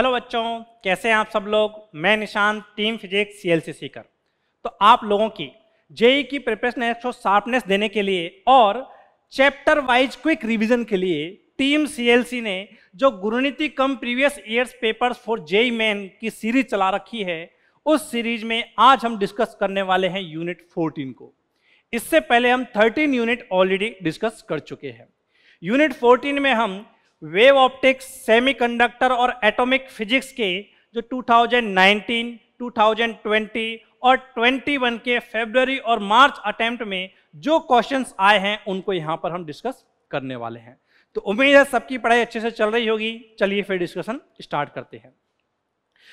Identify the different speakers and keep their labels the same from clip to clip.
Speaker 1: Hello बच्चों कैसे हैं आप सब लोग मैं Nishan team physics C L Sikar तो आप लोगों की जेई e की प्रिपरेशन एक्सो शार्पनेस देने के लिए और चैप्टर वाइज क्विक रिवीजन के लिए टीम सीएलसी ने जो Guruniti cum previous years papers for JEE e main की सीरीज चला रखी है उस सीरीज में आज हम डिस्कस करने वाले हैं यूनिट 14 को इससे पहले हम 13 यूनिट ऑलरेडी डिस्कस कर चुके हैं यूनिट 14 में हम वेव ऑप्टिक्स सेमीकंडक्टर और एटॉमिक फिजिक्स के जो 2019, 2020 और 21 के फेब्रवरी और मार्च अटेम्प्ट में जो क्वेश्चंस आए हैं उनको यहाँ पर हम डिस्कस करने वाले हैं तो उम्मीद है सबकी पढ़ाई अच्छे से चल रही होगी चलिए फिर डिस्कशन स्टार्ट करते हैं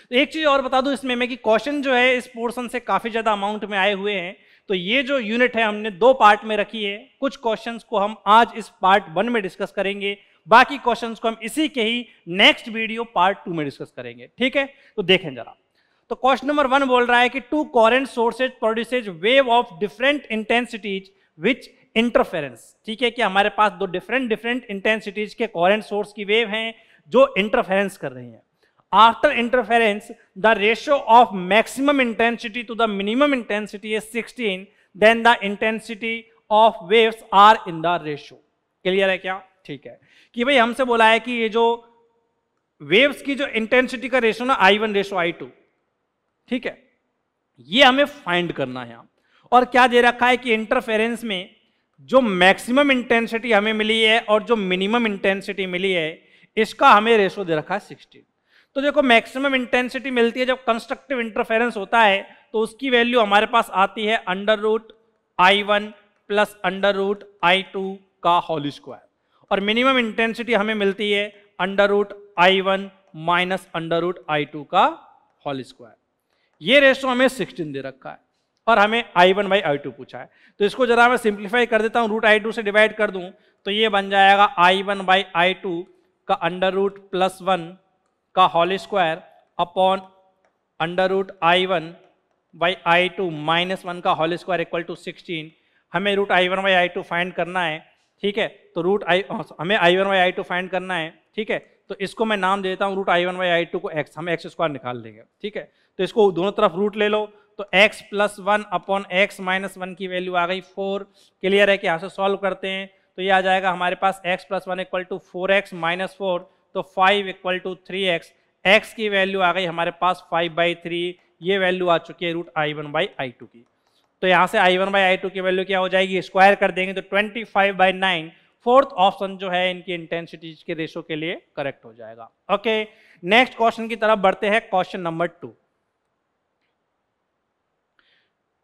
Speaker 1: तो एक चीज़ और बता दू इसमें मैं कि क्वेश्चन जो है इस पोर्शन से काफ़ी ज़्यादा अमाउंट में आए हुए हैं तो ये जो यूनिट है हमने दो पार्ट में रखी है कुछ क्वेश्चंस को हम आज इस पार्ट वन में डिस्कस करेंगे बाकी क्वेश्चन को हम इसी के ही नेक्स्ट वीडियो पार्ट टू में डिस्कस करेंगे ठीक है तो देखें जरा तो क्वेश्चन नंबर वन बोल रहा है कि two coherent sources produces wave of different intensities which interference ठीक है कि हमारे पास दो डिफरेंट डिफरेंट इंटेंसिटीज के कॉरेंट सोर्स की वेव हैं जो इंटरफेरेंस कर रही हैं after interference the ratio of maximum intensity to the minimum intensity is 16 then the intensity of waves are in the ratio clear है क्या ठीक है कि भाई हमसे बोला है कि ये जो वेव्स की जो इंटेंसिटी का रेशो ना I one ratio I two ठीक है ये हमें फाइंड करना है और क्या दे रखा है कि इंटरफेरेंस में जो मैक्सिमम इंटेंसिटी हमें मिली है और जो मिनिमम इंटेंसिटी मिली है इसका हमें रेशो दे रखा है सिक्सटीन तो देखो मैक्सिमम इंटेंसिटी मिलती है जब कंस्ट्रक्टिव इंटरफेरेंस होता है तो उसकी वैल्यू हमारे पास आती है under root I one plus under root I two का होल स्क्वायर और मिनिमम इंटेंसिटी हमें मिलती है under root I one minus under root I two का होल स्क्वायर ये रेशो हमें सिक्सटीन दे रखा है और हमें I one by I two पूछा है तो इसको जरा मैं सिंप्लीफाई कर देता हूँ रूट आई टू से डिवाइड कर दूँ तो ये बन जाएगा I one by I two का अंडर रूट प्लस वन का whole square upon under root I one by I two minus one का whole square equal to sixteen हमें root I one by I two find करना है ठीक है तो root I हाँ, हमें I one by I two find करना है ठीक है तो इसको मैं नाम दे देता हूँ root I one by I two को एक्स हम एक्स स्क्वायर निकाल देंगे ठीक है तो इसको दोनों तरफ रूट ले लो तो X plus one upon X minus one की वैल्यू आ गई फोर क्लियर है कि यहाँ से सॉल्व करते हैं तो ये आ जाएगा हमारे पास X plus one equal to four X minus four तो five equal to three X X की वैल्यू आ गई हमारे पास फाइव बाई थ्री ये वैल्यू आ चुकी है root I one by I two की तो यहां से I one by I two की वैल्यू क्या हो जाएगी स्क्वायर कर देंगे तो twenty five by nine fourth option जो है इनकी इंटेंसिटीज के रेशो के लिए करेक्ट हो जाएगा ओके नेक्स्ट क्वेश्चन की तरफ बढ़ते हैं question number two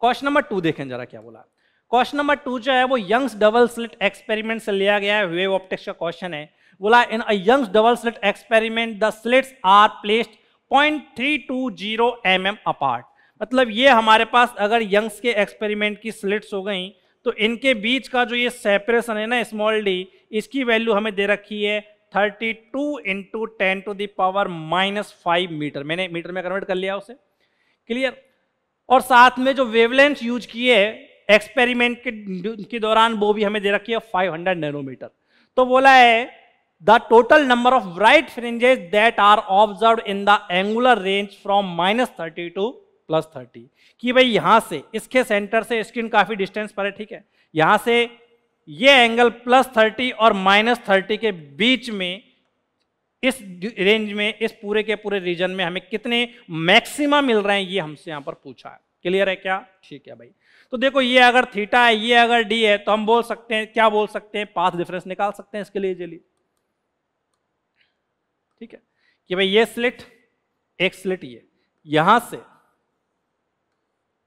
Speaker 1: question number two देखें जरा क्या बोला क्वेश्चन नंबर टू जो है वो यंग्स डबल स्लिट एक्सपेरिमेंट से लिया गया है वेव ऑप्टिक्स का क्वेश्चन है बोला in a Young's double slit experiment the slits are placed 0.320 mm apart मतलब ये हमारे पास अगर यंग्स के एक्सपेरिमेंट की स्लिट्स हो गई तो इनके बीच का जो ये सेपरेशन है ना स्मॉल डी इसकी वैल्यू हमें दे रखी है 32 two into ten to the power minus five metre मैंने मीटर में कन्वर्ट कर लिया उसे क्लियर और साथ में जो वेवलेंथ यूज किए एक्सपेरिमेंट के के दौरान वो भी हमें दे रखी है 500 नैनोमीटर तो बोला है the total number of right fringes that are observe in the angular range from minus thirty to plus thirty कि भाई यहाँ से इसके सेंटर से स्क्रीन काफ़ी डिस्टेंस पर है ठीक है यहाँ से ये एंगल प्लस थर्टी और माइनस थर्टी के बीच में इस रेंज में इस पूरे के पूरे रीजन में हमें कितने मैक्सिमा मिल रहे हैं ये हमसे यहाँ पर पूछा है क्लियर है क्या ठीक है भाई तो देखो ये अगर थीटा है ये अगर डी है तो हम बोल सकते हैं क्या बोल सकते हैं पाथ डिफरेंस निकाल सकते हैं इसके लिए जल्दी ठीक है कि भाई ये स्लिट एक स्लिट ये यहां से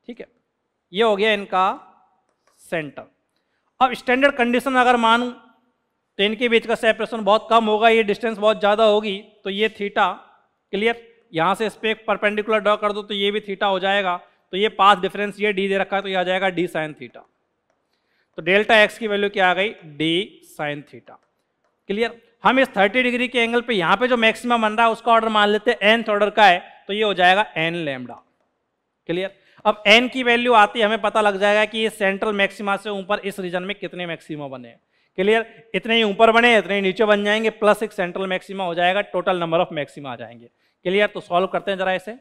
Speaker 1: ठीक है ये हो गया इनका सेंटर अब स्टैंडर्ड कंडीशन अगर मानूं तो इनके बीच का सेपरेशन बहुत कम होगा ये डिस्टेंस बहुत ज़्यादा होगी तो ये थीटा क्लियर यहाँ से इस पर परपेंडिकुलर ड्रॉ कर दो तो ये भी थीटा हो जाएगा तो ये पास डिफरेंस ये डी दे रखा है तो ये आ जाएगा डी साइन थीटा तो डेल्टा एक्स की वैल्यू क्या आ गई डी साइन थीटा क्लियर हम इस 30 डिग्री के एंगल पे यहाँ पे जो मैक्सिमम बन रहा है उसका ऑर्डर मान लेते हैं एन ऑर्डर का है तो ये हो जाएगा एन लेमडा क्लियर अब एन की वैल्यू आती है हमें पता लग जाएगा कि ये सेंट्रल मैक्सिमा से ऊपर इस रीजन में कितने मैक्सिमा बने क्लियर इतने ही ऊपर बने इतने ही नीचे बन जाएंगे प्लस एक सेंट्रल मैक्सिमा हो जाएगा टोटल नंबर ऑफ मैक्सिमा आ जाएंगे क्लियर तो सॉल्व करते हैं जरा इसे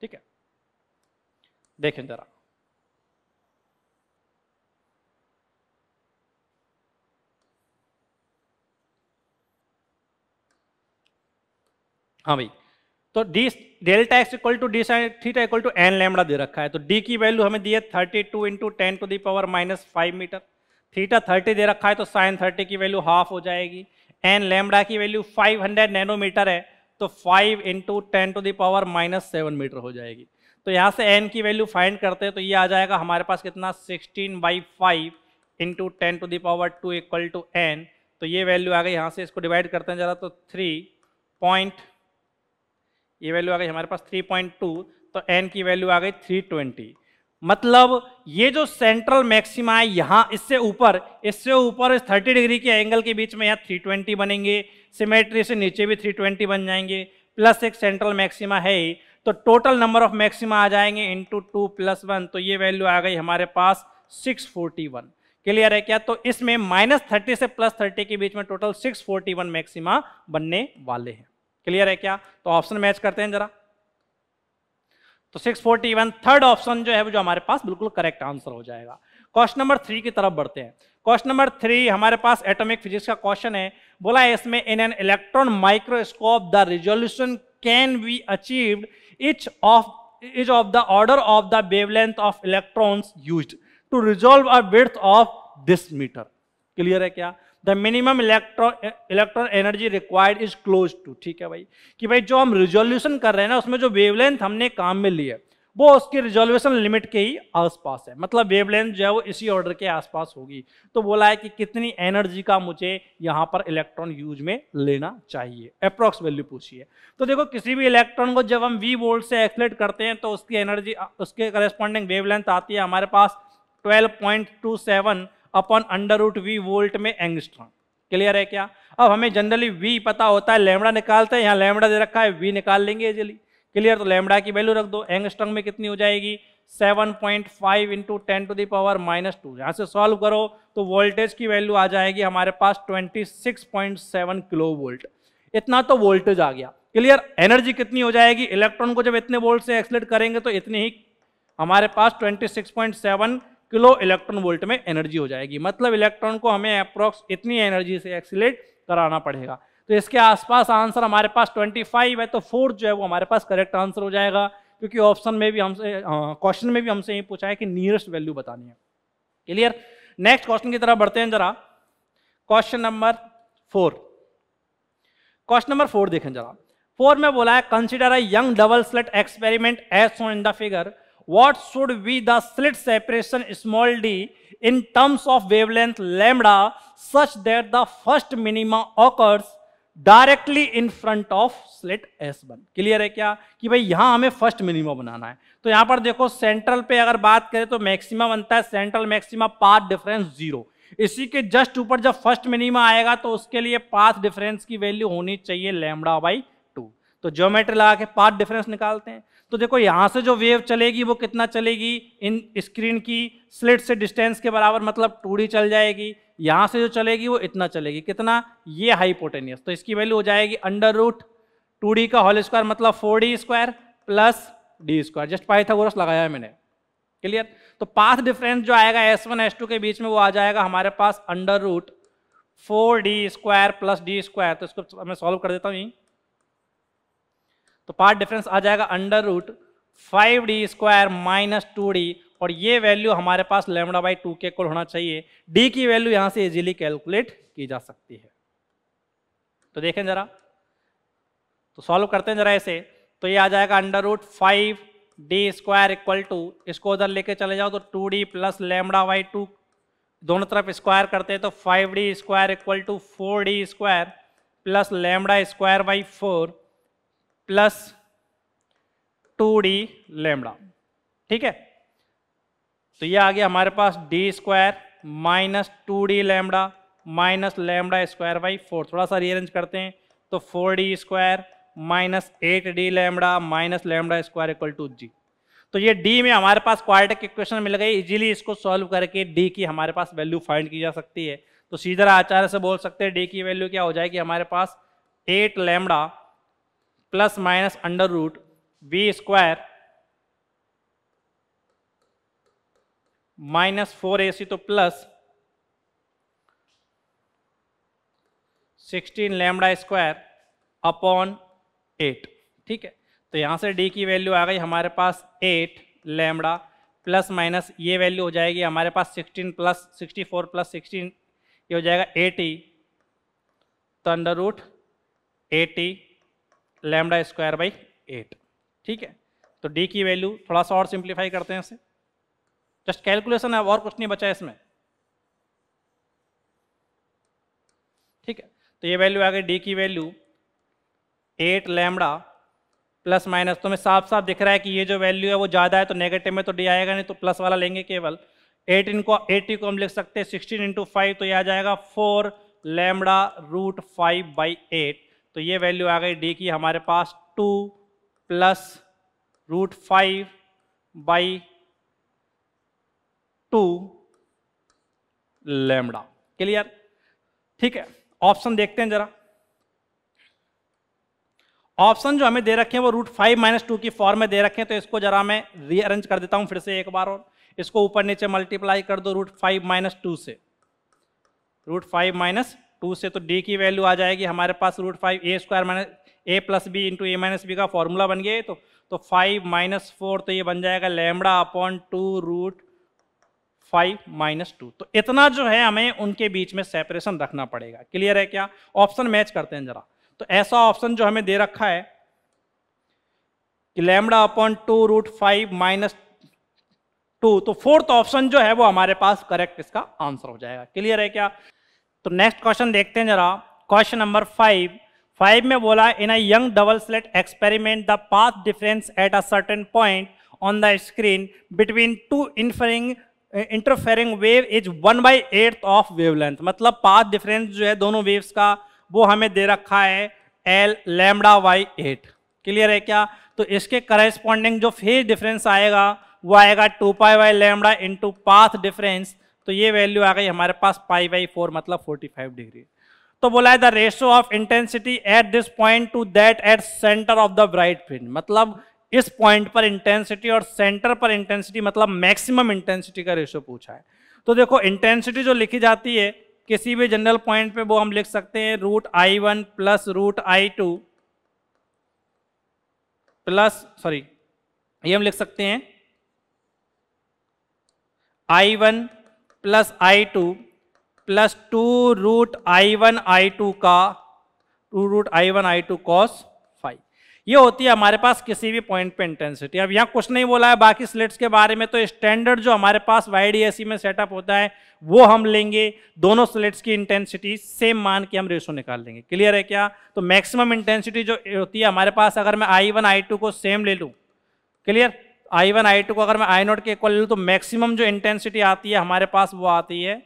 Speaker 1: ठीक है देखें जरा हाँ भाई तो D delta X equal to D sine theta equal to N lambda दे रखा है तो डी की वैल्यू हमें दी है thirty two into ten to the power minus five metre theta thirty दे रखा है तो साइन थर्टी की वैल्यू हाफ हो जाएगी एन लेमड़ा की वैल्यू फाइव हंड्रेड नैनोमीटर है तो five into ten to the power minus seven metre हो जाएगी तो यहाँ से एन की वैल्यू फाइंड करते हैं तो ये आ जाएगा हमारे पास कितना sixteen by five into ten to the power two equal to N तो ये वैल्यू आ गई यहाँ से इसको डिवाइड करते हैं ज़रा तो थ्री पॉइंट ये वैल्यू आ गई हमारे पास 3.2 तो एन की वैल्यू आ गई 320 मतलब ये जो सेंट्रल मैक्सिमा है यहाँ इससे ऊपर इससे ऊपर इस 30 डिग्री के एंगल के बीच में यहाँ 320 बनेंगे सिमेट्री से नीचे भी 320 बन जाएंगे प्लस एक सेंट्रल मैक्सिमा है ही तो टोटल नंबर ऑफ मैक्सिमा आ जाएंगे इंटू टू प्लस वन तो ये वैल्यू आ गई हमारे पास 641 क्लियर है क्या तो इसमें माइनस थर्टी से प्लस थर्टी के बीच में टोटल 641 मैक्सिमा बनने वाले हैं क्लियर है क्या तो ऑप्शन मैच करते हैं जरा तो 641 थर्ड ऑप्शन जो है वो जो हमारे पास बिल्कुल करेक्ट आंसर हो जाएगा क्वेश्चन नंबर थ्री की तरफ बढ़ते हैं क्वेश्चन नंबर थ्री हमारे पास एटॉमिक फिजिक्स का क्वेश्चन है बोला है इसमें in an electron microscope the resolution can be achieved each of is of the order of the wavelength of electrons used to resolve a width of this metre clear है क्या the minimum electro electron energy required is close to ठीक है भाई कि भाई जो हम resolution कर रहे हैं ना उसमें जो वेवलेंथ हमने काम में लिया वो उसकी रिजोल्यूशन लिमिट के ही आसपास है मतलब वेवलेंथ जो है वो इसी ऑर्डर के आसपास होगी तो बोला है कि कितनी एनर्जी का मुझे यहाँ पर इलेक्ट्रॉन यूज में लेना चाहिए अप्रोक्स वैल्यू पूछिए तो देखो किसी भी इलेक्ट्रॉन को जब हम वी वोल्ट से एक्सलेट करते हैं तो उसकी एनर्जी उसके करेस्पॉन्डिंग वेवलेंथ आती है हमारे पास twelve upon under root V volt में एंगस्ट्रॉन क्लियर है क्या अब हमें जनरली वी पता होता है लेमड़ा निकालते हैं यहाँ लेमड़ा दे रखा है वी निकाल लेंगे जल्दी क्लियर तो लेमड़ा की वैल्यू रख दो एंगस्ट्रंग में कितनी हो जाएगी 7.5 point five into ten to the power minus two यहाँ से सॉल्व करो तो वोल्टेज की वैल्यू आ जाएगी हमारे पास 26.7 किलो वोल्ट इतना तो वोल्टेज आ गया क्लियर एनर्जी कितनी हो जाएगी इलेक्ट्रॉन को जब इतने वोल्ट से एक्सलेट करेंगे तो इतने ही हमारे पास 26.7 किलो इलेक्ट्रॉन वोल्ट में एनर्जी हो जाएगी मतलब इलेक्ट्रॉन को हमें अप्रोक्स इतनी एनर्जी से एक्सीट कराना पड़ेगा तो इसके आसपास आंसर हमारे पास 25 है तो फोर्थ जो है वो हमारे पास करेक्ट आंसर हो जाएगा क्योंकि ऑप्शन में भी हमसे क्वेश्चन हाँ, में भी हमसे ये पूछा है कि नियरेस्ट वैल्यू बतानी है क्लियर नेक्स्ट क्वेश्चन की तरफ बढ़ते हैं जरा question number four question number four देखें जरा फोर में बोला है consider young double slit experiment as shown in the figure what should be the slit separation small d in terms of wavelength lambda such that the first minima occurs directly in front of slit S one clear है क्या कि भाई यहां हमें first minima बनाना है तो यहां पर देखो सेंट्रल पे अगर बात करें तो मैक्सिमा बनता है central maxima path difference zero इसी के जस्ट ऊपर जब फर्स्ट मिनिमा आएगा तो उसके लिए पाथ डिफरेंस की वैल्यू होनी चाहिए लेमडा बाई टू तो ज्योमेट्री लगा के पाथ डिफरेंस निकालते हैं तो देखो यहाँ से जो वेव चलेगी वो कितना चलेगी इन स्क्रीन की स्लिट से डिस्टेंस के बराबर मतलब टूड़ी चल जाएगी यहाँ से जो चलेगी वो इतना चलेगी कितना ये हाइपोटेनियस तो इसकी वैल्यू हो जाएगी अंडर रूट टू डी का होल स्क्वायर मतलब four D square plus D square just Pythagoras लगाया है मैंने क्लियर तो पाथ डिफरेंस जो आएगा एस वन एस टू के बीच में वो आ जाएगा हमारे पास under root four D square plus D square तो इसको मैं सॉल्व कर देता हूँ यहीं तो पार्ट डिफरेंस आ जाएगा under root five D square minus two D और ये वैल्यू हमारे पास लेमडा बाई टू के कोल होना चाहिए डी की वैल्यू यहाँ से इजीली कैलकुलेट की जा सकती है तो देखें जरा तो सॉल्व करते हैं जरा ऐसे तो ये आ जाएगा under root five D square equal to इसको उधर लेके चले जाओ तो two D plus lambda by two दोनों तरफ स्क्वायर करते हैं तो five D square equal to four D square plus lambda square by four plus two D lambda ठीक है तो ये आ गया हमारे पास D square minus two D lambda minus lambda square by four थोड़ा सा रीअरेंज करते हैं तो four D square minus eight D lambda minus lambda square equal to G तो ये डी में हमारे पास क्वार्टिक इक्वेशन मिल गई इजीली इसको सॉल्व करके डी की हमारे पास वैल्यू फाइंड की जा सकती है तो सीधा आचार्य से बोल सकते हैं डी की वैल्यू क्या हो जाएगी हमारे पास eight lambda plus minus under root B square minus four A C तो plus sixteen lambda square upon eight ठीक है तो यहाँ से डी की वैल्यू आ गई हमारे पास एट लेमडा प्लस माइनस ये वैल्यू हो जाएगी हमारे पास sixteen plus sixty four plus sixteen ये हो जाएगा एटी तो under root eighty lambda square by eight ठीक है तो डी की वैल्यू थोड़ा सा और सिंप्लीफाई करते हैं इसे जस्ट कैलकुलेशन है और कुछ नहीं बचा इसमें ठीक है तो ये वैल्यू आ गई डी की value eight lambda plus minus तो मैं साफ साफ दिख रहा है कि ये जो वैल्यू है वो ज़्यादा है तो नेगेटिव में तो डी आएगा नहीं तो प्लस वाला लेंगे केवल एट इनको एटी को हम लिख सकते हैं सिक्सटीन इंटू फाइव तो ये आ जाएगा four lambda root five by eight तो ये वैल्यू आ गई डी की हमारे पास two plus root five by two lambda clear ठीक है ऑप्शन देखते हैं जरा ऑप्शन जो हमें दे रखे हैं वो रूट फाइव माइनस टू की फॉर्म में दे रखे हैं तो इसको जरा मैं रीअरेंज कर देता हूं फिर से एक बार और इसको ऊपर नीचे मल्टीप्लाई कर दो रूट फाइव माइनस टू से रूट फाइव माइनस टू से तो डी की वैल्यू आ जाएगी हमारे पास root five A square minus A plus B into A minus B का फॉर्मूला बन गया तो तो फाइव माइनस फोर तो ये बन जाएगा lambda upon two root five minus two तो इतना जो है हमें उनके बीच में सेपरेशन रखना पड़ेगा क्लियर है क्या ऑप्शन मैच करते हैं जरा तो ऐसा ऑप्शन जो हमें दे रखा है कि lambda upon two root five minus two तो फोर्थ ऑप्शन जो है वो हमारे पास करेक्ट इसका आंसर हो जाएगा क्लियर है क्या तो नेक्स्ट क्वेश्चन देखते हैं जरा क्वेश्चन नंबर फाइव फाइव में बोला in a Young double slit experiment the path difference at a certain point on the screen between two inferring interfering wave is one by eight of wave मतलब path difference जो है दोनों waves का वो हमें दे रखा है L lambda by eight clear है क्या तो इसके करेस्पॉन्डिंग जो फेज डिफरेंस आएगा वो आएगा two pi by lambda into path difference तो ये वैल्यू आ गई हमारे पास पाई बाई फोर मतलब फोर्टी फाइव डिग्री तो बोला है the ratio of intensity at this point to that at centre of the bright fringe मतलब इस पॉइंट पर इंटेंसिटी और सेंटर पर इंटेंसिटी मतलब मैक्सिमम इंटेंसिटी का रेशो पूछा है तो देखो इंटेंसिटी जो लिखी जाती है किसी भी जनरल पॉइंट पे वो हम लिख सकते हैं root I one plus root I two plus sorry ये हम लिख सकते हैं I one plus I two plus two root I one I two का two root I one I two cos five ये होती है हमारे पास किसी भी पॉइंट पे इंटेंसिटी अब यहाँ कुछ नहीं बोला है बाकी स्लेट्स के बारे में तो स्टैंडर्ड जो हमारे पास वाइड एसी में सेटअप होता है वो हम लेंगे दोनों स्लेट्स की इंटेंसिटी सेम मान के हम रेशो निकाल लेंगे क्लियर है क्या तो मैक्सिमम इंटेंसिटी जो होती है हमारे पास अगर मैं आई वन आई टू को सेम ले लूँ clear I one I two को अगर मैं आई नॉट के इक्वल लूँ तो मैक्सिमम जो इंटेंसिटी आती है हमारे पास वो आती है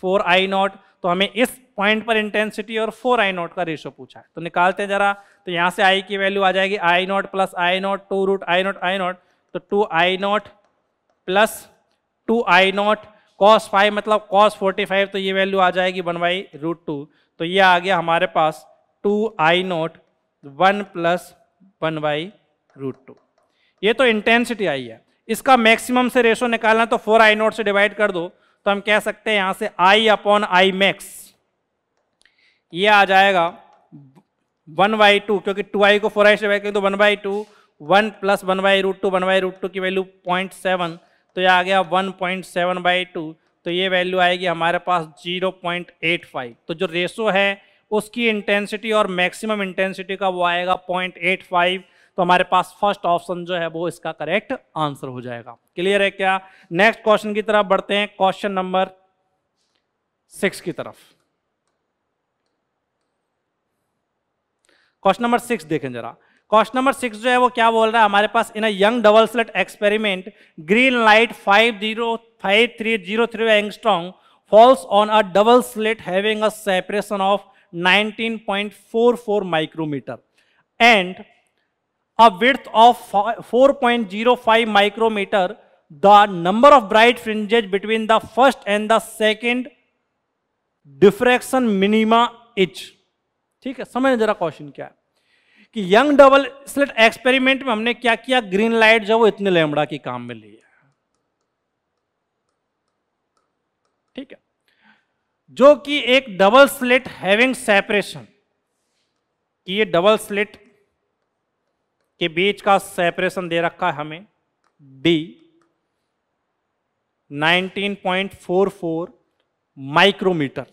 Speaker 1: फोर आई नॉट तो हमें इस पॉइंट पर इंटेंसिटी और फोर आई नॉट का रेशो पूछा है तो निकालते हैं जरा तो यहाँ से आई की वैल्यू आ जाएगी I naught plus I not two root I naught I naught तो two I naught plus two I naught cos five मतलब कॉस फोर्टी फाइव तो ये वैल्यू आ जाएगी वन बाई रूट टू तो ये आ गया हमारे पास two I naught one plus one by root two ये तो इंटेंसिटी आई है इसका मैक्सिमम से रेशो निकालना तो फोर आई नोट से डिवाइड कर दो तो हम कह सकते हैं यहां से आई अपॉन आई मैक्स ये आ जाएगा वन बाई टू क्योंकि टू आई को फोर आई से डिवाइड करें तो one by two one plus one by root two one by root two की वैल्यू पॉइंट सेवन तो यह आ गया one point seven by two तो ये वैल्यू आएगी हमारे पास जीरो पॉइंट एट फाइव तो जो रेशो है उसकी इंटेंसिटी और मैक्सिमम इंटेंसिटी का वो आएगा पॉइंट एट फाइव तो हमारे पास फर्स्ट ऑप्शन जो है वो इसका करेक्ट आंसर हो जाएगा क्लियर है क्या नेक्स्ट क्वेश्चन की तरफ बढ़ते हैं क्वेश्चन नंबर सिक्स की तरफ क्वेश्चन नंबर सिक्स देखें जरा क्वेश्चन नंबर सिक्स जो है वो क्या बोल रहा है हमारे पास in Young double slit experiment green light five zero five three zero three angstrom falls on a double slit having a separation of 19.44 micrometer and a width of 4.05 micrometer, the number of bright fringes between the first and the second diffraction minima each ठीक है समझ जरा question क्या है कि young double slit experiment में हमने क्या किया ग्रीन लाइट जो वो इतने लेमड़ा की काम में ली है ठीक है जो कि एक डबल स्लिट हैविंग सेपरेशन कि ये डबल स्लिट के बीच का सेपरेशन दे रखा है हमें डी 19.44 माइक्रोमीटर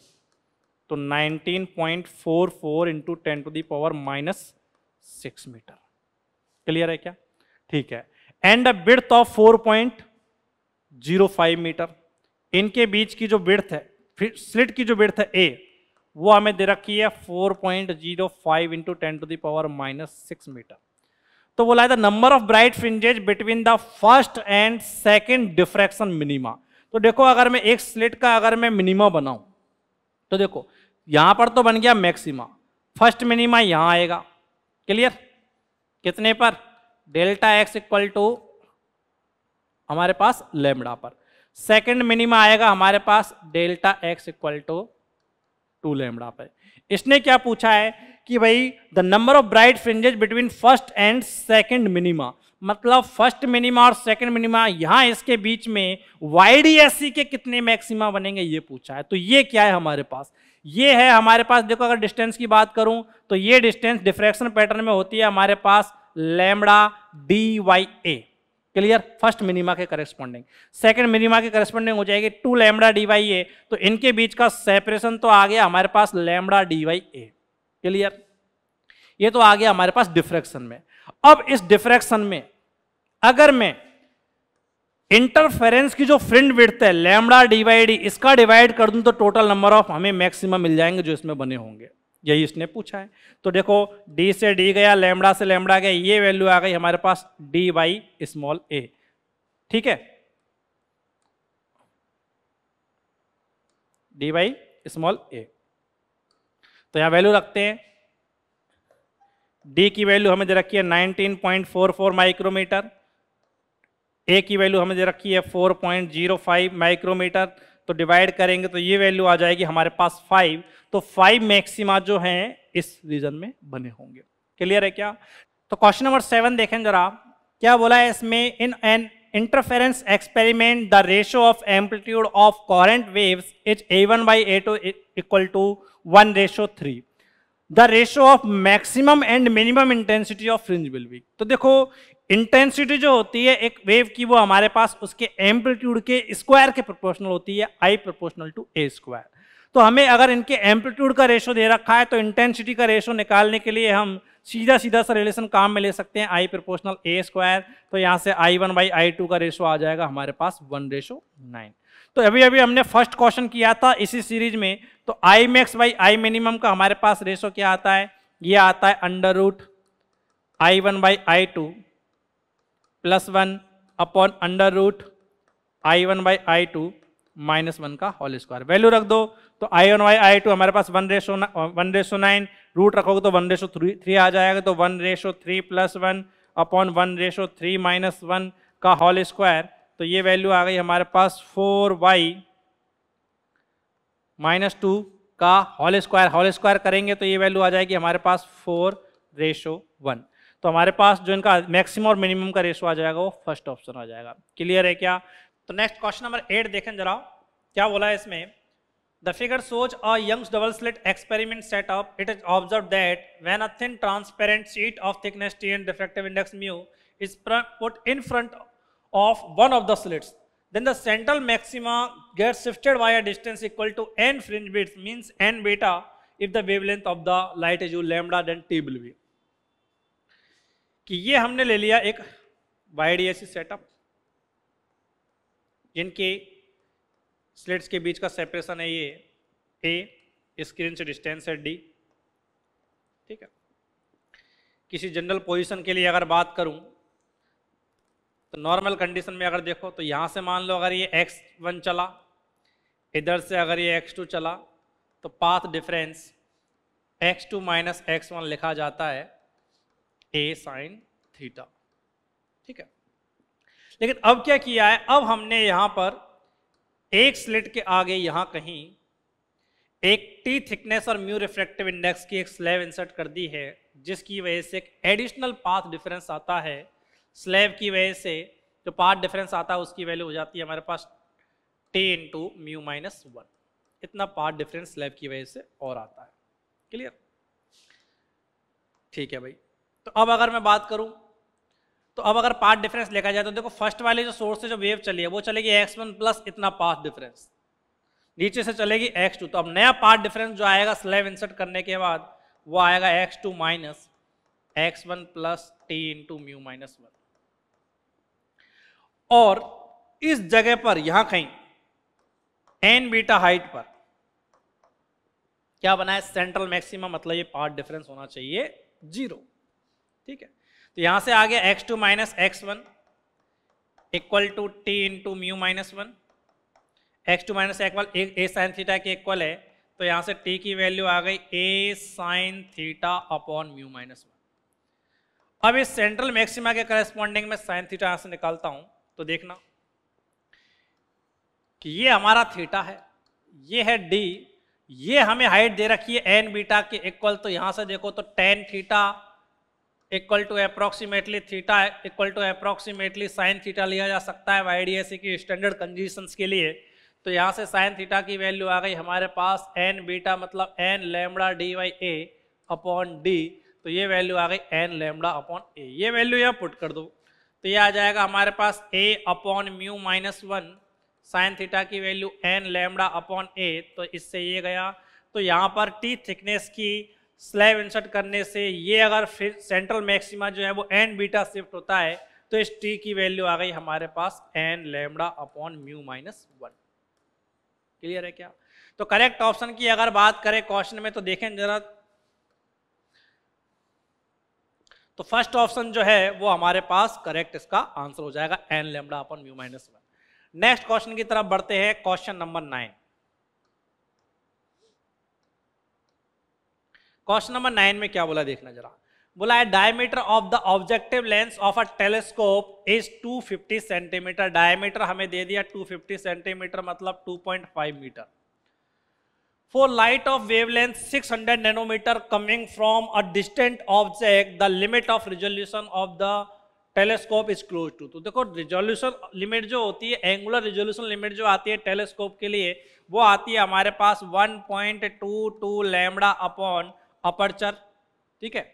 Speaker 1: तो 19.44 four four into ten to the power minus six metre clear है क्या ठीक है एंड बिर्थ ऑफ 4.05 मीटर इनके बीच की जो बिर्थ है फिर स्लिट की जो बिर्थ है ए वो हमें दे रखी है 4.05 point zero five into ten to the power minus six metre तो बोला है the number of bright fringes between the first and second diffraction minima तो देखो अगर मैं एक स्लिट का अगर मैं मिनिमा बनाऊं तो देखो यहां पर तो बन गया मैक्सिमा फर्स्ट मिनिमा यहां आएगा क्लियर कितने पर डेल्टा एक्स इक्वल टू हमारे पास लेमडा पर सेकंड मिनिमा आएगा हमारे पास delta X equal to two lambda पर इसने क्या पूछा है कि भाई the number of bright fringes between first and second minima मतलब फर्स्ट मिनिमा और सेकेंड मिनिमा यहाँ इसके बीच में वाई के कितने मैक्सिमा बनेंगे ये पूछा है तो ये क्या है हमारे पास ये है हमारे पास देखो अगर डिस्टेंस की बात करूं तो ये डिस्टेंस डिफ्रैक्शन पैटर्न में होती है हमारे पास lambda D by A clear first minima के करेस्पॉन्डिंग सेकेंड मिनिमा के करेस्पॉन्डिंग हो जाएगी two lambda D by A तो इनके बीच का सेपरेशन तो आ गया हमारे पास lambda D by A clear ये तो आ गया हमारे पास डिफ्रैक्शन में अब इस डिफ्रैक्शन में अगर मैं इंटरफेरेंस की जो फ्रिंड विड्थ है लैमड़ा डिवाइड इसका डिवाइड कर दूं तो टोटल नंबर ऑफ हमें मैक्सिमम मिल जाएंगे जो इसमें बने होंगे यही इसने पूछा है तो देखो डी से डी गया लैमड़ा से लैमड़ा गया ये वैल्यू आ गई हमारे पास डी बाई स्मॉल ए ठीक है डी बाई स्मॉल ए तो यहाँ वैल्यू रखते हैं डी की वैल्यू हमें दे रखी है 19.44 माइक्रोमीटर ए की वैल्यू हमें दे रखी है 4.05 माइक्रोमीटर तो डिवाइड करेंगे तो ये वैल्यू आ जाएगी हमारे पास फाइव तो फाइव मैक्सिमा जो हैं इस रीजन में बने होंगे क्लियर है क्या तो क्वेश्चन नंबर सेवन देखें जरा क्या बोला है इसमें in an interference experiment the ratio of amplitude of coherent waves is A one by A two equal to one ratio three the ratio of maximum and minimum intensity of fringe will be तो देखो intensity जो होती है एक wave की वो हमारे पास उसके एम्पलीट्यूड के स्क्वायर के प्रोपोर्शनल होती है I proportional to A square तो हमें अगर इनके एम्पलीट्यूड का रेशो दे रखा है तो इंटेंसिटी का रेशो निकालने के लिए हम सीधा सीधा सा रिलेशन काम में ले सकते हैं आई प्रोपोर्शनल ए स्क्वायर तो यहाँ से I one by I two का रेशो आ जाएगा हमारे पास वन रेशो नाइन तो अभी अभी हमने फर्स्ट क्वेश्चन किया था इसी सीरीज में तो I max by I minimum का हमारे पास रेशो क्या आता है ये आता है under root I one by I two plus one upon under root I one by I two minus one का होल स्क्वायर वैल्यू रख दो तो I one by I two हमारे पास one ratio one ratio nine root रखोगे तो one ratio three three आ जाएगा तो one ratio three plus one upon one ratio three minus one का होल स्क्वायर तो ये वैल्यू आ गई हमारे पास फोर वाई माइनस टू का होल स्क्वायर होल स्क्वायर करेंगे तो ये वैल्यू आ जाएगी हमारे पास फोर रेशो वन तो हमारे पास जो इनका मैक्सिमम और मिनिमम का रेशो आ जाएगा वो फर्स्ट ऑप्शन आ जाएगा क्लियर है क्या तो नेक्स्ट क्वेश्चन नंबर एट देखें जरा क्या बोला है इसमें the figure shows a double slit experiment setup it is observe that when a thin transparent sheet of thickness T and defective index mu is put in front of one of the slits then the central maxima get shifted by a distance equal to N fringe width means N beta if the wavelength of the light is u lambda then T will be कि ये हमने ले लिया एक wide A C setup जिनके slits के बीच का सेपरेशन है ये ए स्क्रीन से डिस्टेंस है डी ठीक है किसी जनरल पोजीशन के लिए अगर बात करूं तो नॉर्मल कंडीशन में अगर देखो तो यहाँ से मान लो अगर ये एक्स वन चला इधर से अगर ये एक्स टू चला तो path difference X two minus X one लिखा जाता है ए साइन थीटा ठीक है लेकिन अब क्या किया है अब हमने यहाँ पर एक स्लिट के आगे यहाँ कहीं एक टी थिकनेस और म्यू रिफ्रेक्टिव इंडेक्स की एक स्लैब इंसर्ट कर दी है जिसकी वजह से एक एडिशनल पाथ डिफरेंस आता है स्लैब की वजह से जो पाथ डिफरेंस आता है उसकी वैल्यू हो जाती है हमारे पास T into mu minus one इतना पाथ डिफरेंस स्लैब की वजह से और आता है क्लियर ठीक है भाई तो अब अगर मैं बात करूं तो अब अगर पाथ डिफरेंस लेकर जाए तो देखो फर्स्ट वाले जो सोर्स से जो वेव चली है वो चलेगी एक्स वन प्लस इतना पाथ डिफरेंस नीचे से चलेगी एक्स टू तो अब नया पार्ट डिफरेंस जो आएगा स्लैब इंसर्ट करने के बाद वो आएगा X two minus X one plus T into mu minus one और इस जगह पर यहां कहीं एन बीटा हाइट पर क्या बना है सेंट्रल मैक्सिमम मतलब ये पार्ट डिफरेंस होना चाहिए जीरो ठीक है तो यहाँ से आ गया X two minus X one equal to T into mu minus one X two minus equal A sine theta के इक्वल है तो यहाँ से टी की वैल्यू आ गई A sine theta upon mu minus one अब इस सेंट्रल मैक्सिमा के करस्पॉन्डिंग में साइन थीटा यहाँ से निकालता हूँ तो देखना कि ये हमारा थीटा है ये है डी ये हमें हाइट दे रखी है एन बीटा के इक्वल तो यहाँ से देखो तो tan theta equal to approximately theta equal to approximately sine theta लिया जा सकता है वाई डी की स्टैंडर्ड कंडीशंस के लिए तो यहाँ से साइन थीटा की वैल्यू आ गई हमारे पास एन बीटा मतलब N lambda D by A upon D तो ये वैल्यू आ गई एन लेमड़ा अपॉन ए ये वैल्यू यहाँ पुट कर दो तो ये आ जाएगा हमारे पास A upon mu minus one sine theta की value N lambda upon A तो इससे ये गया तो यहाँ पर टी थिकनेस की स्लैब इंसर्ट करने से ये अगर फिर सेंट्रल मैक्सिमा जो है वो एन बीटा शिफ्ट होता है तो इस टी की वैल्यू आ गई हमारे पास N lambda upon mu minus one clear है क्या तो करेक्ट ऑप्शन की अगर बात करें क्वेश्चन में तो देखें जरा तो फर्स्ट ऑप्शन जो है वो हमारे पास करेक्ट इसका आंसर हो जाएगा N lambda upon mu minus one next question की तरफ बढ़ते हैं question number nine question number nine में क्या बोला देखना जरा बोला है diameter of the objective lens of a telescope is 250 centimetre diameter हमें दे दिया 250 सेंटीमीटर मतलब 2.5 metre for light of wavelength 600 nanometre coming from a distant object the limit of resolution of the telescope is close to तो देखो resolution limit जो होती है angular resolution limit जो आती है टेलीस्कोप के लिए वो आती है हमारे पास 1.22 point two two upon aperture ठीक है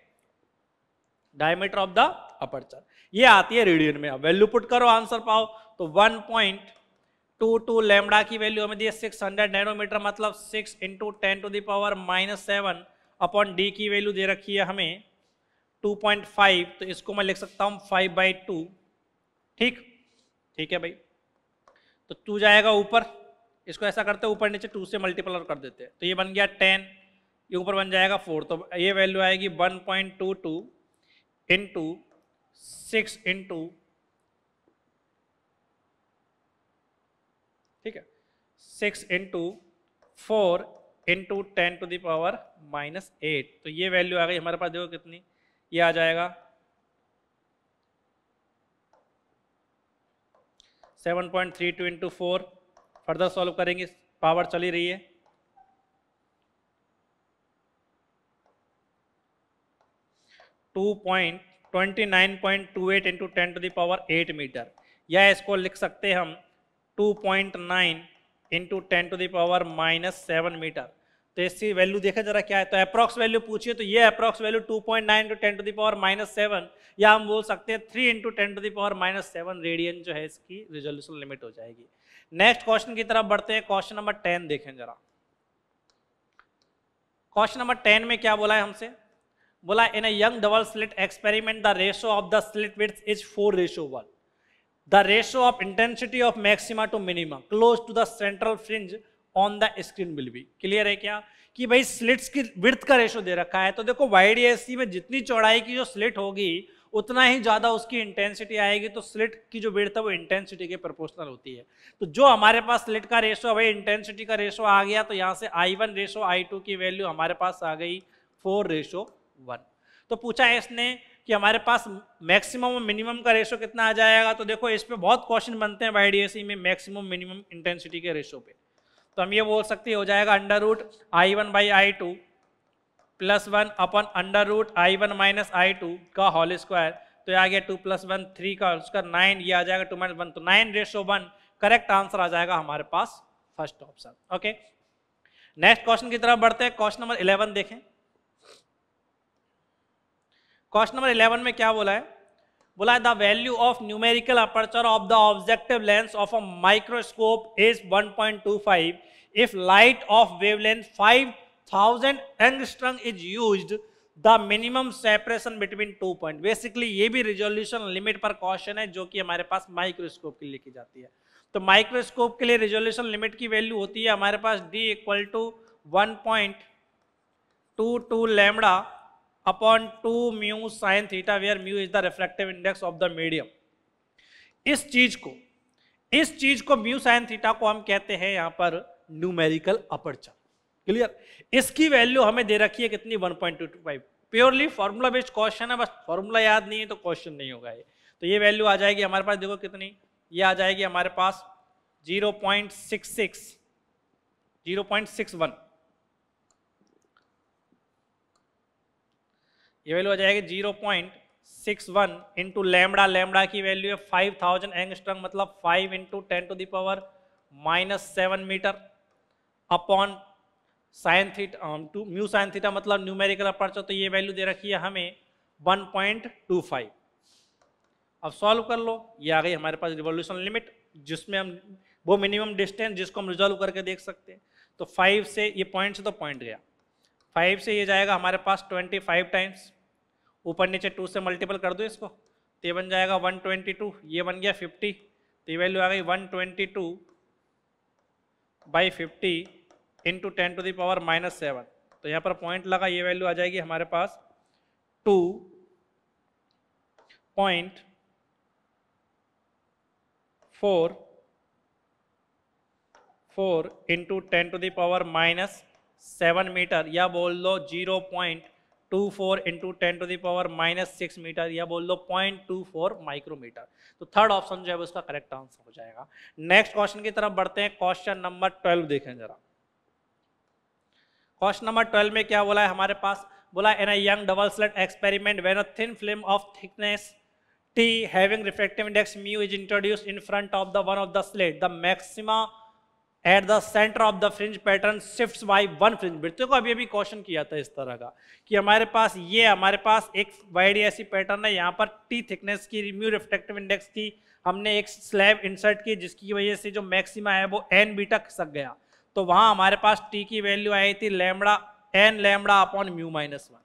Speaker 1: डायमीटर ऑफ द अपर्चर ये आती है रेडियन में वैल्यू पुट करो आंसर पाओ तो 1.22 पॉइंट टू टू लेमडा की वैल्यू हमें दी है 600 नैनोमीटर मतलब 6 into ten to the power minus seven upon D की वैल्यू दे रखी है हमें 2.5 तो इसको मैं लिख सकता हूँ फाइव बाई टू ठीक ठीक है भाई तो टू जाएगा ऊपर इसको ऐसा करते हैं ऊपर नीचे टू से मल्टीपल कर देते हैं तो ये बन गया टेन ये ऊपर बन जाएगा फोर तो ये वैल्यू आएगी one point two two into six into ठीक है six into four into ten to the power minus eight तो ये वैल्यू आ गई हमारे पास देखो कितनी ये आ जाएगा seven point three two into four further solve करेंगे पावर चली रही है two point twenty nine point two eight into ten to the power eight metre या इसको लिख सकते हम two point nine into ten to the power minus seven metre तो इसकी वैल्यू देखा जरा क्या है तो अप्रॉक्स वैल्यू पूछिए तो ये approx value two point nine into ten to the power minus seven या हम बोल सकते हैं three into ten to the power minus seven radian जो है इसकी रिजोल्यूशन लिमिट हो जाएगी नेक्स्ट क्वेश्चन की तरफ बढ़ते हैं क्वेश्चन नंबर टेन देखें जरा क्वेश्चन नंबर टेन में क्या बोला है हमसे बोला in Young double slit experiment the ratio of the slit width is four ratio one the ratio of intensity of maxima to minimum close to the central fringe on the screen will be clear है क्या कि भाई slits की विर्थ का ratio दे रखा है तो देखो वाइड एसी में जितनी चौड़ाई की जो स्लिट होगी उतना ही ज़्यादा उसकी इंटेंसिटी आएगी तो स्लिट की जो विर्थ है वो इंटेंसिटी के प्रोपोर्शनल होती है तो जो हमारे पास स्लिट का रेशो है भाई इंटेंसिटी का रेशो आ गया तो यहाँ से I one ratio I two की वैल्यू हमारे पास आ गई फोर रेशो वन तो पूछा है इसने कि हमारे पास मैक्सिमम और मिनिमम का रेशो कितना आ जाएगा तो देखो इस पर बहुत क्वेश्चन बनते हैं वाई में मैक्सिमम मिनिमम इंटेंसिटी के रेशो पे तो हम ये बोल सकते हो जाएगा under root I one by I two plus one upon under root I one minus I two का होल स्क्वायर तो ये आ गया टू प्लस वन थ्री का उसका नाइन ये आ जाएगा टू माइनस वन तो nine ratio one correct answer आ जाएगा हमारे पास first option okay next question की तरफ बढ़ते हैं क्वेश्चन नंबर इलेवन देखें क्वेश्चन नंबर 11 में क्या बोला है बोला है the value of numerical aperture of the objective lens of a microscope is 1.25 if light of wavelength 5000 thousand is used the minimum separation between two point basically ये भी resolution limit पर question है जो कि हमारे पास माइक्रोस्कोप के लिए जाती है तो माइक्रोस्कोप के लिए रिजोल्यूशन लिमिट की वैल्यू होती है हमारे पास D equal to one point two two lambda upon two mu sine theta where mu is the reflective index of the medium इस चीज को इस चीज को म्यू साइन थीटा को हम कहते हैं यहां पर न्यूमेरिकल अपर्चर क्लियर इसकी वैल्यू हमें दे रखी है कितनी 1.225 प्योरली फॉर्मूला बेस्ड क्वेश्चन है बस फॉर्मूला याद नहीं है तो क्वेश्चन नहीं होगा ये तो ये वैल्यू आ जाएगी हमारे पास देखो कितनी ये आ जाएगी हमारे पास 0.66 0.61 ये वैल्यू आ जाएगी zero point six one into lambda lambda की वैल्यू है फाइव थाउजेंड एंगस्ट्रंग मतलब five into ten to the power minus seven metre upon sine theta two mu sine theta मतलब न्यूमेरिकल अपर्चर तो ये वैल्यू दे रखी है हमें वन पॉइंट टू फाइव अब सॉल्व कर लो ये आ गई हमारे पास रिवोल्यूशन लिमिट जिसमें हम वो मिनिमम डिस्टेंस जिसको हम रिजोल्व करके देख सकते हैं तो फाइव से ये पॉइंट से तो पॉइंट गया फाइव से ये जाएगा हमारे पास ट्वेंटी फाइव टाइम्स ऊपर नीचे टू से मल्टीपल कर दो इसको तो ये बन जाएगा वन ट्वेंटी टू ये बन गया फिफ्टी तो ये वैल्यू आ गई one twenty two by fifty into ten to the power minus seven तो यहाँ पर पॉइंट लगा ये वैल्यू आ जाएगी हमारे पास two point four four into ten to the power minus seven metre या बोल लो zero point two four into ten to the power minus six metre या बोल लो पॉइंट टू फोर माइक्रोमीटर तो थर्ड ऑप्शन जो है उसका करेक्ट आंसर हो जाएगा नेक्स्ट क्वेश्चन की तरफ बढ़ते हैं क्वेश्चन नंबर ट्वेल्व देखें जरा क्वेश्चन नंबर ट्वेल्व में क्या बोला है हमारे पास बोला an a Young double slit experiment when a thin film of thickness T having reflective index mu is introduce in front of the one of the slit the maxima at the centre of the fringe pattern shift by one fringe बिट देखो अभी अभी question किया था इस तरह का कि हमारे पास ये हमारे पास एक वाइड ऐसी पैटर्न है यहाँ पर टी थिकनेस की रिम्यू रिफ्लेक्टिव इंडेक्स की हमने एक स्लैब इंसर्ट की जिसकी वजह से जो मैक्सिमा है वो एन बीटा सक गया तो वहाँ हमारे पास टी की वैल्यू आई थी lambda n lambda upon mu minus one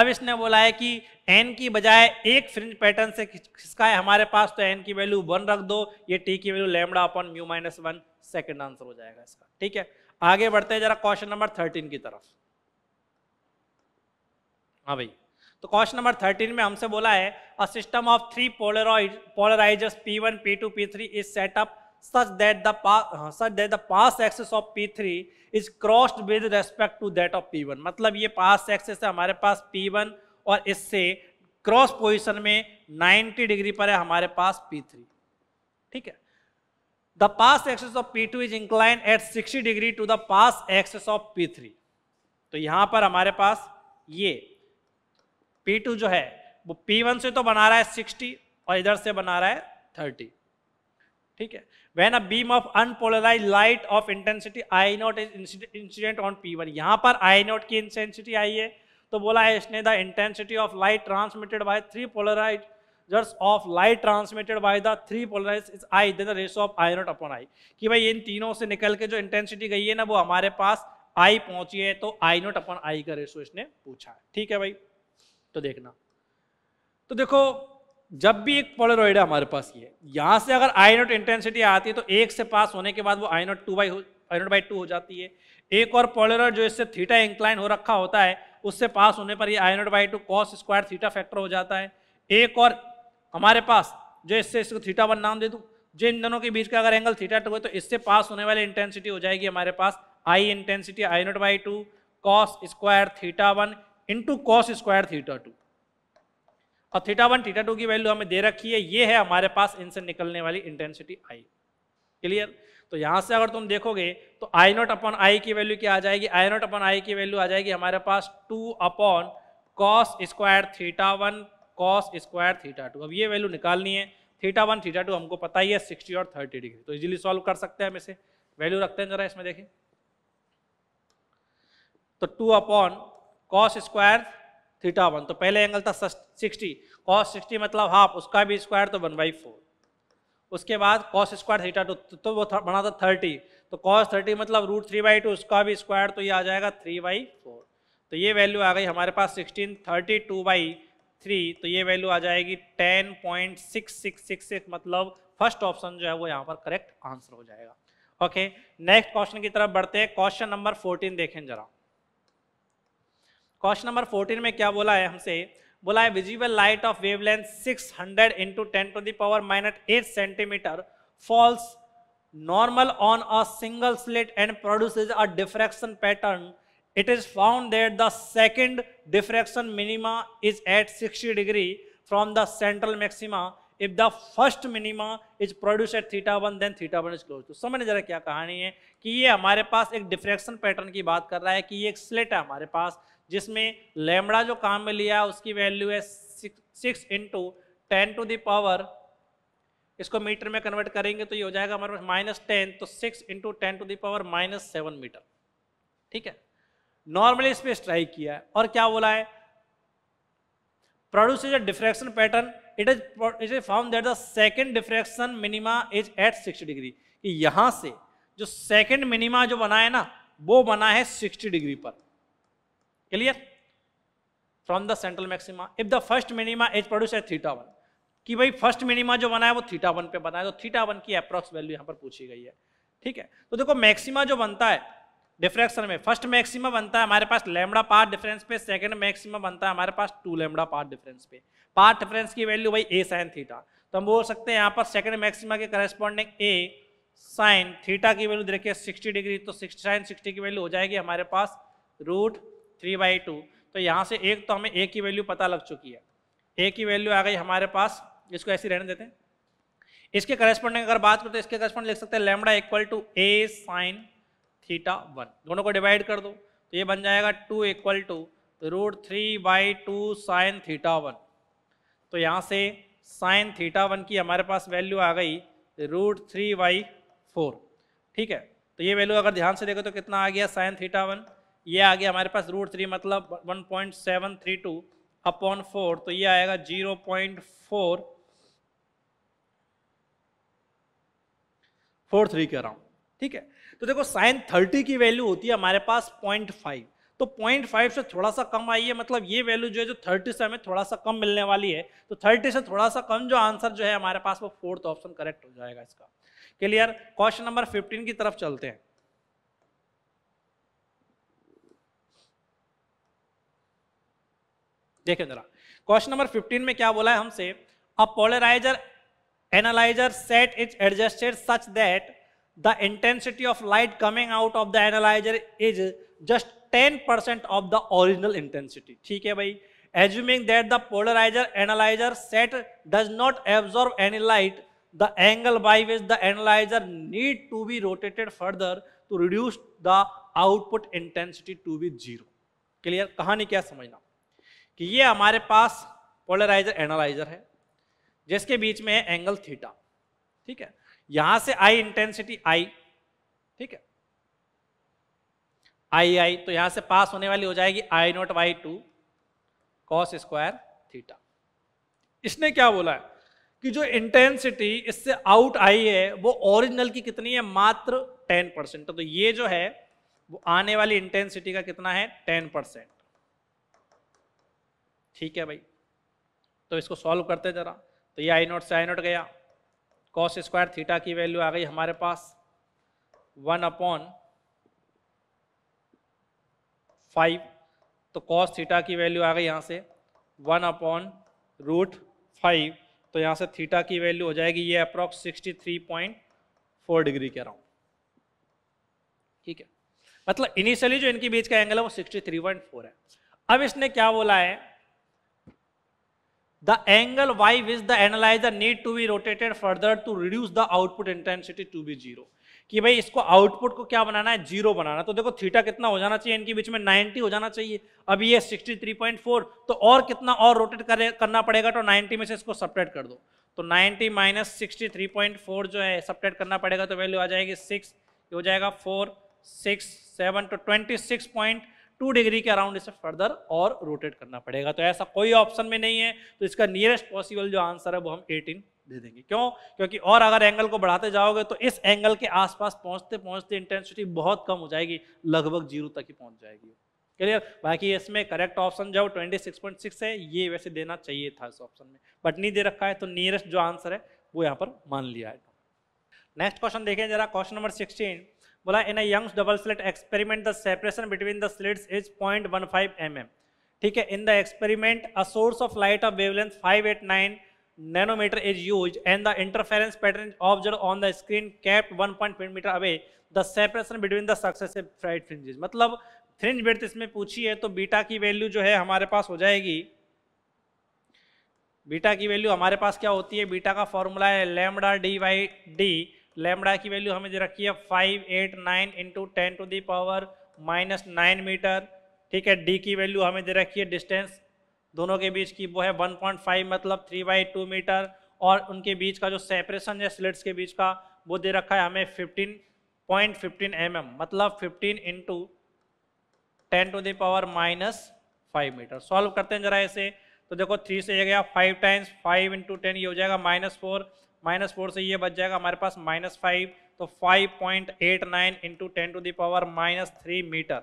Speaker 1: अब इसने बोला है कि एन की बजाय एक फ्रिंज पैटर्न से खिसका है हमारे पास तो एन की वैल्यू वन रख दो ये टी की value lambda upon mu minus one second answer हो जाएगा इसका ठीक है आगे बढ़ते हैं जरा क्वेश्चन नंबर थर्टीन की तरफ हाँ भाई तो क्वेश्चन नंबर थर्टीन में हमसे बोला है a system of three polaroid polarisers P one P two P three is set up such that the हाँ, such that axis of P three is crossed with respect to that of P one मतलब ये पास access है हमारे पास P one और इससे cross position में 90 degree पर है हमारे पास पी थ्री ठीक है the past axis of P2 is inclined at 60 degree to the axis axis of P3 तो यहां पर हमारे पास ये P2 जो है वो P1 से तो बना रहा है 60 और इधर से बना रहा है 30 ठीक है when a beam of unpolarise light of intensity I nought is incident on P one यहां पर आई नॉट की इंटेंसिटी आई है तो बोला है इसने the intensity of light transmitted by three polarisers of light transmitted by the three polarise is I then the ratio of I nought upon I कि भाई इन तीनों से निकल के जो इंटेंसिटी गई है ना वो हमारे पास आई पहुंची है तो आई नॉट अपॉन आई का रेशो इसने पूछा है ठीक है भाई तो देखना तो देखो जब भी एक पोलरॉइड है हमारे पास ये यहाँ से अगर आई नॉट इंटेंसिटी आती है तो एक से पास होने के बाद वो I not to by I nought by two हो जाती है एक और पोलरॉइड जो इससे थीटा इंक्लाइन हो रखा होता है उससे पास होने पर ये I nought by two cos square theta factor हो जाता है एक और हमारे पास जो इससे इसको थीटा वन नाम दे दूँ जो इन दोनों के बीच का अगर एंगल थीटा टू है तो इससे पास होने वाली इंटेंसिटी हो जाएगी हमारे पास I intensity I nought by two cos square theta one into cos square theta two और थीटा वन थीटा टू की वैल्यू हमें दे रखी है ये है हमारे पास इनसे निकलने वाली इंटेंसिटी आई क्लियर तो यहाँ से अगर तुम देखोगे तो आई नोट अपॉन आई की वैल्यू क्या आ जाएगी आई नोट अपॉन आई की वैल्यू आ जाएगी हमारे पास two upon cos square theta one cos square theta two अब ये वैल्यू निकालनी है थीटा वन थीटा टू हमको पता ही है सिक्सटी और थर्टी डिग्री तो इजीली सॉल्व कर सकते हैं हम इसे वैल्यू रखते हैं जरा इसमें देखिए तो two upon cos square theta one तो पहले एंगल था सिक्सटी कॉस सिक्सटी मतलब हाफ उसका भी स्क्वायर तो वन बाई फोर उसके बाद कॉस स्क्वायर थीटा टू तो वो बना था थर्टी तो कॉस थर्टी मतलब रूट थ्री बाई टू उसका भी स्क्वायर तो ये आ जाएगा थ्री बाई फोर तो ये वैल्यू आ गई हमारे पास sixteen thirty two by three तो ये वैल्यू आ जाएगी ten point six six six six मतलब फर्स्ट ऑप्शन जो है वो यहाँ पर करेक्ट आंसर हो जाएगा ओके नेक्स्ट क्वेश्चन की तरफ बढ़ते हैं क्वेश्चन नंबर फोर्टीन देखें जरा क्वेश्चन नंबर फोर्टीन में क्या बोला है हमसे बोला है visible light of wavelength 600 hundred into ten to the power minus eight centimetre falls normal on a single slit and produces a diffraction pattern it is found that the second diffraction minima is at 60 degree from the central maxima if the first minima is produced at theta 1 then theta 1 is closed तो समझ जरा क्या कहानी है कि ये हमारे पास एक डिफ्रैक्शन पैटर्न की बात कर रहा है कि ये एक स्लेट है हमारे पास जिसमें लेमड़ा जो काम में लिया है उसकी वैल्यू है six into ten to the power इसको मीटर में कन्वर्ट करेंगे तो ये हो जाएगा हमारे पास माइनस टेन तो six into ten to the power minus seven metre ठीक है नॉर्मली इस पर स्ट्राइक किया है और क्या बोला है produce is a diffraction pattern it is it is found that the second diffraction minima is at sixty degree कि यहां से जो सेकेंड मिनिमा जो बना है ना वो बना है सिक्सटी डिग्री पर clear from the central maxima if the first minima is produce at theta one कि भाई फर्स्ट मिनिमा जो बना है वो थीटा वन पे बना है तो थीटा वन की अप्रोक्स वैल्यू यहां पर पूछी गई है ठीक है तो देखो मैक्सिमा जो बनता है डिफ्रैक्शन में फर्स्ट मैक्सिमम बनता है हमारे पास लेमड़ा पार्ट डिफरेंस पे सेकंड मैक्सिमम बनता है हमारे पास टू लेमड़ा पार्ट डिफरेंस पे पार्ट डिफरेंस की वैल्यू भाई ए साइन थीटा तो हम बोल सकते हैं यहाँ पर सेकंड मैक्सिमा के करेस्पॉन्डिंग ए साइन थीटा की वैल्यू देखिए सिक्सटी डिग्री तो साइन सिक्सटी की वैल्यू हो जाएगी हमारे पास रूट थ्री बाई टू तो यहाँ से एक तो हमें ए की वैल्यू पता लग चुकी है ए की वैल्यू आ गई हमारे पास इसको ऐसे रहने देते हैं इसके करेस्पॉन्डिंग अगर बात करें तो इसके करेस्पॉन्डिंग लिख सकते हैं lambda equal to a sine theta one दोनों को डिवाइड कर दो तो ये बन जाएगा two equal to root three by two sine theta one तो यहाँ से साइन थीटा वन की हमारे पास वैल्यू आ गई रूट थ्री बाई फोर ठीक है तो ये वैल्यू अगर ध्यान से देखो तो कितना आ गया साइन थीटा वन ये आ गया हमारे पास रूट थ्री मतलब one point seven three two upon four तो ये आएगा zero point four four three कह रहा हूँ ठीक है तो देखो साइन थर्टी की वैल्यू होती है हमारे पास पॉइंट फाइव तो पॉइंट फाइव से थोड़ा सा कम आई है मतलब ये वैल्यू जो है जो थर्टी से हमें थोड़ा सा कम मिलने वाली है तो थर्टी से थोड़ा सा कम जो आंसर जो है हमारे पास वो फोर्थ ऑप्शन करेक्ट हो जाएगा इसका क्लियर क्वेश्चन नंबर फिफ्टीन की तरफ चलते हैं देखे जरा क्वेश्चन नंबर 15 में क्या बोला है हमसे a polariser analyser set is adjusted such that the intensity of light coming out of the analyzer is just 10% of the original intensity. theek hai bhai Assuming that the polarizer analyzer set does not absorb any light, the angle by which the analyzer need to be rotated further to reduce the output intensity to be zero. clear kahani kya samajhna ki ye hamare paas polarizer analyzer hai jiske beech mein hai angle theta theek hai यहां से आई intensity आई ठीक है आई आई तो यहां से पास होने वाली हो जाएगी I nought by two cos square theta इसने क्या बोला है कि जो इंटेंसिटी इससे आउट आई है वो ओरिजिनल की कितनी है मात्र टेन परसेंट तो ये जो है वो आने वाली इंटेंसिटी का कितना है टेन परसेंट ठीक है भाई तो इसको सॉल्व करते जरा तो ये आई नोट से आई नोट गया कॉस स्क्वायर थीटा की वैल्यू आ गई हमारे पास वन अपॉन फाइव तो कॉस थीटा की वैल्यू आ गई यहाँ से वन अपॉन रूट फाइव तो यहाँ से थीटा की वैल्यू हो जाएगी ये approx sixty three point four degree के अराउंड ठीक है मतलब इनिशियली जो इनके बीच का एंगल है वो सिक्सटी थ्री पॉइंट फोर है अब इसने क्या बोला है the angle y which the analyzer need to be rotated further to reduce the output intensity to be zero कि भाई इसको आउटपुट को क्या बनाना है जीरो बनाना तो देखो थीटा कितना हो जाना चाहिए इनके बीच में 90 हो जाना चाहिए अब ये 63.4 तो और कितना और रोटेट करना पड़ेगा तो 90 में से इसको सपरेट कर दो तो 90 माइनस सिक्सटी जो है सपरेट करना पड़ेगा तो वैल्यू आ जाएगी सिक्स हो जाएगा फोर सिक्स सेवन तो twenty six point two degree के अराउंड इसे फर्दर और रोटेट करना पड़ेगा तो ऐसा कोई ऑप्शन में नहीं है तो इसका नियरेस्ट पॉसिबल जो आंसर है वो हम 18 दे देंगे क्यों क्योंकि और अगर एंगल को बढ़ाते जाओगे तो इस एंगल के आसपास पहुंचते पहुंचते इंटेंसिटी बहुत कम हो जाएगी लगभग जीरो तक ही पहुंच जाएगी क्लियर बाकी इसमें करेक्ट ऑप्शन जो सिक्स है ये वैसे देना चाहिए था इस ऑप्शन में बट नहीं दे रखा है तो नियरेस्ट जो आंसर है वो यहाँ पर मान लिया है नेक्स्ट क्वेश्चन देखें जरा क्वेश्चन नंबर सिक्सटीन बोला in Young's double slit experiment the separation between the slits is point one five m m ठीक है in the experiment a source of light of wavelength 589 nanometer is used and the interference pattern observed on the screen kept 1.5 metre away the separation between the successive bright fringes मतलब fringe width इसमें पूछी है तो beta की value जो है हमारे पास हो जाएगी बीटा की वैल्यू हमारे पास क्या होती है बीटा का फॉर्मूला है lambda D by D lambda की वैल्यू हमें दे रखी है five eight nine into ten to the power minus nine metre ठीक है डी की वैल्यू हमें दे रखी है डिस्टेंस दोनों के बीच की वो है 1.5 मतलब 3 बाई टू मीटर और उनके बीच का जो सेपरेशन है स्लिट्स के बीच का वो दे रखा है हमें fifteen point fifteen m m मतलब 15 into ten to the power minus five metre solve करते हैं जरा ऐसे तो देखो थ्री से ये गया five times five into ten ये हो जाएगा माइनस फोर माइनस फोर से ये बच जाएगा हमारे पास माइनस फाइव तो five point eight nine into ten to the power minus three metre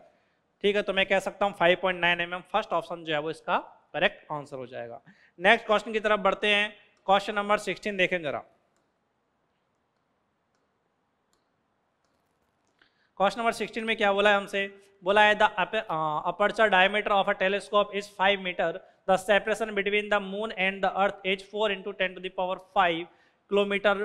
Speaker 1: ठीक है तो मैं कह सकता हूँ five point nine m m first option जो है वो इसका करेक्ट आंसर हो जाएगा नेक्स्ट क्वेश्चन की तरफ बढ़ते हैं क्वेश्चन नंबर सिक्सटीन देखें जरा क्वेश्चन नंबर सिक्सटीन में क्या बोला है हमसे बोला है the aperture diameter of a telescope is five metre the separation between the moon and the earth is four into ten to the power five kilometre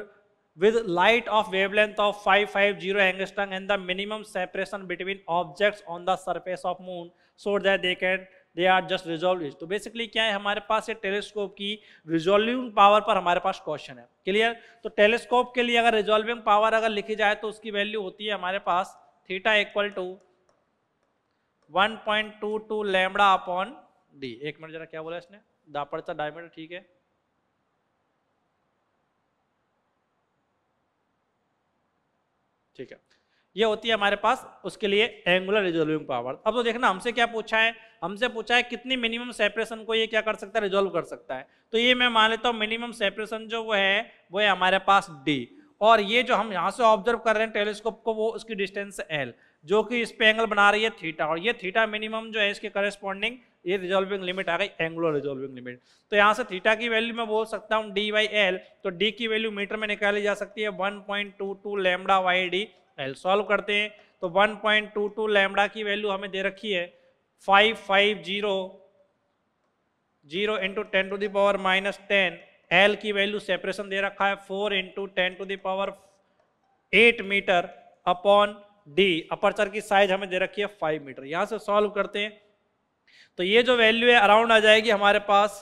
Speaker 1: with light of wavelength of 550 five zero angstrom and the minimum separation between objects on the surface of moon so that they can they are just resolve तो basically क्या है हमारे पास ये telescope की resolving power पर हमारे पास क्वेश्चन है क्लियर तो टेलीस्कोप के लिए अगर रिजोल्विंग पावर अगर लिखी जाए तो उसकी वैल्यू होती है हमारे पास theta equal to 1.22 lambda upon D एक मिनट जरा क्या बोला इसने दापड़ता सा डायमीटर ठीक है ठीक है ये होती है हमारे पास उसके लिए एंगुलर रिजोल्विंग पावर अब तो देखना हमसे क्या पूछा है हमसे पूछा है कितनी मिनिमम सेपरेशन को ये क्या कर सकता है रिजोल्व कर सकता है तो ये मैं मान लेता हूँ मिनिमम सेपरेशन जो वो है वो है हमारे पास डी और ये जो हम यहाँ से ऑब्जर्व कर रहे हैं टेलीस्कोप को वो उसकी डिस्टेंस एल जो कि इस पे एंगल बना रही है थीटा और ये थीटा मिनिमम जो है इसके करेस्पॉन्डिंग ये रिजोल्विंग लिमिट आ गई एंगुलर रिजोल्विंग लिमिट तो यहाँ से थीटा की वैल्यू मैं बोल सकता हूँ डी वाई एल तो डी की वैल्यू मीटर में निकाली जा सकती है one point two two lambda y D L solve करते हैं तो one point two two lambda की वैल्यू हमें दे रखी है five five zero zero into ten to the power minus ten L की वैल्यू सेपरेशन दे रखा है four into ten to the power eight metre upon D aperture की साइज हमें दे रखी है फाइव मीटर यहाँ से सॉल्व करते हैं तो ये जो वैल्यू है अराउंड आ जाएगी हमारे पास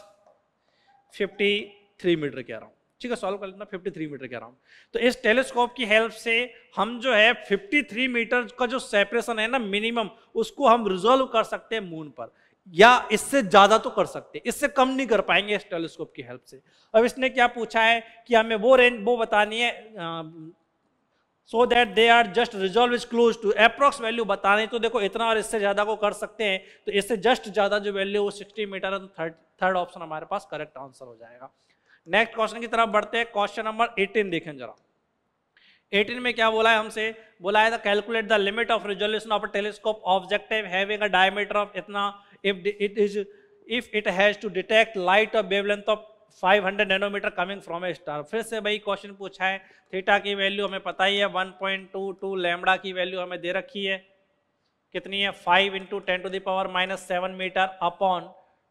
Speaker 1: 53 मीटर के अराउंड ठीक है सॉल्व कर लेना 53 मीटर के अराउंड तो इस टेलीस्कोप की हेल्प से हम जो है 53 मीटर का जो सेपरेशन है ना मिनिमम उसको हम रिजोल्व कर सकते हैं मून पर या इससे ज़्यादा तो कर सकते हैं इससे कम नहीं कर पाएंगे इस टेलीस्कोप की हेल्प से अब इसने क्या पूछा है कि हमें वो रेंज वो बतानी है ah, so that they are just resolve is close to approx value बताने तो देखो इतना और इससे ज़्यादा को कर सकते हैं तो इससे जस्ट ज़्यादा जो वैल्यू वो सिक्सटी मीटर है तो थर्ड थर्ड ऑप्शन हमारे पास करेक्ट आंसर हो जाएगा नेक्स्ट क्वेश्चन की तरफ बढ़ते हैं क्वेश्चन नंबर एटीन देखें जरा 18 में क्या बोला है हमसे बोला है calculate the limit of resolution of a telescope objective having a diameter of इतना if it is if it has to detect light of wavelength of 500 nanometre coming from a star फिर से भाई क्वेश्चन पूछा है theta की value हमें पता ही है 1.22 लैम्डा की वैल्यू हमें दे रखी है कितनी है five into ten to the power minus seven metre upon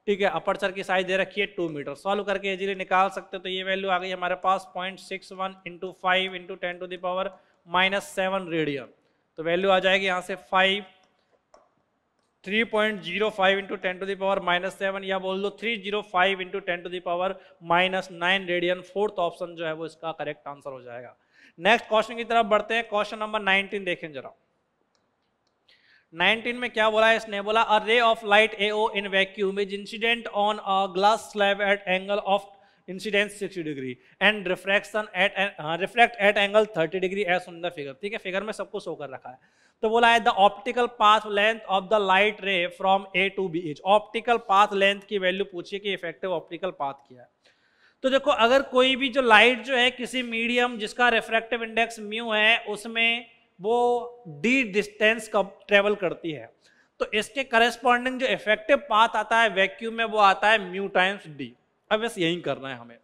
Speaker 1: ठीक है अपरचर की साइज दे रखी है टू मीटर सॉल्व करके इजीली निकाल सकते हो तो ये वैल्यू आ गई हमारे पास point six one into five into ten to the power minus seven radian तो वैल्यू आ जाएगी यहाँ से five three point zero five into ten to the power minus seven या बोल दो three zero five into ten to the power minus nine radian fourth option जो है वो इसका करेक्ट आंसर हो जाएगा नेक्स्ट क्वेश्चन की तरफ बढ़ते हैं क्वेश्चन नंबर नाइनटीन देखें जरा 19 में क्या बोला है इसने बोला a ray of light A O in vacuum is incident on a glass slab at angle of incidence 60 degree and refraction at reflect at angle 30 degree as on the figure ठीक है फिगर में सब कुछ show कर रखा है तो बोला है the optical path length of the light ray from A to B H optical path length की वैल्यू पूछिए कि इफेक्टिव ऑप्टिकल पाथ क्या है तो देखो अगर कोई भी जो लाइट जो है किसी मीडियम जिसका रिफ्रैक्टिव इंडेक्स म्यू है उसमें वो डी डिस्टेंस कब ट्रेवल करती है तो इसके करेस्पॉन्डिंग जो इफेक्टिव पाथ आता है वैक्यूम में वो आता है म्यू टाइम्स डी अब बस यही करना है हमें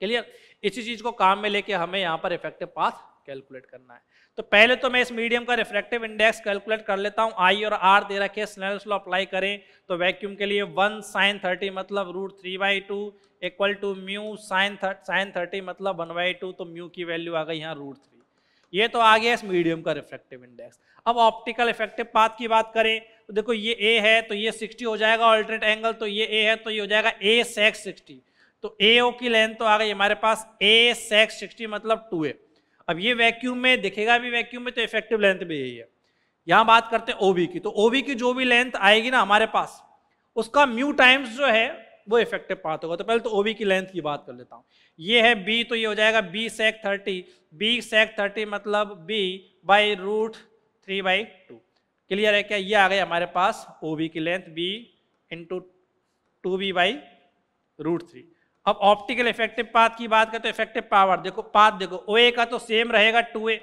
Speaker 1: क्लियर इसी चीज को काम में लेके हमें यहाँ पर इफेक्टिव पाथ कैलकुलेट करना है तो पहले तो मैं इस मीडियम का रिफ्रैक्टिव इंडेक्स कैलकुलेट कर लेता हूँ आई और आर दे रखे स्नेल्स लॉ अप्लाई करें तो वैक्यूम के लिए वन साइन थर्टी मतलब root three by two equal to mu sine sine thirty मतलब वन बाई टू तो म्यू की वैल्यू आ गई यहाँ रूट थ्री ये तो आ गया इस मीडियम का रिफ्लेक्टिव इंडेक्स अब ऑप्टिकल इफेक्टिव पाथ की बात करें तो देखो ये ए है तो ये सिक्सटी हो जाएगा ऑल्टरनेट एंगल तो ये ए है तो ये हो जाएगा ए सेक्स सिक्सटी तो ए की लेंथ तो आ गई हमारे पास ए सेक्स सिक्सटी मतलब टू ए अब ये वैक्यूम में दिखेगा भी वैक्यूम में तो इफेक्टिव लेंथ भी यही है यहाँ बात करते हैं ओवी की तो ओवी की जो भी लेंथ आएगी ना हमारे पास उसका म्यू टाइम्स जो है वो इफेक्टिव पाथ होगा तो पहले तो ओवी की लेंथ की बात कर लेता हूँ ये है बी तो ये हो जाएगा B sec thirty B sec thirty मतलब B by root three by two clear है क्या ये आ गया हमारे पास ओ की length B into two B by root three अब ऑप्टिकल इफेक्टिव पाथ की बात करें तो इफेक्टिव पावर देखो पाथ देखो ओ ए का तो सेम रहेगा टू ए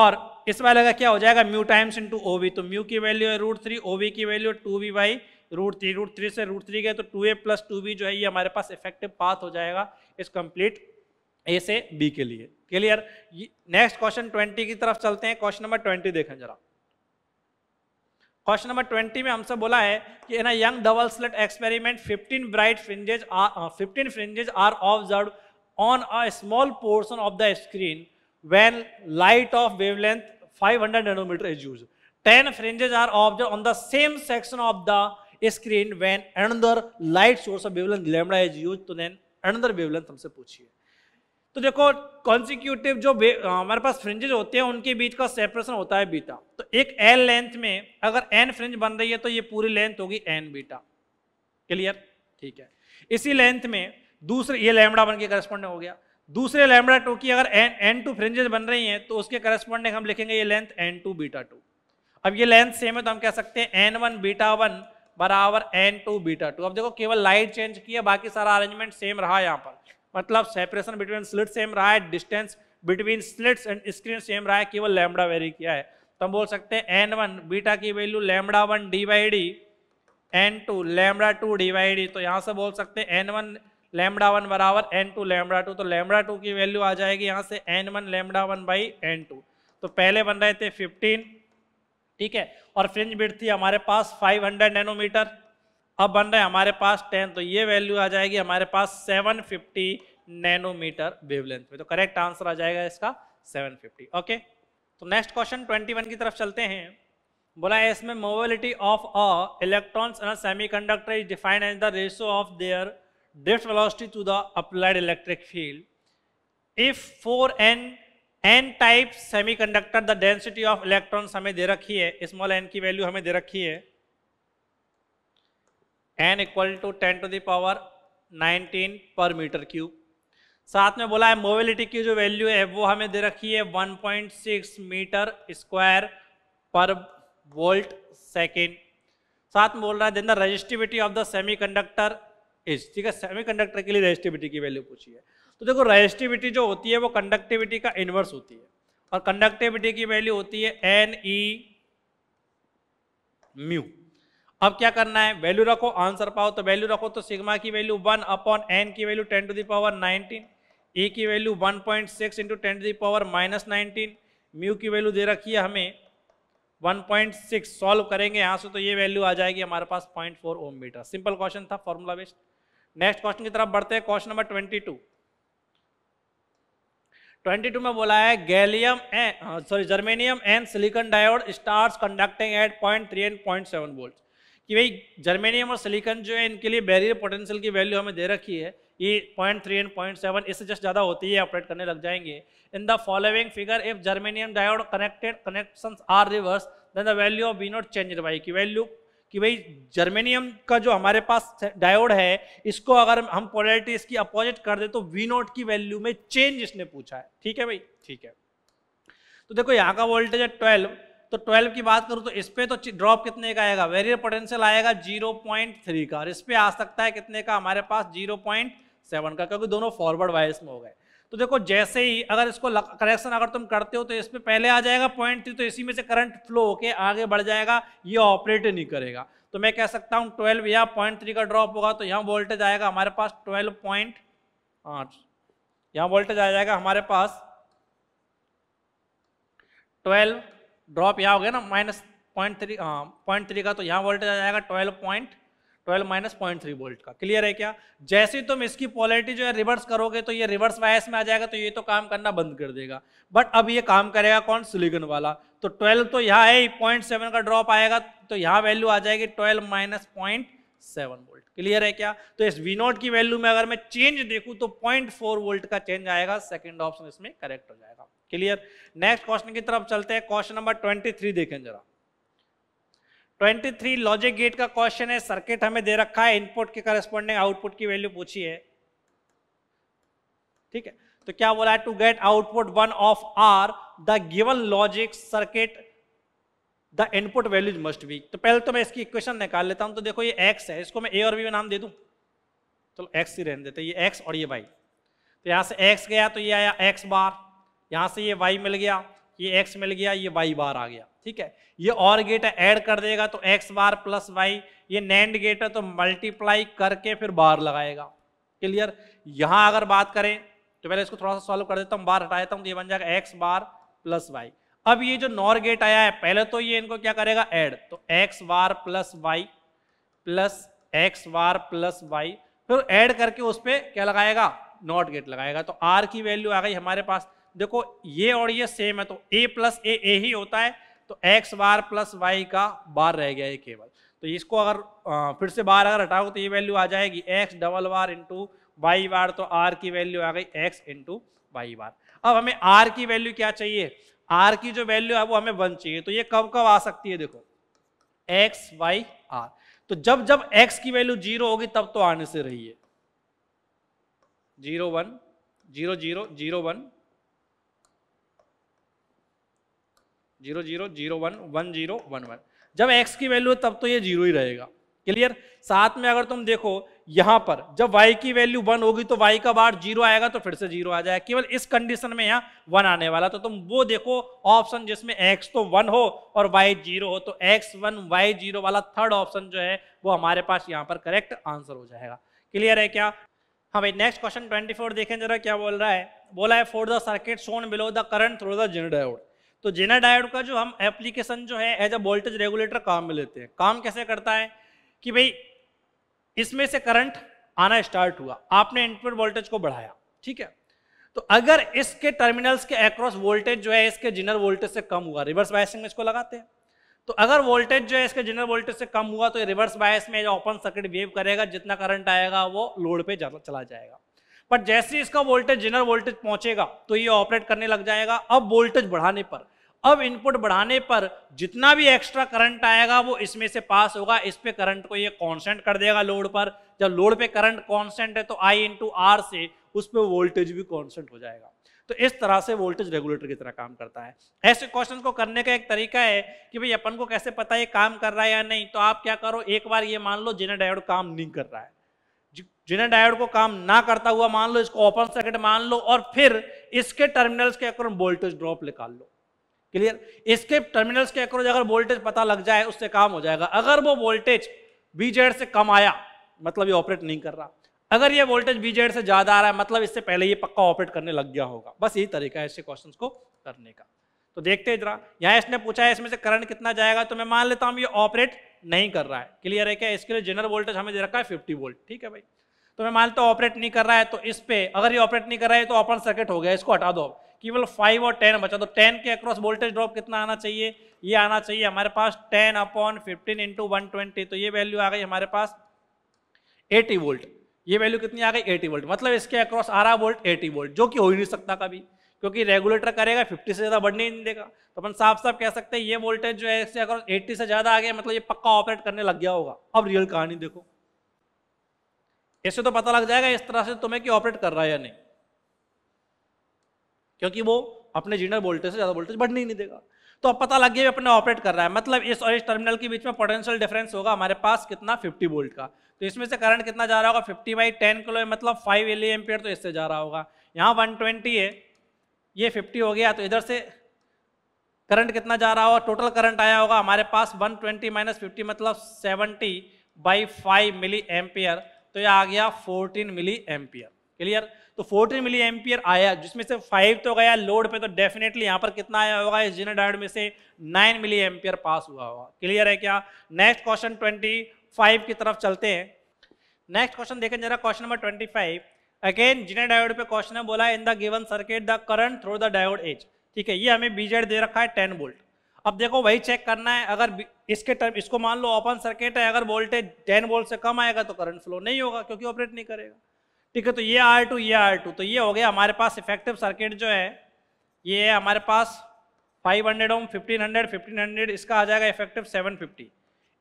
Speaker 1: और इस वाले का क्या हो जाएगा mu times into O V तो म्यू की वैल्यू है रूट थ्री ओ वी की value two V by root three root three से रूट थ्री गए तो two A plus two B जो है ये हमारे पास इफेक्टिव पाथ हो जाएगा इस कंप्लीट ए से बी के लिए क्लियर नेक्स्ट क्वेश्चन ट्वेंटी की तरफ चलते हैं क्वेश्चन नंबर ट्वेंटी देखें जरा क्वेश्चन नंबर 20 में हमसे बोला है कि in Young double slit experiment 15 bright fringes fifteen fringes are observe on a small portion of the screen when light of wave length five nanometre is use ten fringes are observe on the same section of the screen when another light source of wavelength lambda is use तो then another wavelength हमसे पूछिए तो देखो consecutive जो हमारे पास fringes होते हैं उनके बीच का सेपरेशन होता है बीटा तो एक एल लेंथ में अगर एन फ्रिंज बन रही है तो ये पूरी लेंथ होगी एन बीटा क्लियर ठीक है इसी लेंथ में दूसरे ये लैमडा बन के करस्पॉन्डिंग हो गया दूसरे लैमडा टू की अगर एन एन टू फ्रिंजेज बन रही हैं तो उसके करस्पॉन्डिंग हम लिखेंगे ये length N two beta two अब ये लेंथ सेम है तो हम कह सकते हैं एन वन बीटा वन बराबर एन टू बीटा टू अब देखो केवल लाइट चेंज किया बाकी सारा अरेंजमेंट सेम रहा यहाँ पर मतलब सेपरेशन बिटवीन स्लिट सेम रहा है distance between slits and screen same रहा है केवल लैमडा वेरी किया है तो हम बोल सकते हैं एन वन बीटा की value lambda one D D N two lambda two D D तो यहाँ से बोल सकते हैं एन वन लैमडा वन बराबर एन टू लैमडा टू तो लैमडा टू की वैल्यू आ जाएगी यहाँ से N one lambda one by N two तो पहले बन रहे थे फिफ्टीन ठीक है और फ्रिंज बिट थी हमारे पास फाइव हंड्रेड नैनोमीटर अब बन रहा है हमारे पास टेन तो ये वैल्यू आ जाएगी हमारे पास सेवन फिफ्टी नैनोमीटर वेवलेंथ में तो करेक्ट आंसर आ जाएगा इसका सेवन फिफ्टी ओके तो नेक्स्ट क्वेश्चन ट्वेंटी वन की तरफ चलते हैं बोला है इसमें mobility of a electrons in semiconductor is defined as the ratio of their velocity to the applied electric field if for an N type semiconductor the density of electrons हमें दे रखी है small N की value हमें दे रखी है N equal to ten to the power nineteen per metre cube साथ में बोला है मोबिलिटी की जो वैल्यू है वो हमें दे रखी है 1.6 metre square per volt second साथ में बोल रहा है then the resistivity of the semiconductor is ठीक है सेमीकंडक्टर के लिए रजिस्टिविटी की वैल्यू पूछी है तो देखो रजिस्टिविटी जो होती है वो कंडक्टिविटी का इन्वर्स होती है और कंडक्टिविटी की वैल्यू होती है एन ई म्यू अब क्या करना है वैल्यू रखो आंसर पाओ तो वैल्यू रखो तो सिग्मा की वैल्यू वन अपॉन एन की value ten to the power nineteen E की value one point six into ten to power minus nineteen mu की वैल्यू दे रखी है हमें वन पॉइंट सिक्स सॉल्व करेंगे यहाँ से तो ये वैल्यू आ जाएगी हमारे पास point four ohm metre simple question था फॉर्मूला बेस्ड नेक्स्ट क्वेश्चन की तरफ बढ़ते हैं question number twenty two twenty two में बोला है gallium and sorry germanium and silicon diode starts conducting at point three and point seven volt कि भाई जर्मेनियम और सिलिकन जो है इनके लिए बैरियर पोटेंशियल की वैल्यू हमें दे रखी है ये point three and point seven इससे जस्ट ज़्यादा होती है ऑपरेट करने लग जाएंगे in the following figure if germanium diode connected connection are reverse then the value of be not change by की वैल्यू कि भाई जर्मेनियम का जो हमारे पास डायोड है इसको अगर हम पोलरिटी इसकी अपोजिट कर दे तो वी नोट की वैल्यू में चेंज इसने पूछा है ठीक है भाई ठीक है तो देखो यहाँ का वोल्टेज है ट्वेल्व तो 12 की बात करूं तो इस पर तो ड्रॉप कितने का आएगा वेरियर पोटेंशियल आएगा 0.3 का और इस पे आ सकता है कितने का हमारे पास 0.7 का क्योंकि दोनों फॉरवर्ड वायरस में हो गए तो देखो जैसे ही अगर इसको करेक्शन अगर तुम करते हो तो इस पर पहले आ जाएगा पॉइंट थ्री तो इसी में से करंट फ्लो होके आगे बढ़ जाएगा ये ऑपरेट नहीं करेगा तो मैं कह सकता हूँ ट्वेल्व या पॉइंट थ्री का ड्रॉप होगा तो यहाँ वोल्टेज आएगा हमारे पास ट्वेल्व पॉइंट आठ यहाँ वोल्टेज आ जाएगा हमारे पास ट्वेल्व ड्रॉप यहाँ हो गया ना minus point three point three का तो यहाँ वोल्टेज आ जाएगा twelve point twelve minus point three volt का क्लियर है क्या जैसे ही तुम इसकी पॉलिटी जो है रिवर्स करोगे तो ये रिवर्स वायस में आ जाएगा तो ये तो काम करना बंद कर देगा बट अब ये काम करेगा कौन सिलिकन वाला तो ट्वेल्व तो यहाँ है पॉइंट सेवन का ड्रॉप आएगा तो यहाँ वैल्यू आ जाएगी twelve minus point seven volt clear है क्या तो इस वी नोट की वैल्यू में अगर मैं चेंज देखूँ तो पॉइंट फोर वोल्ट का चेंज आएगा सेकेंड ऑप्शन इसमें करेक्ट हो जाएगा क्लियर नेक्स्ट क्वेश्चन की तरफ चलते हैं क्वेश्चन नंबर ट्वेंटी थ्री देखें जरा ट्वेंटी थ्री लॉजिक गेट का क्वेश्चन है सर्किट हमें दे रखा है इनपुट के करस्पॉन्डिंग आउटपुट की वैल्यू पूछी है ठीक है तो क्या बोला है to get output one of are the given logic circuit the input values must be तो पहले तो मैं इसकी इक्वेशन निकाल लेता हूं तो देखो ये एक्स है इसको मैं ए और बी में नाम दे दू चलो तो एक्स ही रहने देते ये एक्स और ये वाई तो यहां से एक्स गया तो ये आया एक्स बार यहाँ से ये वाई मिल गया ये एक्स मिल गया ये वाई बार आ गया ठीक है ये और गेट है ऐड कर देगा तो एक्स बार प्लस वाई ये नैंड गेट है तो मल्टीप्लाई करके फिर बार लगाएगा क्लियर यहाँ अगर बात करें तो पहले इसको थोड़ा सा सॉल्व कर देता हूँ बार हटा देता हूँ तो ये बन जाएगा एक्स बार प्लस वाई अब ये जो नॉर गेट आया है पहले तो ये इनको क्या करेगा ऐड तो X bar plus Y plus X bar plus Y फिर ऐड करके उस पर क्या लगाएगा नॉट गेट लगाएगा तो आर की वैल्यू आ गई हमारे पास देखो ये और ये सेम है तो ए प्लस ए ए ही होता है तो एक्स बार प्लस वाई का बार रह गया ये केवल तो इसको अगर आ, फिर से बार अगर हटाओ तो ये वैल्यू आ जाएगी X double bar into Y bar तो आर की वैल्यू आ गई एक्स इंटू वाई बार अब हमें आर की वैल्यू क्या चाहिए आर की जो वैल्यू है वो हमें वन चाहिए तो ये कब कब आ सकती है देखो एक्स वाई आर तो जब जब एक्स की वैल्यू जीरो होगी तब तो आने से रही है zero one zero zero zero one zero zero zero one one zero one one जब एक्स की वैल्यू है तब तो ये जीरो ही रहेगा क्लियर साथ में अगर तुम देखो यहां पर जब y की वैल्यू वन होगी तो y का बार जीरो आएगा तो फिर से जीरो आ जाएगा केवल इस कंडीशन में यहाँ वन आने वाला तो तुम वो देखो ऑप्शन जिसमें x तो वन हो और y जीरो हो तो x वन y जीरो वाला थर्ड ऑप्शन जो है वो हमारे पास यहाँ पर करेक्ट आंसर हो जाएगा क्लियर है क्या हाँ भाई नेक्स्ट क्वेश्चन फोर देखें जरा क्या बोल रहा है बोला है for the circuit shown below the current through the generator तो जेना डायोड का जो हम एप्लीकेशन जो है एज अ वोल्टेज रेगुलेटर काम में लेते हैं काम कैसे करता है कि भाई इसमें से करंट आना स्टार्ट हुआ आपने इनपुट वोल्टेज को बढ़ाया ठीक है तो अगर इसके टर्मिनल्स के अक्रॉस वोल्टेज जो है इसके जिनर वोल्टेज से कम हुआ रिवर्स बायसिंग में इसको लगाते हैं तो अगर वोल्टेज जो है इसके जनरल वोल्टेज से कम हुआ तो ये रिवर्स बायस में ओपन सर्किट बिहेव करेगा जितना करंट आएगा वो लोड पे चला जाएगा बट जैसे इसका वोल्टेज जनरल वोल्टेज पहुंचेगा तो ये ऑपरेट करने लग जाएगा अब वोल्टेज बढ़ाने पर अब इनपुट बढ़ाने पर जितना भी एक्स्ट्रा करंट आएगा वो इसमें से पास होगा इस पे करंट को ये कांस्टेंट कर देगा लोड पर जब लोड पे करंट कांस्टेंट है तो आई इंटू आर से उस पर वोल्टेज भी कांस्टेंट हो जाएगा तो इस तरह से वोल्टेज रेगुलेटर की तरह काम करता है ऐसे क्वेश्चन को करने का एक तरीका है कि भाई अपन को कैसे पता ये काम कर रहा है या नहीं तो आप क्या करो एक बार ये मान लो जिन्हें डायोड काम नहीं कर रहा है जिन्हें डायोड को काम ना करता हुआ मान लो इसको ओपन सर्किट मान लो और फिर इसके टर्मिनल्स के अक्रम वोल्टेज ड्रॉप निकाल लो क्लियर इसके टर्मिनल्स के अक्रोच अगर वोल्टेज पता लग जाए उससे काम हो जाएगा अगर वो वोल्टेज बीजेड से कम आया मतलब ये ऑपरेट नहीं कर रहा अगर ये वोल्टेज बीजेड से ज्यादा आ रहा है मतलब इससे पहले ये पक्का ऑपरेट करने लग गया होगा बस यही तरीका है ऐसे क्वेश्चन को करने का तो देखते जरा यहाँ इसने पूछा है इसमें से करंट कितना जाएगा तो मैं मान लेता हूँ ये ऑपरेट नहीं कर रहा है क्लियर है क्या इसके लिए जनरल वोल्टेज हमें दे रखा है फिफ्टी वोल्ट ठीक है भाई तो मैं मानता हूँ ऑपरेट नहीं कर रहा है तो इस पे अगर ये ऑपरेट नहीं कर रहा है तो ओपन सर्किट हो गया इसको हटा दो केवल फाइव और टेन बचा तो टेन के अक्रॉस वोल्टेज ड्रॉप कितना आना चाहिए ये आना चाहिए हमारे पास ten upon fifteen into one twenty तो ये वैल्यू आ गई हमारे पास एटी वोल्ट ये वैल्यू कितनी आ गई एटी वोल्ट मतलब इसके अक्रॉस आ रहा वोल्ट एटी वोल्ट जो कि हो ही नहीं सकता कभी क्योंकि रेगुलेटर करेगा फिफ्टी से ज़्यादा बढ़ने नहीं देगा तो अपन साफ साफ कह सकते हैं ये वोल्टेज जो है इससे अक्रॉस एट्टी से ज़्यादा आ गया मतलब ये पक्का ऑपरेट करने लग गया होगा अब रियल कहानी देखो इससे तो पता लग जाएगा इस तरह से तुम्हें कि ऑपरेट कर रहा है या नहीं क्योंकि वो अपने जीनर वोल्टेज से ज़्यादा वोल्टेज बढ़ने ही नहीं देगा तो अब पता लग गया अपने ऑपरेट कर रहा है मतलब इस और इस टर्मिनल के बीच में पोटेंशियल डिफरेंस होगा हमारे पास कितना 50 वोल्ट का तो इसमें से करंट कितना जा रहा होगा 50 बाई 10 किलो मतलब 5 एल एम्पियर तो इससे जा रहा होगा यहाँ 120 है ये 50 हो गया तो इधर से करंट कितना जा रहा होगा टोटल करंट आया होगा हमारे पास वन ट्वेंटी माइनस फिफ्टी मतलब seventy by five milli ampere तो यह आ गया फोर्टीन मिली एम्पियर क्लियर तो फोर्टीन मिली एम्पियर आया जिसमें से फाइव तो गया लोड पे तो डेफिनेटली यहाँ पर कितना आया होगा इस जीना डायोड में से नाइन मिली एम्पियर पास हुआ होगा क्लियर है क्या नेक्स्ट क्वेश्चन ट्वेंटी फाइव की तरफ चलते हैं नेक्स्ट क्वेश्चन देखें जरा question number twenty five again Zener diode पे क्वेश्चन है बोला in the given circuit the current through the diode is ठीक है ये हमें बीजेड दे रखा है टेन बोल्ट अब देखो वही चेक करना है अगर इसके टर्म इसको मान लो ओपन सर्किट है अगर वोल्टेज टेन वोल्ट से कम आएगा तो करंट फ्लो नहीं होगा क्योंकि ऑपरेट नहीं करेगा ठीक है तो ये आर टू ये आर टू तो ये हो गया हमारे पास इफेक्टिव सर्किट जो है ये है हमारे पास 500 हंड्रेड ओम फिफ्टीन हंड्रेड इसका आ जाएगा इफेक्टिव 750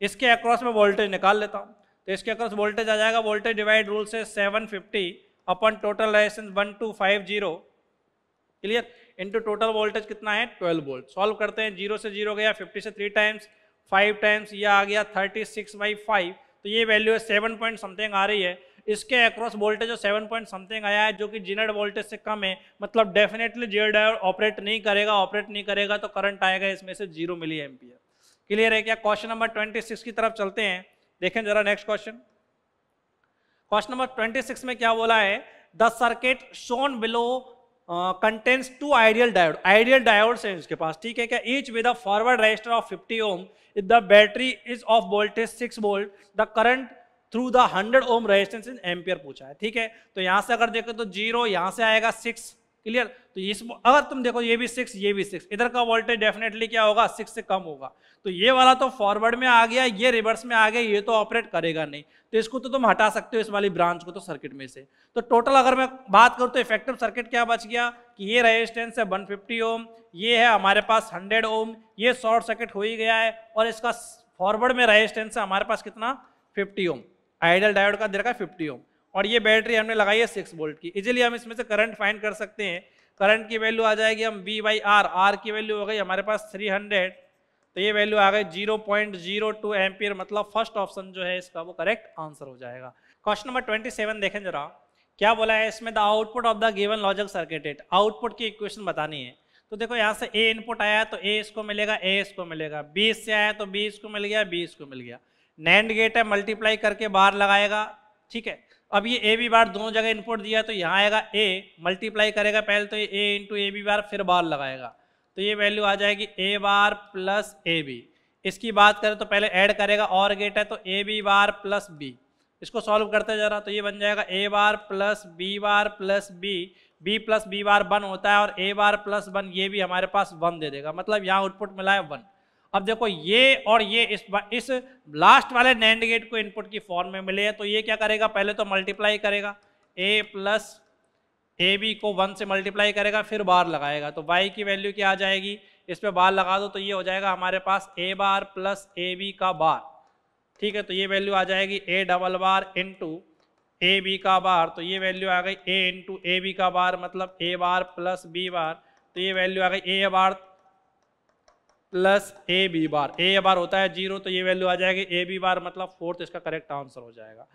Speaker 1: इसके अक्रॉस में वोल्टेज निकाल लेता हूँ तो इसके अक्रॉस वोल्टेज आ जाएगा वोल्टेज डिवाइड रूल से 750 अपन टोटल लाइसेंस one two five zero clear into total voltage कितना है ट्वेल्व वोल्ट सॉल्व करते हैं जीरो से जीरो गया फिफ्टी से थ्री टाइम्स फाइव टाइम्स ये आ गया थर्टी सिक्स बाई फाइव तो ये वैल्यू है सेवन पॉइंट समथिंग आ रही है इसके across voltage seven point something आया है जो कि जिनड वोल्टेज से कम है मतलब डेफिनेटली जीरो डायोड ऑपरेट नहीं करेगा ऑपरेट नहीं करेगा तो करंट आएगा इसमें से जीरो मिली एम्पियर क्लियर है क्या क्वेश्चन नंबर ट्वेंटी सिक्स की तरफ चलते हैं देखें जरा next question question number twenty six में क्या बोला है the circuit shown below contains two ideal diode ideal diode हैं उसके पास ठीक है क्या each with forward register of 50 ohm if the battery is of voltage 6 volt the current through the hundred ohm resistance in ampere पूछा है ठीक है तो यहाँ से अगर देखो तो जीरो यहाँ से आएगा सिक्स क्लियर तो इस अगर तुम देखो ये भी सिक्स ये भी सिक्स इधर का वोल्टेज डेफिनेटली क्या होगा सिक्स से कम होगा तो ये वाला तो फॉरवर्ड में आ गया ये रिवर्स में आ गया ये तो ऑपरेट करेगा नहीं तो इसको तो तुम हटा सकते हो इस वाली ब्रांच को तो सर्किट में से तो टोटल अगर मैं बात करूँ तो इफेक्टिव सर्किट क्या बच गया कि ये रेजिस्टेंस है वन ओम ये है हमारे पास हंड्रेड ओम ये शॉर्ट सर्किट हो ही गया है और इसका फॉरवर्ड में रेजिस्टेंस है हमारे पास कितना फिफ्टी ओम आइडल डायोड का दे रखा है फिफ्टी ओम और ये बैटरी हमने लगाई है सिक्स वोल्ट की इजिली हम इसमें से करंट फाइंड कर सकते हैं करंट की वैल्यू आ जाएगी हम वी बाई आर आर की वैल्यू हो गई हमारे पास थ्री हंड्रेड तो ये वैल्यू आ गई zero point zero two ampere मतलब फर्स्ट ऑप्शन जो है इसका वो करेक्ट आंसर हो जाएगा क्वेश्चन नंबर ट्वेंटी सेवन देखें जरा क्या बोला है इसमें the output of the given logic circuited output की इक्वेशन बतानी है तो देखो यहाँ से ए इनपुट आया तो ए इसको मिलेगा ए इसको मिलेगा बी इससे आया तो बी इसको मिल गया बी इसको मिल गया नैंड गेट है मल्टीप्लाई करके बाहर लगाएगा ठीक है अब ये ए बी बार दोनों जगह इनपुट दिया तो यहाँ आएगा ए मल्टीप्लाई करेगा पहले तो ये ए इंटू ए बी बार फिर बार लगाएगा तो ये वैल्यू आ जाएगी ए बार प्लस ए बी इसकी बात करें तो पहले ऐड करेगा और गेट है तो A B bar plus B इसको सॉल्व करते जा रहा तो ये बन जाएगा A bar plus B bar plus B B plus B bar one होता है और ए बार प्लस वन ये भी हमारे पास वन दे देगा मतलब यहाँ आउटपुट मिला है वन अब देखो ये और ये इस इस लास्ट वाले नैंड गेट को इनपुट की फॉर्म में मिले हैं तो ये क्या करेगा पहले तो मल्टीप्लाई करेगा ए प्लस ए बी को वन से मल्टीप्लाई करेगा फिर बार लगाएगा तो वाई की वैल्यू क्या आ जाएगी इस पर बार लगा दो तो ये हो जाएगा हमारे पास A bar plus A B का बार ठीक है तो ये वैल्यू आ जाएगी A double bar to A B का बार तो ये वैल्यू आ गई ए इंटू ए बी का बार मतलब ए बार प्लस बी बार तो ये वैल्यू आ गई ए bar plus A B bar A बार होता है जीरो तो ये वैल्यू आ जाएगी ए बी बार मतलब फोर्थ इसका करेक्ट आंसर हो जाएगा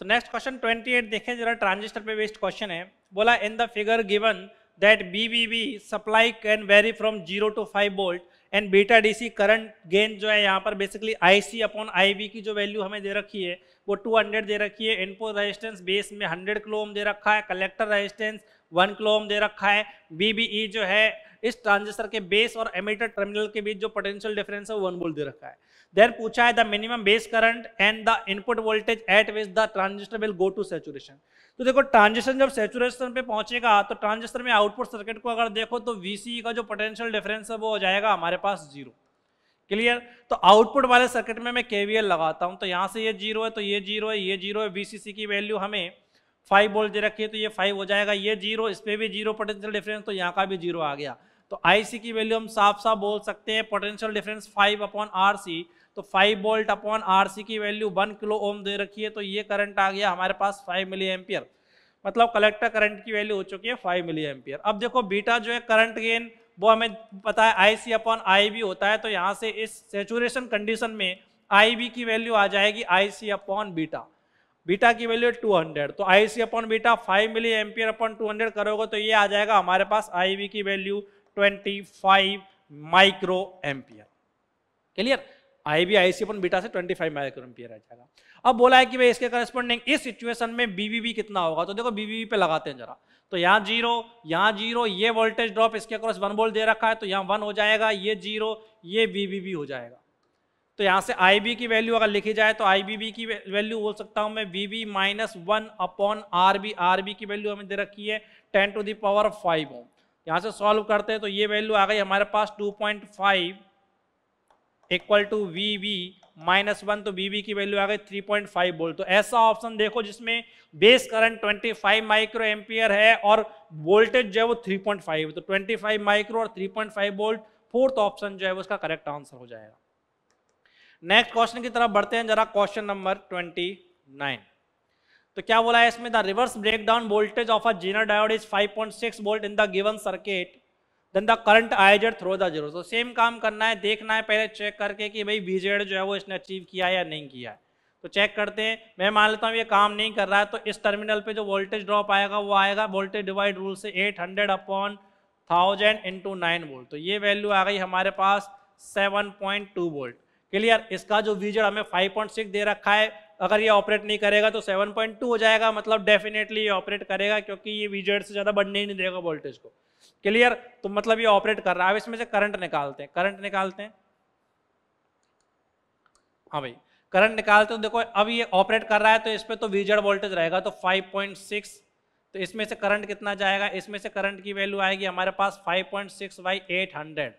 Speaker 1: तो नेक्स्ट क्वेश्चन 28 देखें जरा ट्रांजिस्टर पे बेस्ड क्वेश्चन है बोला in the figure given that B B B supply can vary from zero to five volt and beta DC current gain जो है यहाँ पर basically I C upon B की जो वैल्यू हमें दे रखी है वो 200 दे रखी है इनपुट रेजिस्टेंस बेस में 100 किलो ओम दे रखा है कलेक्टर रेजिस्टेंस 1 किलो ओम दे रखा है ई e जो है इस ट्रांजिस्टर के बेस और एमिटर टर्मिनल के बीच जो पोटेंशियल डिफरेंस है वन बोल दे रखा है देन पूछा है the minimum base current and the input voltage at which the transistor will go to saturation तो देखो ट्रांजिस्टर जब सेचुरेशन पे पहुंचेगा तो ट्रांजिस्टर में आउटपुट सर्किट को अगर देखो तो वीसी e का जो पोटेंशियल डिफरेंस है वो हो जाएगा हमारे पास जीरो क्लियर तो आउटपुट वाले सर्किट में मैं केवीएल लगाता हूं तो यहां से ये जीरो है तो ये जीरो है ये जीरो है वीसीसी की वैल्यू हमें फाइव बोल्ट दे रखी है तो ये फाइव हो जाएगा ये जीरो इस पर भी जीरो पोटेंशियल डिफरेंस तो यहाँ का भी जीरो आ गया तो आईसी की वैल्यू हम साफ साफ बोल सकते हैं potential difference five upon R C तो five volt upon R C की वैल्यू वन किलो ओम दे रखी है तो ये करंट आ गया हमारे पास फाइव मिली एम्पियर मतलब कलेक्टर करंट की वैल्यू हो चुकी है फाइव मिली एम्पियर अब देखो बीटा जो है करंट गेन वो हमें पता है आई सी अपॉन आई बी होता है तो यहाँ से इस सेचुरेशन कंडीशन में आई बी की वैल्यू आ जाएगी I C upon beta beta की वैल्यू टू हंड्रेड तो I C upon beta five milli ampere upon two hundred करोगे तो ये आ जाएगा हमारे पास आई बी की value 25 micro ampere clear I B I C upon beta से 25 फाइव माइक्रो एम्पियर आ जाएगा अब बोला है कि भाई इसके करस्पॉन्डिंग इस सिचुएशन में बीबीबी कितना होगा तो देखो बीबीबी पे लगाते हैं जरा तो यहाँ जीरो यहाँ जीरो ये वोल्टेज ड्रॉप इसके अक्रॉस वन वोल्ट दे रखा है तो यहाँ वन हो जाएगा ये जीरो ये बीबीबी हो जाएगा तो यहाँ से आई की वैल्यू अगर लिखी जाए तो आई की वैल्यू बोल सकता हूँ मैं B B minus one upon R B R B की वैल्यू हमें दे रखी है ten to the power five ohm यहाँ से सॉल्व करते हैं तो ये वैल्यू आ गई हमारे पास 2.5 point five equal to V V minus one तो वी वी की वैल्यू आ गई 3.5 पॉइंट बोल्ट तो ऐसा ऑप्शन देखो जिसमें बेस करंट 25 माइक्रो एम्पियर है और वोल्टेज जो है वो 3.5 तो 25 माइक्रो और 3.5 बोल्ट फोर्थ ऑप्शन जो है उसका करेक्ट आंसर हो जाएगा नेक्स्ट क्वेश्चन की तरफ बढ़ते हैं जरा क्वेश्चन नंबर नाइन तो क्या बोला है इसमें the reverse breakdown voltage of a Zener diode is 5.6 volt in the given circuit then the current IZ through the zero तो सेम काम करना है देखना है पहले चेक करके कि भाई बीजेड जो है वो इसने अचीव किया है या नहीं किया है तो चेक करते हैं मैं मान लेता हूँ ये काम नहीं कर रहा है तो इस टर्मिनल पे जो वोल्टेज ड्रॉप आएगा वो आएगा वोल्टेज डिवाइड रूल से 800 upon thousand into nine volt तो ये वैल्यू आ गई हमारे पास 7.2 वोल्ट क्लियर इसका जो वीजर हमें 5.6 दे रखा है अगर ये ऑपरेट नहीं करेगा तो 7.2 हो जाएगा मतलब डेफिनेटली ये ऑपरेट करेगा क्योंकि ये वीजेड से ज़्यादा बढ़ने ही नहीं देगा वोल्टेज को क्लियर तो मतलब ये ऑपरेट कर रहा है अब इसमें से करंट निकालते हैं करंट निकालते हैं हाँ भाई करंट निकालते हैं देखो अब ये ऑपरेट कर रहा है तो इस पर तो विजेड वोल्टेज रहेगा तो 5.6 तो इसमें से करंट कितना जाएगा इसमें से करंट की वैल्यू आएगी हमारे पास 5.6 point six by eight hundred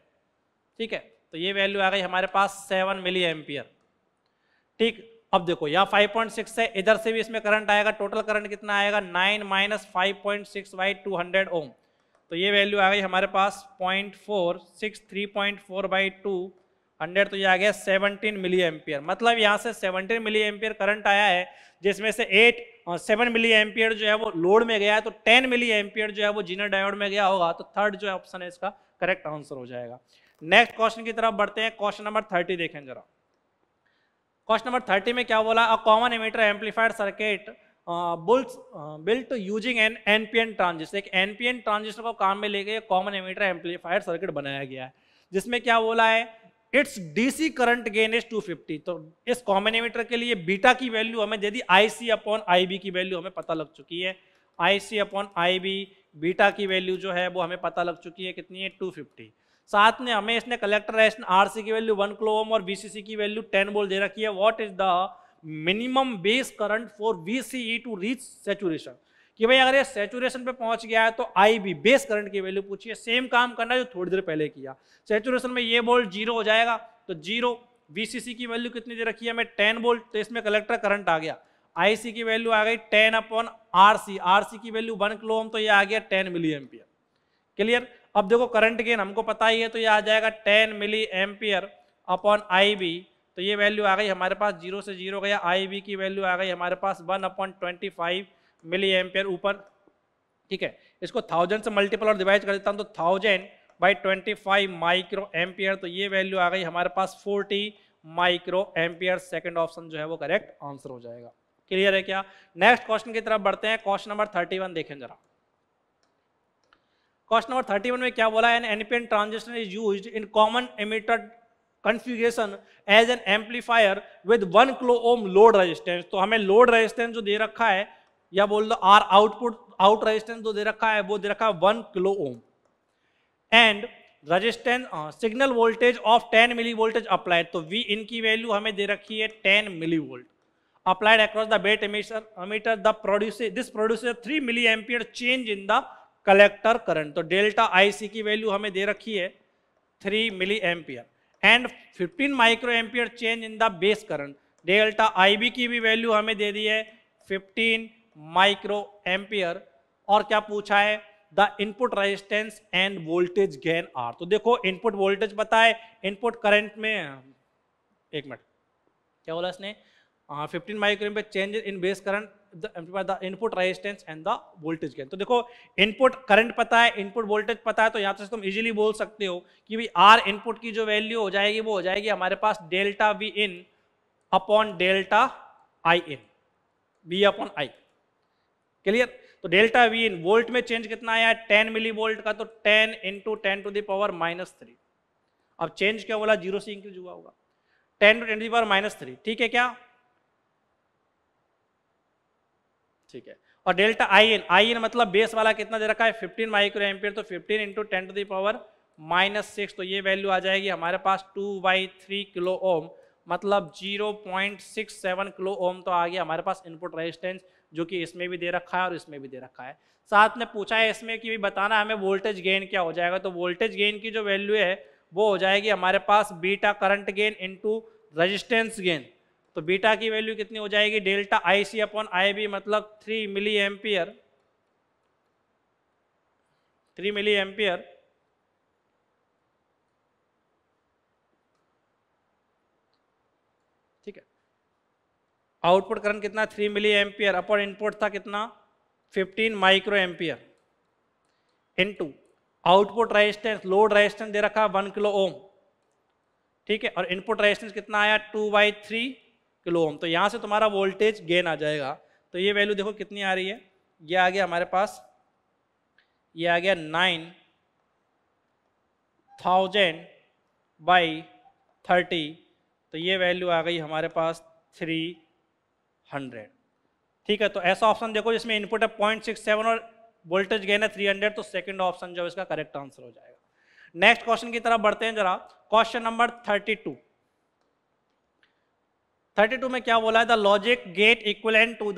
Speaker 1: ठीक है तो ये वैल्यू आ गई हमारे पास 7 मिली एम्पियर ठीक अब देखो यहाँ फाइव पॉइंट सिक्स है इधर से भी इसमें करंट आएगा टोटल करंट कितना आएगा nine minus five point six by two hundred ohm तो ये वैल्यू आ गई हमारे पास point four six three point four by two hundred तो ये आ गया सेवनटीन मिली एम्पियर मतलब यहाँ से सेवनटीन मिली एम्पियर करंट आया है जिसमें से एट सेवन मिली एम्पियर जो है वो लोड में गया है तो टेन मिली एम्पियर जो है वो जीनर डायोड में गया होगा तो थर्ड जो ऑप्शन है इसका करेक्ट आंसर हो जाएगा नेक्स्ट क्वेश्चन की तरफ बढ़ते हैं क्वेश्चन नंबर थर्टी देखें जरा क्वेश्चन नंबर थर्टी में क्या बोला a common emitter amplifier circuit built using an NPN transistor एक एनपीएन ट्रांजिस्टर को काम में लेके कॉमन एमीटर एम्पलीफायर सर्किट बनाया गया है जिसमें क्या बोला है it's DC current gain is 250 तो इस कॉमन इमीटर के लिए बीटा की वैल्यू हमें दे दी आईसी अपॉन आईबी की वैल्यू हमें पता लग चुकी है आईसी अपॉन आईबी बीटा की वैल्यू जो है वो हमें पता लग चुकी है कितनी है 250 साथ में हमें इसने कलेक्टर आर सी की वैल्यू वन क्लोम और बीसीसी की वैल्यू टेन बोल दे रखी है what is the minimum base current for BCE to reach saturation कि भाई अगर ये सेचुरेशन पे पहुंच गया है तो आई बी बेस करंट की वैल्यू पूछिए सेम काम करना जो थोड़ी देर पहले किया सेचुरेशन में ये बोल्ट जीरो हो जाएगा तो जीरो बीसीसी की वैल्यू कितनी दे रखी है हमें टेन बोल्ट तो इसमें कलेक्टर करंट आ गया आईसी की वैल्यू आ गई टेन अपॉन आर सी की वैल्यू वन क्लोम तो ये आ गया टेन मिली एम्पियर क्लियर अब देखो करंट गेन हमको पता ही है तो ये आ जाएगा ten milli ampere upon I B तो ये वैल्यू आ गई हमारे पास जीरो से जीरो गया आई बी की वैल्यू आ गई हमारे पास one upon twenty five milli ampere ऊपर ठीक है इसको थाउजेंड से मल्टीपल और डिवाइड कर देता हूँ तो thousand by twenty five micro ampere तो ये वैल्यू आ गई हमारे पास forty micro ampere second option जो है वो करेक्ट आंसर हो जाएगा क्लियर है क्या नेक्स्ट क्वेश्चन की तरफ बढ़ते हैं क्वेश्चन नंबर थर्टी वन देखें जरा क्वेश्चन नंबर थर्टी वन में क्या बोला N NPN transition is use in common emitted configuration as an amplifier with one kilo ohm load resistance तो हमें लोड रेजिस्टेंस जो दे रखा है या बोल दो आर आउटपुट आउट रेजिस्टेंस जो दे रखा है वो दे रखा है one kilo ohm and resistance signal voltage of ten milli voltage applied तो वी इनकी वैल्यू हमें दे रखी है ten milli volt applied across the base emitter the the this this three milli ampere change in the collector current तो delta IC की value हमें दे रखी है three milli ampere and fifteen micro ampere change in the base current delta IB की भी value हमें दे दी है फिफ्टीन माइक्रो एम्पियर और क्या पूछा है the input resistance and voltage gain are तो देखो इनपुट वोल्टेज बताए इनपुट करंट में एक मिनट क्या बोला इसने हाँ, fifteen micro ampere change in base current the input resistance and the voltage gain तो देखो इनपुट करंट पता है इनपुट वोल्टेज पता है तो यहाँ से तुम इजीली बोल सकते हो कि भाई आर इनपुट की जो वैल्यू हो जाएगी वो हो जाएगी हमारे पास delta V in upon delta I in V upon I clear तो डेल्टा वी इन वोल्ट में चेंज कितना आया टेन मिली वोल्ट का तो ten into ten to the power minus three अब चेंज क्या बोला जीरो से इंक्रीज हुआ होगा ten to ten to the power minus three ठीक है क्या ठीक है और delta I N I N मतलब बेस वाला कितना दे रखा है फिफ्टीन माइक्रो एम्पियर तो fifteen into ten to the power minus six तो ये वैल्यू आ जाएगी हमारे पास two by three kilo ohm मतलब zero point six seven kilo ohm तो आ गया हमारे पास इनपुट रेजिस्टेंस जो कि इसमें भी दे रखा है और इसमें भी दे रखा है साथ में पूछा है इसमें कि भी बताना हमें वोल्टेज गेन क्या हो जाएगा तो वोल्टेज गेन की जो वैल्यू है वो हो जाएगी हमारे पास beta current gain into resistance gain तो बीटा की वैल्यू कितनी हो जाएगी delta I C upon I B मतलब three milli ampere three milli ampere ठीक है आउटपुट करंट कितना three milli ampere upon input था कितना fifteen micro ampere into output resistance load resistance दे रखा वन किलो ओम ठीक है और इनपुट रेजिस्टेंस कितना आया two by three kilo ohm तो यहाँ से तुम्हारा वोल्टेज गेन आ जाएगा तो ये वैल्यू देखो कितनी आ रही है ये आ गया हमारे पास ये आ गया नाइन थाउजेंड बाई थर्टी तो ये वैल्यू आ गई हमारे पास थ्री हंड्रेड ठीक है तो ऐसा ऑप्शन देखो जिसमें इनपुट है पॉइंट सिक्स सेवन और वोल्टेज गेन है थ्री हंड्रेड तो सेकंड ऑप्शन जो इसका करेक्ट आंसर हो जाएगा नेक्स्ट क्वेश्चन की तरफ बढ़ते हैं जरा क्वेश्चन नंबर थर्टी टू 32 में क्या बोला है the logic gate equivalent to the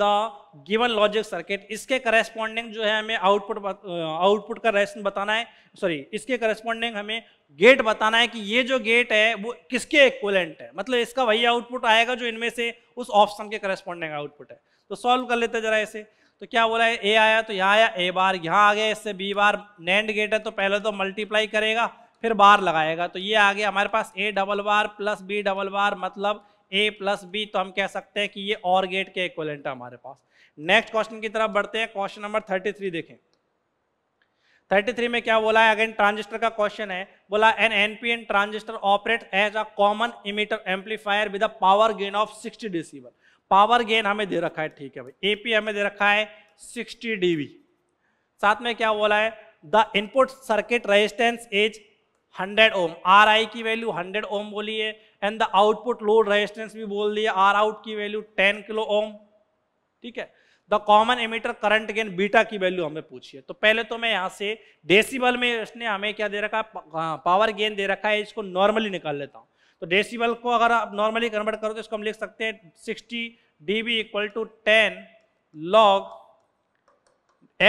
Speaker 1: given logic circuit इसके करेस्पॉन्डिंग जो है हमें आउटपुट आउटपुट का रेस्ट बताना है सॉरी इसके करेस्पॉन्डिंग हमें गेट बताना है कि ये जो गेट है वो किसके इक्वलेंट है मतलब इसका वही आउटपुट आएगा जो इनमें से उस ऑप्शन के करेस्पॉन्डिंग आउटपुट है तो सॉल्व कर लेते जरा इसे तो क्या बोला है ए आया तो यहाँ आया ए बार यहाँ आ गया इससे बी बार नैंड गेट है तो पहले तो मल्टीप्लाई करेगा फिर बार लगाएगा तो ये आ गया हमारे पास A double bar plus B double bar मतलब ए प्लस बी तो हम कह सकते हैं कि ये और गेट के इक्वलेंट है हमारे पास नेक्स्ट क्वेश्चन की तरफ बढ़ते हैं क्वेश्चन नंबर थर्टी थ्री देखें 33 में क्या बोला है अगेन ट्रांजिस्टर का क्वेश्चन है बोला N NPN transistor operate as a common emitter amplifier with a power gain of 60 decibel power gain हमें दे रखा है ठीक है भाई एपी हमें दे रखा है सिक्सटी डीबी साथ में क्या बोला है the input circuit resistance is hundred ohm R I की वैल्यू हंड्रेड ओम बोली है and the output load resistance भी बोल दिया आर आउट की वैल्यू टेन किलो ओम ठीक है the common emitter current gain beta की वैल्यू हमें पूछी है तो पहले तो मैं यहाँ से डेसीबल में इसने हमें क्या दे रखा है पावर हाँ, गेन दे रखा है इसको नॉर्मली निकाल लेता हूँ तो डेसीबल को अगर आप नॉर्मली कन्वर्ट करो तो इसको हम लिख सकते हैं sixty D B equal to ten log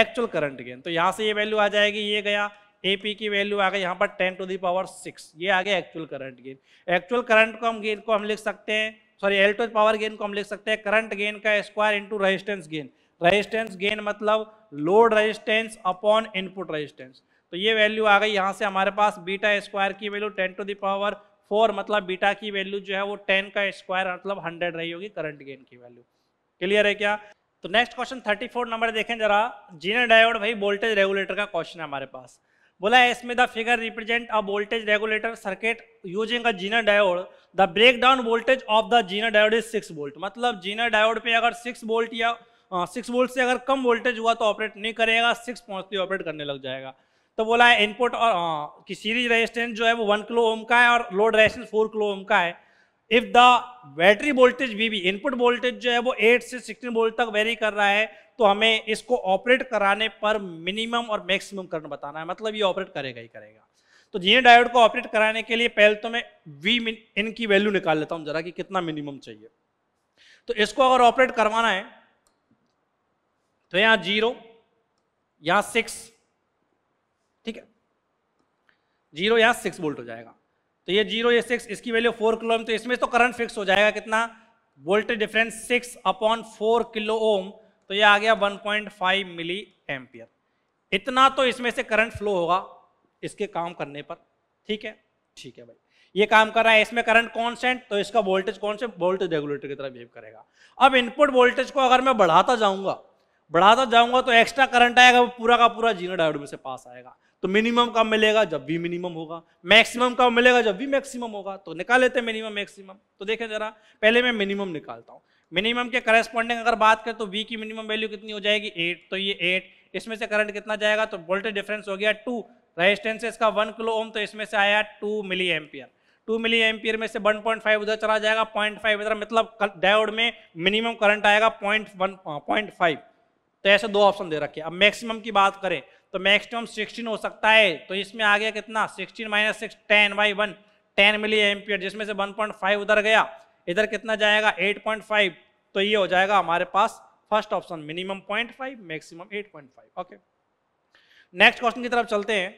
Speaker 1: actual current gain तो यहाँ से ये वैल्यू आ जाएगी ये गया ए पी की वैल्यू आ गई यहाँ पर ten to the power six ये आ गया actual current gain actual current को हम गेन को हम लिख सकते हैं sorry L to power gain को हम लिख सकते हैं करंट गेन का square into resistance gain resistance gain मतलब load resistance upon input resistance तो ये वैल्यू आ गई यहाँ से हमारे पास बीटा स्क्वायर की value ten to the power four मतलब बीटा की वैल्यू जो है वो टेन का स्क्वायर मतलब हंड्रेड रही होगी करंट गेन की वैल्यू क्लियर है क्या तो next question thirty four number देखें जरा जीने डायोड भाई वोल्टेज रेगुलेटर का क्वेश्चन है हमारे पास बोला इसमें the figure represent a voltage regulator circuit using a zener diode the breakdown voltage of the zener diode is six volt मतलब जीना डायोड पे अगर सिक्स वोल्ट या हाँ, सिक्स वोल्ट से अगर कम वोल्टेज हुआ तो ऑपरेट नहीं करेगा सिक्स पहुंचते ऑपरेट करने लग जाएगा तो बोला है इनपुट और आ, हाँ, की सीरीज रेजिस्टेंस जो है वो वन किलो ओम का है और load resistance four kilo ohm का है if the battery voltage V input voltage जो है वो एट से सिक्सटीन वोल्ट तक वेरी कर रहा है तो हमें इसको ऑपरेट कराने पर मिनिमम और मैक्सिमम करंट बताना है मतलब ये ऑपरेट करेगा ही करेगा तो जीने डायोड को ऑपरेट कराने के लिए पहले तो मैं वी इन की वैल्यू निकाल लेता हूं जरा कि कितना मिनिमम चाहिए तो इसको अगर ऑपरेट करवाना है तो यहां जीरो यहां सिक्स ठीक है जीरो यहां सिक्स वोल्ट हो जाएगा तो ये जीरो ये सिक्स इसकी वैल्यू फोर किलो ओम तो इसमें तो करंट फिक्स हो जाएगा कितना voltage difference six upon four kilo ohm तो ये आ गया 1.5 मिली एम्पियर इतना तो इसमें से करंट फ्लो होगा इसके काम करने पर ठीक है ठीक है भाई ये काम कर रहा है इसमें करंट कॉन्सेंट तो इसका वोल्टेज कौन से वोल्टेज रेगुलेटर की तरह बिहेव करेगा अब इनपुट वोल्टेज को अगर मैं बढ़ाता जाऊंगा बढ़ाता जाऊंगा तो एक्स्ट्रा करंट आएगा वो पूरा का पूरा जीरो डायोड में से पास आएगा तो मिनिमम कब मिलेगा जब भी मिनिमम होगा मैक्सिमम कब मिलेगा जब भी मैक्सिमम होगा तो निकाल लेते हैं मिनिमम मैक्सिमम तो देखें जरा पहले मैं मिनिमम निकालता हूँ मिनिमम के करेस्पॉन्डिंग अगर बात करें तो वी की मिनिमम वैल्यू कितनी हो जाएगी एट तो ये एट इसमें से करंट कितना जाएगा तो वोल्टेज डिफरेंस हो गया टू रेजिस्टेंस इसका वन किलो ओम तो इसमें से आया two milli ampere two milli ampere में से वन पॉइंट फाइव उधर चला जाएगा पॉइंट फाइव इधर मतलब डायोड में मिनिमम करंट आएगा पॉइंट वन पॉइंट फाइव तो ऐसे दो ऑप्शन दे रखे अब मैक्सिमम की बात करें तो मैक्सिमम सिक्सटीन हो सकता है तो इसमें आ गया कितना sixteen minus six ten by one ten milli ampere जिसमें से फाइव उधर गया इधर कितना जाएगा 8.5 तो ये हो जाएगा हमारे पास first option minimum 0.5 maximum 8.5 okay next question की तरफ चलते हैं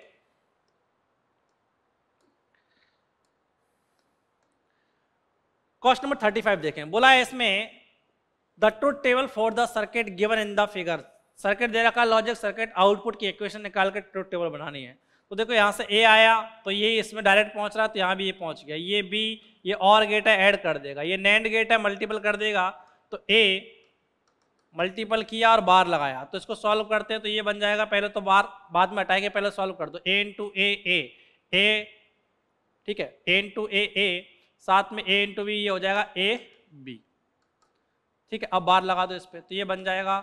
Speaker 1: क्वेश्चन नंबर 35 देखें बोला है इसमें the truth table for the circuit given in the figure circuit दे रखा लॉजिक सर्किट आउटपुट की इक्वेशन निकाल के ट्रूथ टेबल बनानी है तो देखो यहाँ से ए आया तो ये इसमें डायरेक्ट पहुँच रहा है तो यहाँ भी ये पहुँच गया ये बी ये और गेट है ऐड कर देगा ये नैंड गेट है मल्टीपल कर देगा तो ए मल्टीपल किया और बार लगाया तो इसको सॉल्व करते हैं तो ये बन जाएगा पहले तो बार बाद में हटाएंगे पहले सॉल्व कर दो ए इंटू ए ए ए ठीक है ए इंटू ए ए साथ में ए इंटू बी ये हो जाएगा ए बी ठीक है अब बार लगा दो इस पर तो ये बन जाएगा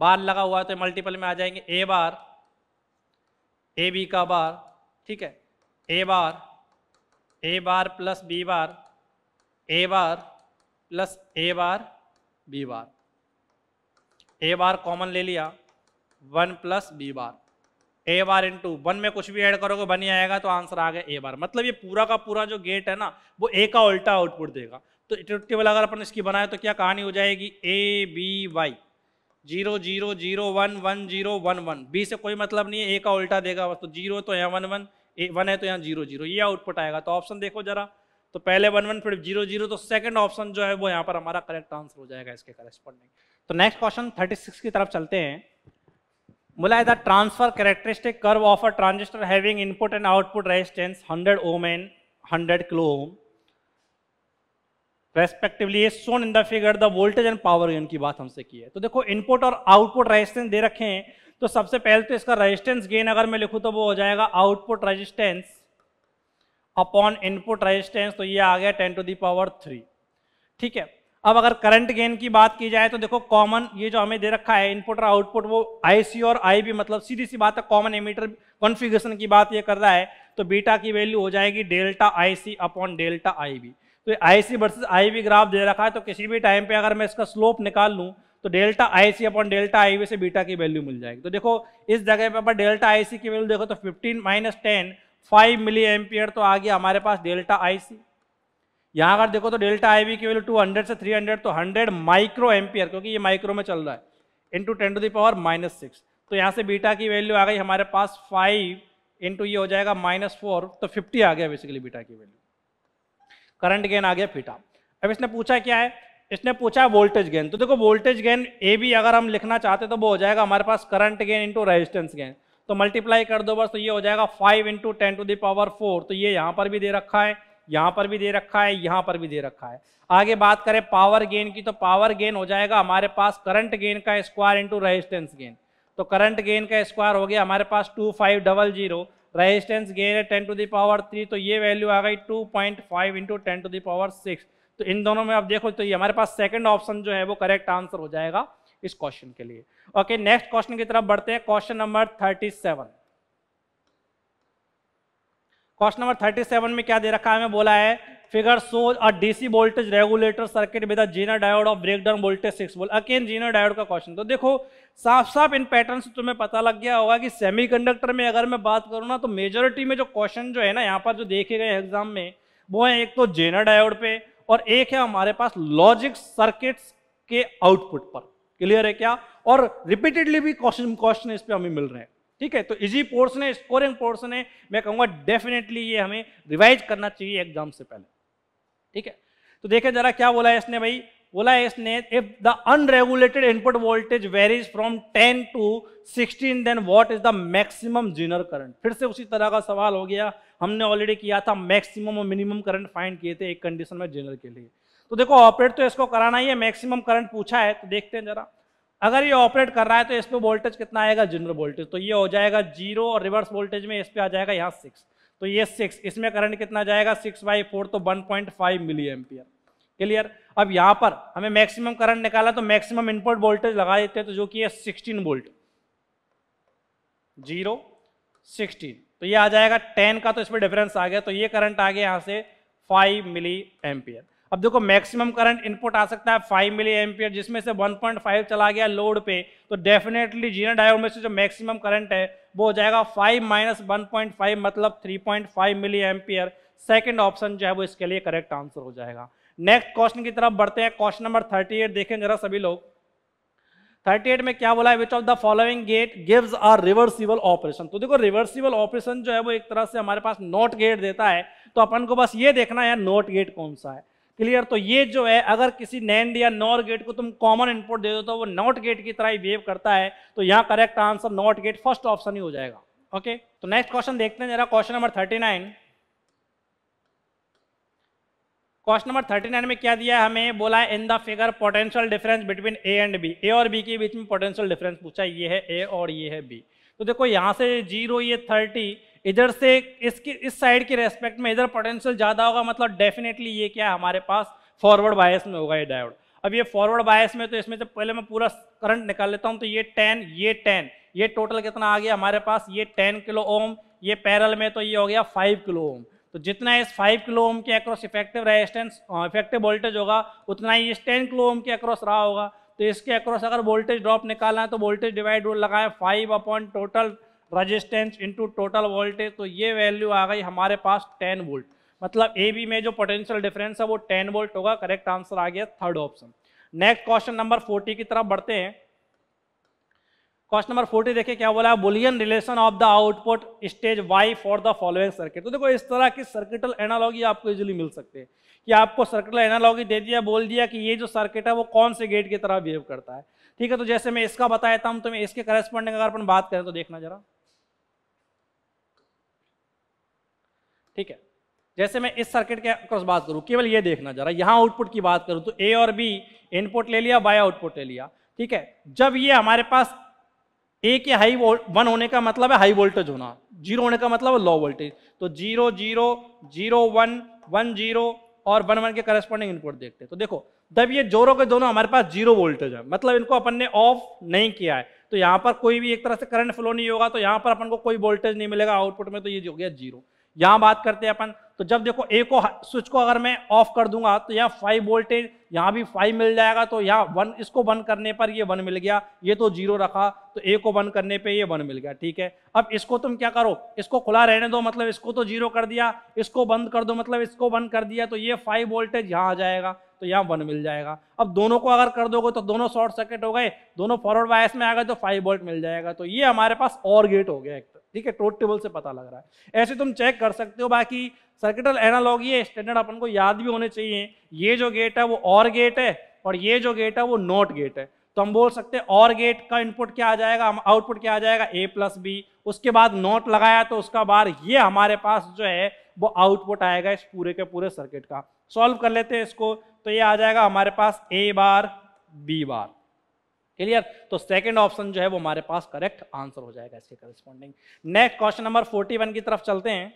Speaker 1: बार लगा हुआ है तो मल्टीपल में आ जाएंगे ए बार ए बी का बार ठीक है A bar A bar plus B bar A bar plus A bar B bar A bar common ले लिया one plus B bar A bar into one में कुछ भी ऐड करोगे बन ही आएगा तो आंसर आ गया ए बार मतलब ये पूरा का पूरा जो गेट है ना वो ए का उल्टा आउटपुट देगा तो इटरेटिव अगर अपन इसकी बनाए तो क्या कहानी हो जाएगी A B Y zero zero zero one one zero one one B से कोई मतलब नहीं है ए का उल्टा देगा बस तो जीरो तो यहाँ वन वन ए वन है तो यहाँ जीरो जीरो ये आउटपुट आएगा तो ऑप्शन देखो जरा तो पहले वन वन फिर जीरो जीरो तो सेकंड ऑप्शन जो है वो यहाँ पर हमारा करेक्ट आंसर हो जाएगा इसके करेस्पॉन्डिंग तो नेक्स्ट क्वेश्चन थर्टी सिक्स की तरफ चलते हैं बोला the transfer characteristic curve of a transistor having input and output resistance hundred ohm and hundred kilo ohm respectively shown in the figure the voltage and power gain की बात हमसे की है तो देखो इनपुट और आउटपुट रेजिस्टेंस दे रखे हैं तो सबसे पहले तो इसका रेजिस्टेंस गेन अगर मैं लिखूँ तो वो हो जाएगा output resistance upon input resistance तो ये आ गया टेन टू दावर थ्री ठीक है अब अगर करंट गेन की बात की जाए तो देखो कॉमन ये जो हमें दे रखा है इनपुट और आउटपुट वो आईसी और आई भी मतलब सीधी सी बात है कॉमन एमीटर कॉन्फ़िगरेशन की बात ये कर रहा है तो बीटा की वैल्यू हो जाएगी delta IC upon delta I B तो I C versus I V graph दे रखा है तो किसी भी टाइम पे अगर मैं इसका स्लोप निकाल लूँ तो delta I C upon delta I V से बीटा की वैल्यू मिल जाएगी तो देखो इस जगह पे अपन डेल्टा आई सी की वैल्यू देखो तो fifteen minus ten five milli ampere तो आ गया हमारे पास डेल्टा आई सी यहाँ अगर देखो तो डेल्टा आई वी की वैल्यू टू हंड्रेड से थ्री हंड्रेड तो हंड्रेड माइक्रो एम्पियर क्योंकि ये माइक्रो में चल रहा है into ten to the power minus six तो यहाँ से बीटा की वैल्यू आ गई हमारे पास फाइव इंटू ये हो जाएगा माइनस फोर तो फिफ्टी आ गया बेसिकली बीटा की वैल्यू करंट गेन आ गया फीटा अब इसने पूछा क्या है इसने पूछा वोल्टेज गेन तो देखो वोल्टेज गेन ए भी अगर हम लिखना चाहते तो वो हो जाएगा हमारे पास current gain into resistance gain तो मल्टीप्लाई कर दो बस तो ये हो जाएगा five into ten to the power four तो ये यहाँ पर भी दे रखा है यहाँ पर भी दे रखा है यहाँ पर भी दे रखा है आगे बात करें पावर गेन की तो पावर गेन हो जाएगा हमारे पास करंट गेन का स्क्वायर इंटू रेजिस्टेंस गेन तो करंट गेन का स्क्वायर हो गया हमारे पास two five double zero resistance gain है ten to the power three तो ये वैल्यू आ गई two point five into ten to power six तो इन दोनों में आप देखो तो ये हमारे पास सेकंड ऑप्शन जो है वो करेक्ट आंसर हो जाएगा इस क्वेश्चन के लिए ओके नेक्स्ट क्वेश्चन की तरफ बढ़ते हैं question number thirty seven question number thirty seven में क्या दे रखा है हमें बोला है figure shows a DC voltage regulator circuit with zener diode of breakdown voltage six बोल अकेन जीना डायोड का क्वेश्चन तो देखो साफ साफ इन पैटर्न से तुम्हें पता लग गया होगा कि सेमीकंडक्टर में अगर मैं बात करूँ ना तो मेजोरिटी में जो क्वेश्चन जो है ना यहाँ पर जो देखे गए एग्जाम में वो है एक तो जेनर डायोड पे और एक है हमारे पास लॉजिक सर्किट्स के आउटपुट पर क्लियर है क्या और रिपीटेडली भी क्वेश्चन क्वेश्चन इस पर हमें मिल रहे हैं ठीक है तो इजी पोर्सन है स्कोरिंग पोर्सन है मैं कहूँगा डेफिनेटली ये हमें रिवाइज करना चाहिए एग्जाम से पहले ठीक है तो देखें जरा क्या बोला है इसने भाई बोला इसने if the unregulated input voltage varies from 10 to 16 then what is the maximum zener current फिर से उसी तरह का सवाल हो गया हमने ऑलरेडी किया था मैक्सिमम और मिनिमम करंट फाइंड किए थे एक कंडीशन में जीनर के लिए तो देखो ऑपरेट तो इसको कराना ही है मैक्सिमम करंट पूछा है तो देखते हैं जरा अगर ये ऑपरेट कर रहा है तो इस पर वोल्टेज कितना आएगा जनरल वोल्टेज तो ये हो जाएगा जीरो और रिवर्स वोल्टेज में इस पर आ जाएगा यहाँ सिक्स तो ये सिक्स इसमें करंट कितना जाएगा सिक्स बाई फोर तो one point five milli ampere clear अब यहाँ पर हमें मैक्सिमम करंट निकाला तो मैक्सिमम इनपुट वोल्टेज लगा देते हैं तो जो कि है सिक्सटीन वोल्ट जीरो सिक्सटीन तो ये आ जाएगा टेन का तो इसमें डिफरेंस आ गया तो ये करंट आ गया यहाँ से फाइव मिली एम्पियर अब देखो मैक्सिमम करंट इनपुट आ सकता है फाइव मिली एम्पियर जिसमें से फाइव चला गया लोड पे तो डेफिनेटली जीना डायोड में से जो मैक्सिमम करंट है वो हो जाएगा फाइव माइनस वन मतलब five milli ampere second option जो है वो इसके लिए करेक्ट आंसर हो जाएगा नेक्स्ट क्वेश्चन की तरफ बढ़ते हैं क्वेश्चन नंबर थर्टी एट देखें जरा सभी लोग थर्टी एट में क्या बोला है which of the following gate gives are reversible operation तो देखो रिवर्सिबल ऑपरेशन जो है वो एक तरह से हमारे पास नोट गेट देता है तो अपन को बस ये देखना है नोट गेट कौन सा है क्लियर तो ये जो है अगर किसी नैंड या नॉर गेट को तुम कॉमन इनपुट दे दो तो वो नॉट गेट की तरह ही बिहेव करता है तो यहाँ correct answer not gate first option ही हो जाएगा ओके तो नेक्स्ट क्वेश्चन देखते हैं जरा question number thirty nine question number thirty nine में क्या दिया हमें बोला है in the figure potential difference between A and B A और बी के बीच में पोटेंशियल डिफरेंस पूछा ये है ए और ये है बी तो देखो यहाँ से जीरो ये थर्टी इधर से इसकी इस साइड के रेस्पेक्ट में इधर पोटेंशियल ज़्यादा होगा मतलब डेफिनेटली ये क्या है हमारे पास फॉरवर्ड बायस में होगा ये डायवर्ड अब ये फॉरवर्ड बायस में तो इसमें से पहले मैं पूरा करंट निकाल लेता हूँ तो ये टेन ये टेन ये टोटल कितना आ गया हमारे पास ये टेन किलो ओम ये पैरल में तो ये हो गया फाइव किलो ओम तो जितना इस 5 किलो ओम के across effective resistance effective voltage होगा उतना ही इस 10 किलो ओम के अक्रॉस रहा होगा तो इसके अक्रॉस अगर वोल्टेज ड्रॉप निकालना है तो वोल्टेज डिवाइड रूल लगाएं five upon total resistance into total voltage तो ये वैल्यू आ गई हमारे पास टेन वोल्ट मतलब ए बी में जो पोटेंशियल डिफरेंस है वो टेन वोल्ट होगा करेक्ट आंसर आ गया third option next question number forty की तरफ बढ़ते हैं क्वेश्चन नंबर फोर्टी देखिए क्या बोला Boolean relation of the output stage Y for the following circuit तो देखो इस तरह की सर्किटल एनालॉगी आपको इजीली मिल सकते हैं कि आपको सर्किटल एनालॉगी दे दिया बोल दिया कि ये जो सर्किट है वो कौन से गेट की तरह बिहेव करता है ठीक है तो जैसे मैं इसका बताया था हम तो मैं इसके करेस्पॉन्डिंग अगर अपन बात करें तो देखना जरा ठीक है जैसे मैं इस सर्किट के अक्रॉस बात करूं केवल ये देखना जरा यहाँ आउटपुट की बात करूं तो ए और बी इनपुट ले लिया बाय आउटपुट ले लिया ठीक है जब ये हमारे पास एक या हाई वन होने का मतलब है हाई वोल्टेज होना जीरो होने का मतलब है लो वोल्टेज तो zero zero zero one one zero और वन वन के करस्पॉन्डिंग इनपुट देखते तो देखो जब ये जोरों के दोनों हमारे पास जीरो वोल्टेज है मतलब इनको अपन ने ऑफ नहीं किया है तो यहाँ पर कोई भी एक तरह से करंट फ्लो नहीं होगा तो यहाँ पर अपन को कोई वोल्टेज नहीं मिलेगा आउटपुट में तो ये हो गया जीरो यहां बात करते हैं अपन तो जब देखो ए को स्विच को अगर मैं ऑफ कर दूंगा तो यहाँ फाइव वोल्टेज यहाँ भी फाइव मिल जाएगा तो यहाँ वन इसको वन करने पर ये वन मिल गया ये तो जीरो रखा तो ए को वन करने पे ये वन मिल गया ठीक है अब इसको तुम क्या करो इसको खुला रहने दो मतलब इसको तो जीरो कर दिया इसको बंद कर दो मतलब इसको बंद कर दिया तो ये फाइव वोल्टेज यहाँ आ जाएगा तो यहाँ वन मिल जाएगा अब दोनों को अगर कर दोगे तो दोनों शॉर्ट सर्किट हो गए दोनों फॉरवर्ड वायस में आ गए तो फाइव वोल्ट मिल जाएगा तो ये हमारे पास और गेट हो गया एक ठीक है ट्रोथ टेबल से पता लग रहा है ऐसे तुम चेक कर सकते हो बाकी सर्किटल एनालॉग ये स्टैंडर्ड अपन को याद भी होने चाहिए ये जो गेट है वो और गेट है और ये जो गेट है वो नॉट गेट है तो हम बोल सकते हैं और गेट का इनपुट क्या आ जाएगा हम आउटपुट क्या आ जाएगा ए प्लस बी उसके बाद नोट लगाया तो उसका बार ये हमारे पास जो है वो आउटपुट आएगा इस पूरे के पूरे सर्किट का सॉल्व कर लेते हैं इसको तो ये आ जाएगा हमारे पास A bar B bar clear तो सेकंड ऑप्शन जो है वो हमारे पास करेक्ट आंसर हो जाएगा इसके करस्पॉन्डिंग नेक्स्ट क्वेश्चन नंबर 41 की तरफ चलते हैं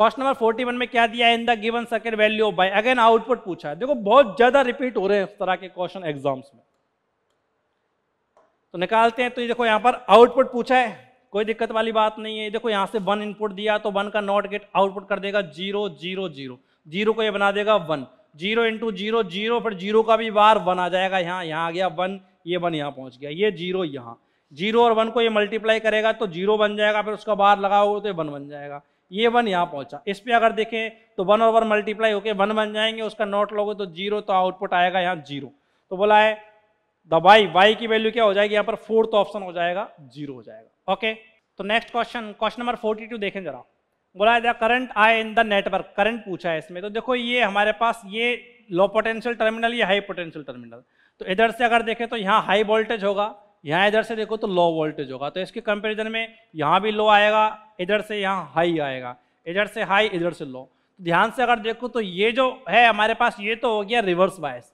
Speaker 1: क्वेश्चन नंबर 41 में क्या दिया है in the given circuit value of again output पूछा है देखो बहुत ज्यादा रिपीट हो रहे हैं इस तरह के क्वेश्चन एग्जाम्स में तो निकालते हैं तो ये देखो यहां पर आउटपुट पूछा है कोई दिक्कत वाली बात नहीं है देखो यहां से वन इनपुट दिया तो वन का नॉट गेट आउटपुट कर देगा जीरो जीरो जीरो जीरो को ये बना देगा one zero into zero zero फिर जीरो का भी बार वन आ जाएगा यहाँ यहाँ आ गया वन ये वन यहाँ पहुँच गया ये जीरो यहाँ जीरो और वन को ये मल्टीप्लाई करेगा तो जीरो बन जाएगा फिर उसका बार लगाओगे तो ये वन बन जाएगा ये वन यहाँ पहुँचा इस पर अगर देखें तो वन और वन मल्टीप्लाई होकर वन बन जाएंगे उसका नोट लोगे तो जीरो तो आउटपुट आएगा यहाँ जीरो तो बोला है द वाई वाई की वैल्यू क्या हो जाएगी यहाँ पर फोर्थ ऑप्शन हो जाएगा जीरो हो जाएगा ओके तो next question question number forty two देखें जरा बोला जाए करंट आए इन द नेटवर्क करंट पूछा है इसमें तो देखो ये हमारे पास ये लो पोटेंशियल टर्मिनल या हाई पोटेंशियल टर्मिनल तो इधर से अगर देखें तो यहाँ हाई वोल्टेज होगा यहाँ इधर से देखो तो लो वोल्टेज होगा तो इसके कंपेरिजन में यहाँ भी लो आएगा इधर से यहाँ हाई आएगा इधर से हाई इधर से लो तो ध्यान से अगर देखो तो ये जो है हमारे पास ये तो हो गया रिवर्स बायस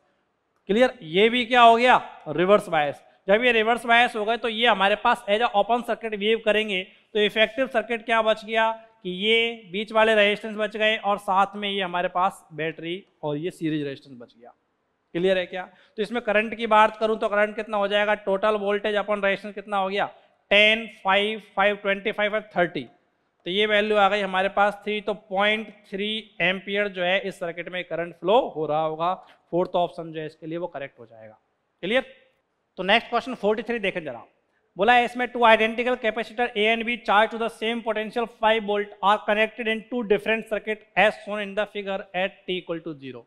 Speaker 1: क्लियर ये भी क्या हो गया रिवर्स बायस जब ये रिवर्स बायस हो गए तो ये हमारे पास एज ओपन सर्किट वेव करेंगे तो इफेक्टिव सर्किट क्या बच गया कि ये बीच वाले रेजिस्टेंस बच गए और साथ में ये हमारे पास बैटरी और ये सीरीज रेजिस्टेंस बच गया क्लियर है क्या तो इसमें करंट की बात करूं तो करंट कितना हो जाएगा टोटल वोल्टेज अपन रेजिस्टेंस कितना हो गया ten five five twenty five five thirty तो ये वैल्यू आ गई हमारे पास थ्री तो पॉइंट थ्री एम्पियर जो है इस सर्किट में करंट फ्लो हो रहा होगा फोर्थ ऑप्शन जो है इसके लिए वो करेक्ट हो जाएगा क्लियर तो नेक्स्ट क्वेश्चन फोर्टी थ्री देखें जरा बोला है इसमें two identical capacitor A and B charge to the same potential 5 volt are connected in two different circuit as shown in the figure at T equal to zero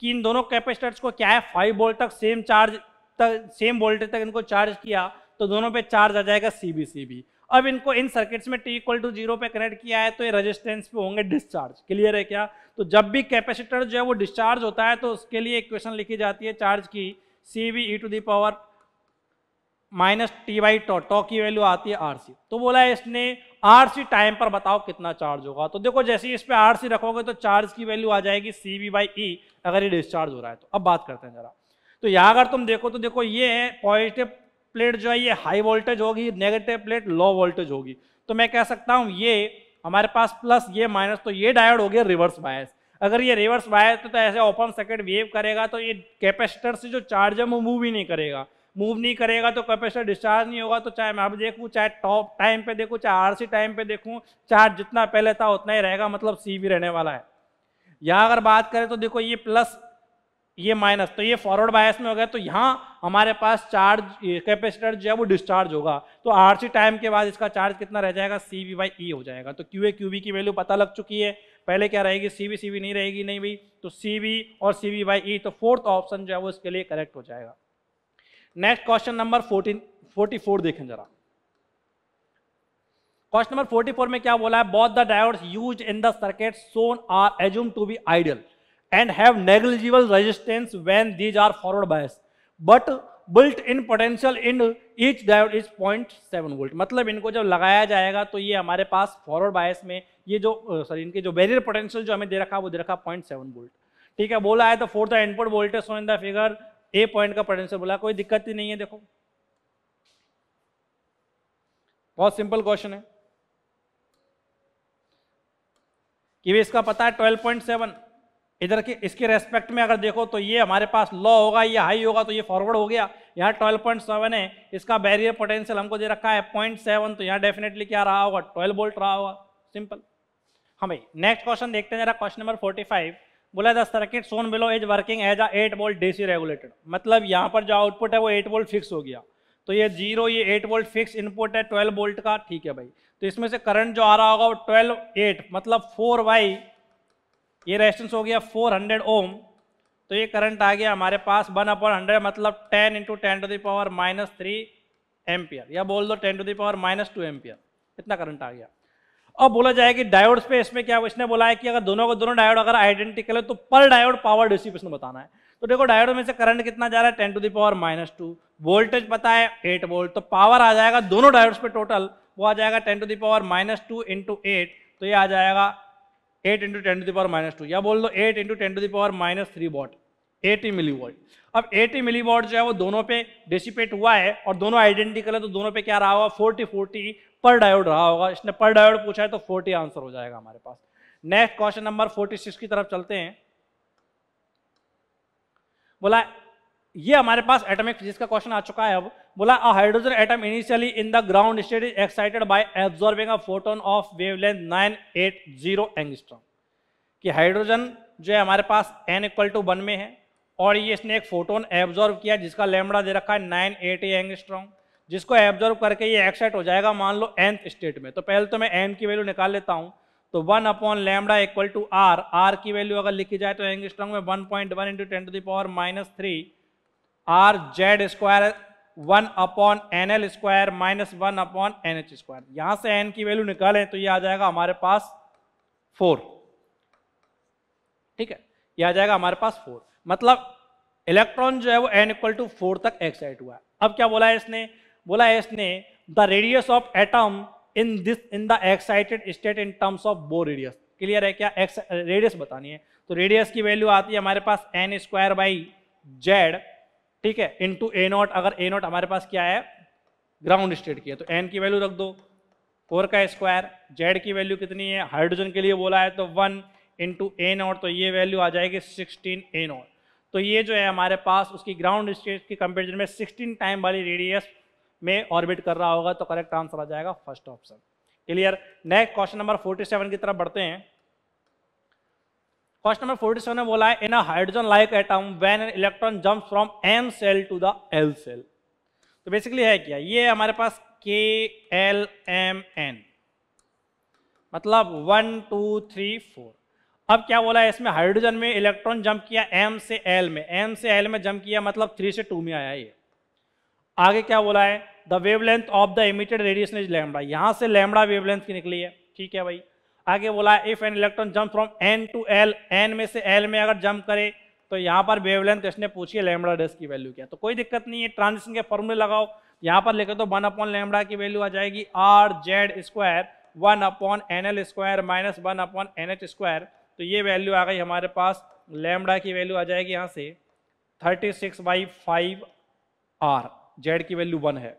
Speaker 1: कि इन दोनों capacitors को क्या है 5 वोल्ट तक सेम चार्ज तक same voltage तक इनको चार्ज किया तो दोनों पे चार्ज आ जाएगा सी बी सी बी अब इनको इन सर्किट्स में टी इक्वल टू जीरो पे कनेक्ट किया है तो ये रेजिस्टेंस पे होंगे डिस्चार्ज क्लियर है क्या तो जब भी कैपेसिटर जो है वो डिस्चार्ज होता है तो उसके लिए इक्वेशन लिखी जाती है चार्ज की C V e to the power minus T by tau tau की वैल्यू आती है आर सी तो बोला है इसने सी टाइम पर बताओ कितना चार्ज होगा तो देखो जैसे ही इस पर आर सी रखोगे तो चार्ज की वैल्यू आ जाएगी सी वी बाई ई अगर ये डिस्चार्ज हो रहा है तो अब बात करते हैं जरा तो यहाँ अगर तुम देखो तो देखो ये है पॉजिटिव प्लेट जो है ये हाई वोल्टेज होगी नेगेटिव प्लेट लो वोल्टेज होगी तो मैं कह सकता हूँ ये हमारे पास प्लस ये माइनस तो ये डायोड हो गया रिवर्स बायस अगर ये रिवर्स बायस तो, तो ऐसे ओपन सर्किट वेव करेगा तो ये कैपेसिटर से जो चार्ज है वो मूव ही नहीं करेगा मूव नहीं करेगा तो कैपेसिटर डिस्चार्ज नहीं होगा तो चाहे मैं अब देखूँ चाहे टॉप टाइम पे देखूँ चाहे आरसी टाइम पे देखूँ चार्ज जितना पहले था उतना ही रहेगा मतलब सी भी रहने वाला है यहाँ अगर बात करें तो देखो ये प्लस ये माइनस तो ये फॉरवर्ड बायस में हो गया तो यहाँ हमारे पास चार्ज कैपेसिटर जो है वो डिस्चार्ज होगा तो सी टाइम के बाद इसका चार्ज कितना रह जाएगा सी वी बाई ई हो जाएगा तो क्यू ए क्यू बी की वैल्यू पता लग चुकी है पहले क्या रहेगी सी वी सी वी नहीं रहेगी नहीं भाई तो सी वी और सी वी बाई ई तो फोर्थ ऑप्शन जो है वो इसके लिए करेक्ट हो जाएगा next question number fourteen forty four देखें जरा क्वेश्चन नंबर फोर्टी फोर में क्या बोला है both the diodes used in the circuit shown are assume to be ideal and have negligible resistance when these are forward bias but built in potential in each diode is point seven volt मतलब इनको जब लगाया जाएगा तो ये हमारे पास forward bias में ये जो सॉरी इनके जो बैरियर पोटेंशियल जो हमें दे रखा है वो दे रखा है पॉइंट सेवन वोल्ट ठीक है बोला है तो for the input voltage shown in the figure A point का पोटेंशियल बोला कोई दिक्कत ही नहीं है देखो बहुत सिंपल क्वेश्चन है कि भी इसका पता है ट्वेल्व पॉइंट सेवन इधर के इसके रेस्पेक्ट में अगर देखो तो ये हमारे पास लो होगा ये हाई होगा तो ये फॉरवर्ड हो गया यहाँ ट्वेल्व पॉइंट सेवन है इसका बैरियर पोटेंशियल हमको दे रखा है पॉइंट सेवन तो यहाँ डेफिनेटली क्या रहा होगा ट्वेल्व वोल्ट रहा होगा सिंपल हाँ भाई नेक्स्ट क्वेश्चन देखते हैं जरा क्वेश्चन नंबर फोर्टी फाइव बोला the circuit shown below is working as a eight volt DC regulated मतलब यहाँ पर जो आउटपुट है वो एट वोल्ट फिक्स हो गया तो ये जीरो ये एट वोल्ट फिक्स इनपुट है ट्वेल्व वोल्ट का ठीक है भाई तो इसमें से करंट जो आ रहा होगा वो ट्वेल्व एट मतलब फोर वाई ये रेजिस्टेंस हो गया फोर हंड्रेड ओम तो ये करंट आ गया हमारे पास वन अपॉन हंड्रेड मतलब ten into ten to the power minus three ampere या बोल दो ten to the power minus two ampere इतना करंट आ गया अब बोला जाए कि डायोड्स पे इसमें क्या इसने बोला है कि अगर दोनों को दोनों डायोड अगर आइडेंटिकल है तो पर डायोड पावर डिस्ट्रीब्यूशन बताना है तो देखो डायोड में से करंट कितना जा रहा है ten to the power minus two voltage पता है एट वोल्ट तो पावर आ जाएगा दोनों डायोड्स पे टोटल वो आ जाएगा ten to power minus two into eight तो ये आ जाएगा eight into ten to power minus two या बोल दो eight into ten to power minus three watt eighty milli volt अब एटी मिली वॉट जो है वो दोनों पे डिसिपेट हुआ है और दोनों आइडेंटिकल है तो दोनों पे क्या रहा हुआ फोर्टी फोर्टी पर डायोड रहा होगा इसने पर डायोड पूछा है तो फोर्टी आंसर हो जाएगा हमारे पास next question number forty six की तरफ चलते हैं बोला ये हमारे पास एटॉमिक फिजिक्स का क्वेश्चन आ चुका है अब बोला a hydrogen atom initially in the ground state is excited by absorbing a photon of wavelength 980 angstrom कि हाइड्रोजन जो है हमारे पास n इक्वल टू वन में है और ये इसने एक फोटोन एब्जॉर्ब किया जिसका लेमड़ा दे रखा है 980 एंगस्ट्रॉम जिसको एब्जॉर्व करके ये एक्सेट हो जाएगा मान लो एंथ स्टेट में तो पहले तो मैं एन की वैल्यू निकाल लेता हूँ तो one upon lambda equal to R R की वैल्यू अगर लिखी जाए तो स्ट्रॉन्ग में one point one into ten to the power minus three R Z square one upon N L square minus one upon N H square यहाँ से N की value निकालें तो ये आ जाएगा हमारे पास फोर ठीक है ये आ जाएगा हमारे पास फोर मतलब इलेक्ट्रॉन जो है वो एन इक्वल टू फोर तक एक्साइट हुआ अब क्या बोला है इसने बोला है इसने the radius of atom in this in the excited state in terms of Bohr radius clear है क्या एक्स रेडियस बतानी है तो रेडियस की वैल्यू आती है हमारे पास एन स्क्वायर बाई जेड ठीक है इन टू ए नॉट अगर ए नॉट हमारे पास क्या है ग्राउंड स्टेट की है तो एन की वैल्यू रख दो फोर का स्क्वायर जेड की वैल्यू कितनी है हाइड्रोजन के लिए बोला है तो one in two A naught तो ये वैल्यू आ जाएगी सिक्सटीन ए नॉट तो ये जो है हमारे पास उसकी ग्राउंड स्टेट के कंपेरिजन में सिक्सटीन टाइम वाली रेडियस में ऑर्बिट कर रहा होगा तो करेक्ट आंसर आ जाएगा first option clear next question number 47 की तरफ बढ़ते हैं क्वेश्चन नंबर 47 में बोला है in a hydrogen like atom when an electron jumps from N shell to the L shell तो बेसिकली है क्या ये हमारे पास के एल एम एन मतलब वन टू थ्री फोर अब क्या बोला है इसमें हाइड्रोजन में इलेक्ट्रॉन जंप किया एम से एल में एम से एल में जंप किया मतलब थ्री से टू में आया ये आगे क्या बोला है the wavelength of the emitted radiation is lambda यहाँ से लैमडा वेवलेंथ की निकली है ठीक है भाई आगे बोला if an electron jump from N to L N में से एल में अगर जंप करे तो यहाँ पर वेवलेंथ इसने पूछी है लैमडा डेस की वैल्यू क्या तो कोई दिक्कत नहीं है ट्रांजिशन के फॉर्मूले लगाओ यहाँ पर लेकर तो वन अपॉन लैमडा की वैल्यू आ जाएगी R Z square one upon N L square minus one upon N H square तो ये वैल्यू आ गई हमारे पास लैमडा की वैल्यू आ जाएगी यहाँ से thirty six by five R Z की वैल्यू वन है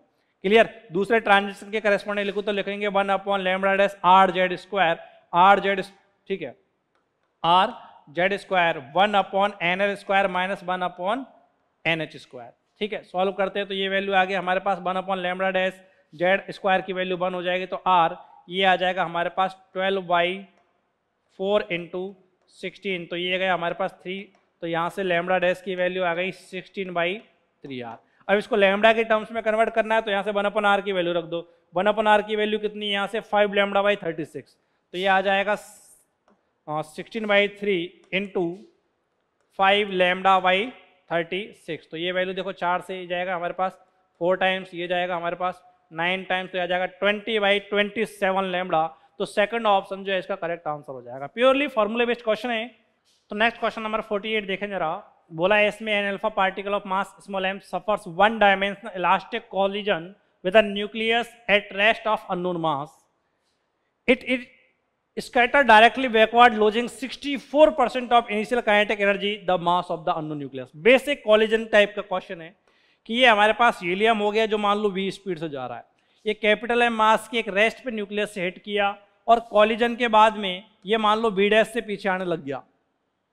Speaker 1: क्लियर दूसरे ट्रांजेक्शन के करेस्पॉन्डेंट लिखू तो लिखेंगे one upon lambda dash R Z square R Z ठीक है R Z square one upon N L square minus one upon N H square ठीक है सॉल्व करते हैं तो ये वैल्यू आ गई हमारे पास one upon lambda dash Z square की वैल्यू वन हो जाएगी तो आर ये आ जाएगा हमारे पास twelve by four into sixteen तो ये गया हमारे पास थ्री तो यहाँ से लेमडा डैश की वैल्यू आ गई सिक्सटीन बाई थ्री आर अब इसको लेमडा के टर्म्स में कन्वर्ट करना है तो यहाँ से वन अपन आर की वैल्यू रख दो वन अपन आर की वैल्यू कितनी यहाँ से five lambda by thirty six तो ये आ जाएगा sixteen by three two five lambda by thirty six तो ये वैल्यू देखो चार से जाएगा हमारे पास फोर टाइम्स ये जाएगा हमारे पास नाइन टाइम्स तो आ जाएगा twenty by twenty seven lambda तो सेकंड ऑप्शन जो है इसका करेक्ट आंसर हो जाएगा प्योरली फॉर्मूले बेस्ड क्वेश्चन है तो next question number forty eight देखें जरा बोला है इसमें an alpha particle of mass small M suffers one dimensional elastic collision with a nucleus at rest of unknown mass it it scatter directly backward losing 64% percent of initial kinetic energy the mass of the unknown nucleus basic collision type का question है कि ये हमारे पास helium हो गया जो मान लो वी स्पीड से जा रहा है ये कैपिटल है मास के एक रेस्ट पे न्यूक्लियस से हिट किया और कॉलिजन के बाद में ये मान लो बी डैश से पीछे आने लग गया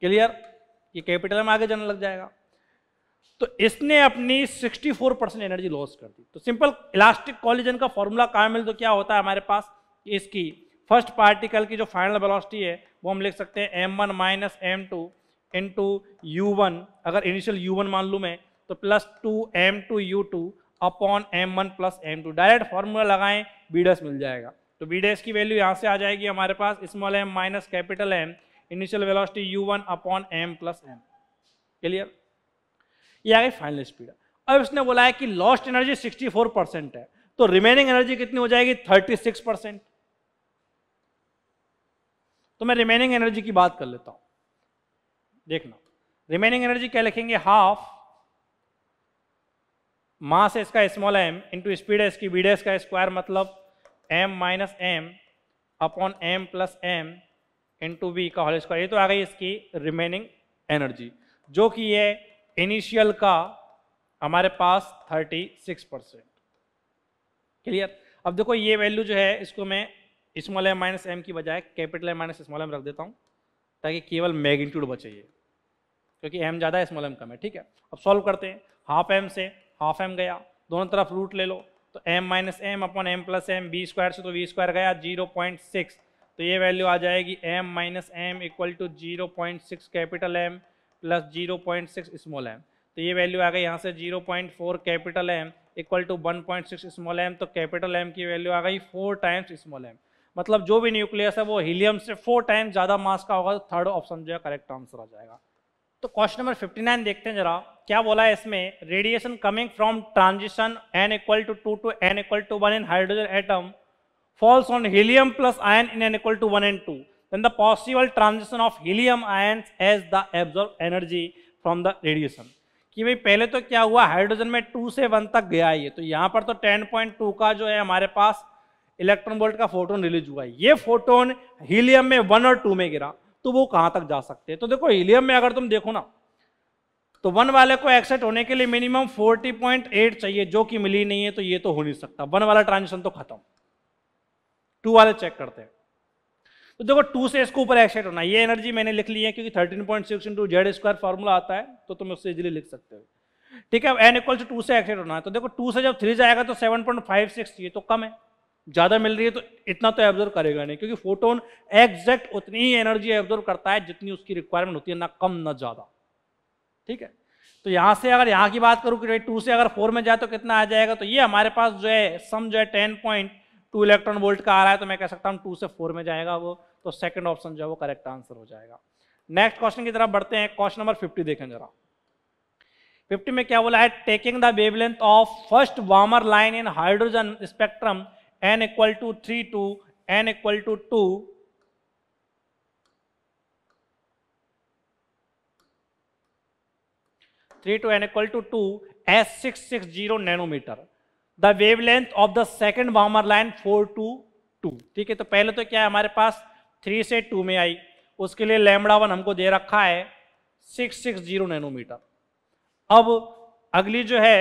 Speaker 1: क्लियर ये कैपिटल में आगे जाने लग जाएगा तो इसने अपनी 64 परसेंट एनर्जी लॉस कर दी तो सिंपल इलास्टिक कॉलिजन का फॉर्मूला कहाँ मिल तो क्या होता है हमारे पास इसकी फर्स्ट पार्टिकल की जो फाइनल वेलोसिटी है वो हम लिख सकते हैं m1 one minus M two into अगर इनिशियल u1 वन मान लूँ मैं तो plus two M two U two upon M one plus M two direct formula लगाएं बीडस मिल जाएगा तो बीडस की वैल्यू यहाँ से आ जाएगी हमारे पास small M minus capital M initial velocity u1 one upon M plus M clear ये आ गई फाइनल स्पीड अब इसने बोला है कि लॉस्ट एनर्जी 64 परसेंट है तो रिमेनिंग एनर्जी कितनी हो जाएगी 36 परसेंट तो मैं रिमेनिंग एनर्जी की बात कर लेता हूं देखना रिमेनिंग एनर्जी क्या लिखेंगे हाफ मास है इसका स्मॉल एम इंटू स्पीड है इसकी बीडेस का स्क्वायर मतलब M minus M upon M plus M into V का होल स्क्वायर ये तो आ गई इसकी रिमेनिंग एनर्जी जो कि ये इनिशियल का हमारे पास 36 परसेंट क्लियर अब देखो ये वैल्यू जो है इसको मैं स्मॉल एम माइनस एम की बजाय capital M minus small M रख देता हूँ ताकि केवल मैग्नीट्यूड बचे ये क्योंकि एम ज़्यादा है स्मॉल एम कम है ठीक है अब सॉल्व करते हैं हाफ एम से हाफ एम गया दोनों तरफ रूट ले लो तो M minus M upon M plus M B square से तो वी स्क्वायर गया जीरो पॉइंट सिक्स तो ये वैल्यू आ जाएगी M minus M equal to zero point six capital M plus zero point six small M तो ये value आ गई यहाँ से zero point four capital M equal to one point six small M तो कैपिटल एम की value आ गई फोर टाइम्स स्मॉल एम मतलब जो भी न्यूक्लियस है वो हीलियम से फोर टाइम्स ज़्यादा मास का होगा तो थर्ड ऑप्शन जो है करेक्ट आंसर आ जाएगा तो क्वेश्चन नंबर फिफ्टी नाइन देखते हैं जरा क्या बोला है इसमें radiation coming from transition N equal to two to N equal to one in hydrogen atom falls on helium plus ion in n equal to 1 and 2 then the possible transition of helium ions as the absorbed energy from the radiation कि भाई पहले तो क्या हुआ hydrogen में to से one तक गया ये तो यहाँ पर तो 10.2 का जो है हमारे पास इलेक्ट्रॉन वोल्ट का फोटोन रिलीज हुआ है ये फोटोन हीलियम में वन और टू में गिरा तो वो कहाँ तक जा सकते हैं तो देखो हीलियम में अगर तुम देखो ना तो वन वाले को एक्सेप्ट होने के लिए मिनिमम 40.8 चाहिए जो कि मिली नहीं है तो ये तो हो नहीं सकता वन वाला ट्रांजेक्शन तो खत्म टू वाले चेक करते हैं तो देखो टू से इसको ऊपर एक्साइट होना ये एनर्जी मैंने लिख ली है क्योंकि thirteen point six into Z square formula आता है तो तुम उससे इजिली लिख सकते हो ठीक है एन इक्वल टू टू से एक्साइट होना है तो देखो टू से जब थ्री जाएगा तो सेवन पॉइंट फाइव सिक्स ये तो कम है ज़्यादा मिल रही है तो इतना तो एब्जॉर्व करेगा नहीं क्योंकि फोटोन एग्जैक्ट उतनी ही एनर्जी एब्जॉर्व करता है जितनी उसकी रिक्वायरमेंट होती है ना कम ना ज़्यादा ठीक है तो यहाँ से अगर यहाँ की बात करूँ कि टू से अगर फोर में जाए तो कितना आ जाएगा तो ये हमारे पास जो है सम जो है ten point two electron volt का आ रहा है तो मैं कह सकता हूँ टू से फोर में जाएगा वो तो सेकंड ऑप्शन जो है वो करेक्ट आंसर हो जाएगा नेक्स्ट क्वेश्चन की तरफ बढ़ते हैं क्वेश्चन नंबर फिफ्टी देखें जरा फिफ्टी में क्या बोला है taking the wavelength of first Balmer line in hydrogen spectrum N equal to three two N equal to two three two N equal to two as six six zero nanometer the wavelength of the second Balmer line four two two ठीक है तो पहले तो क्या है हमारे पास three से टू में आई उसके लिए लेमड़ा वन हमको दे रखा है सिक्स सिक्स जीरो नैनोमीटर अब अगली जो है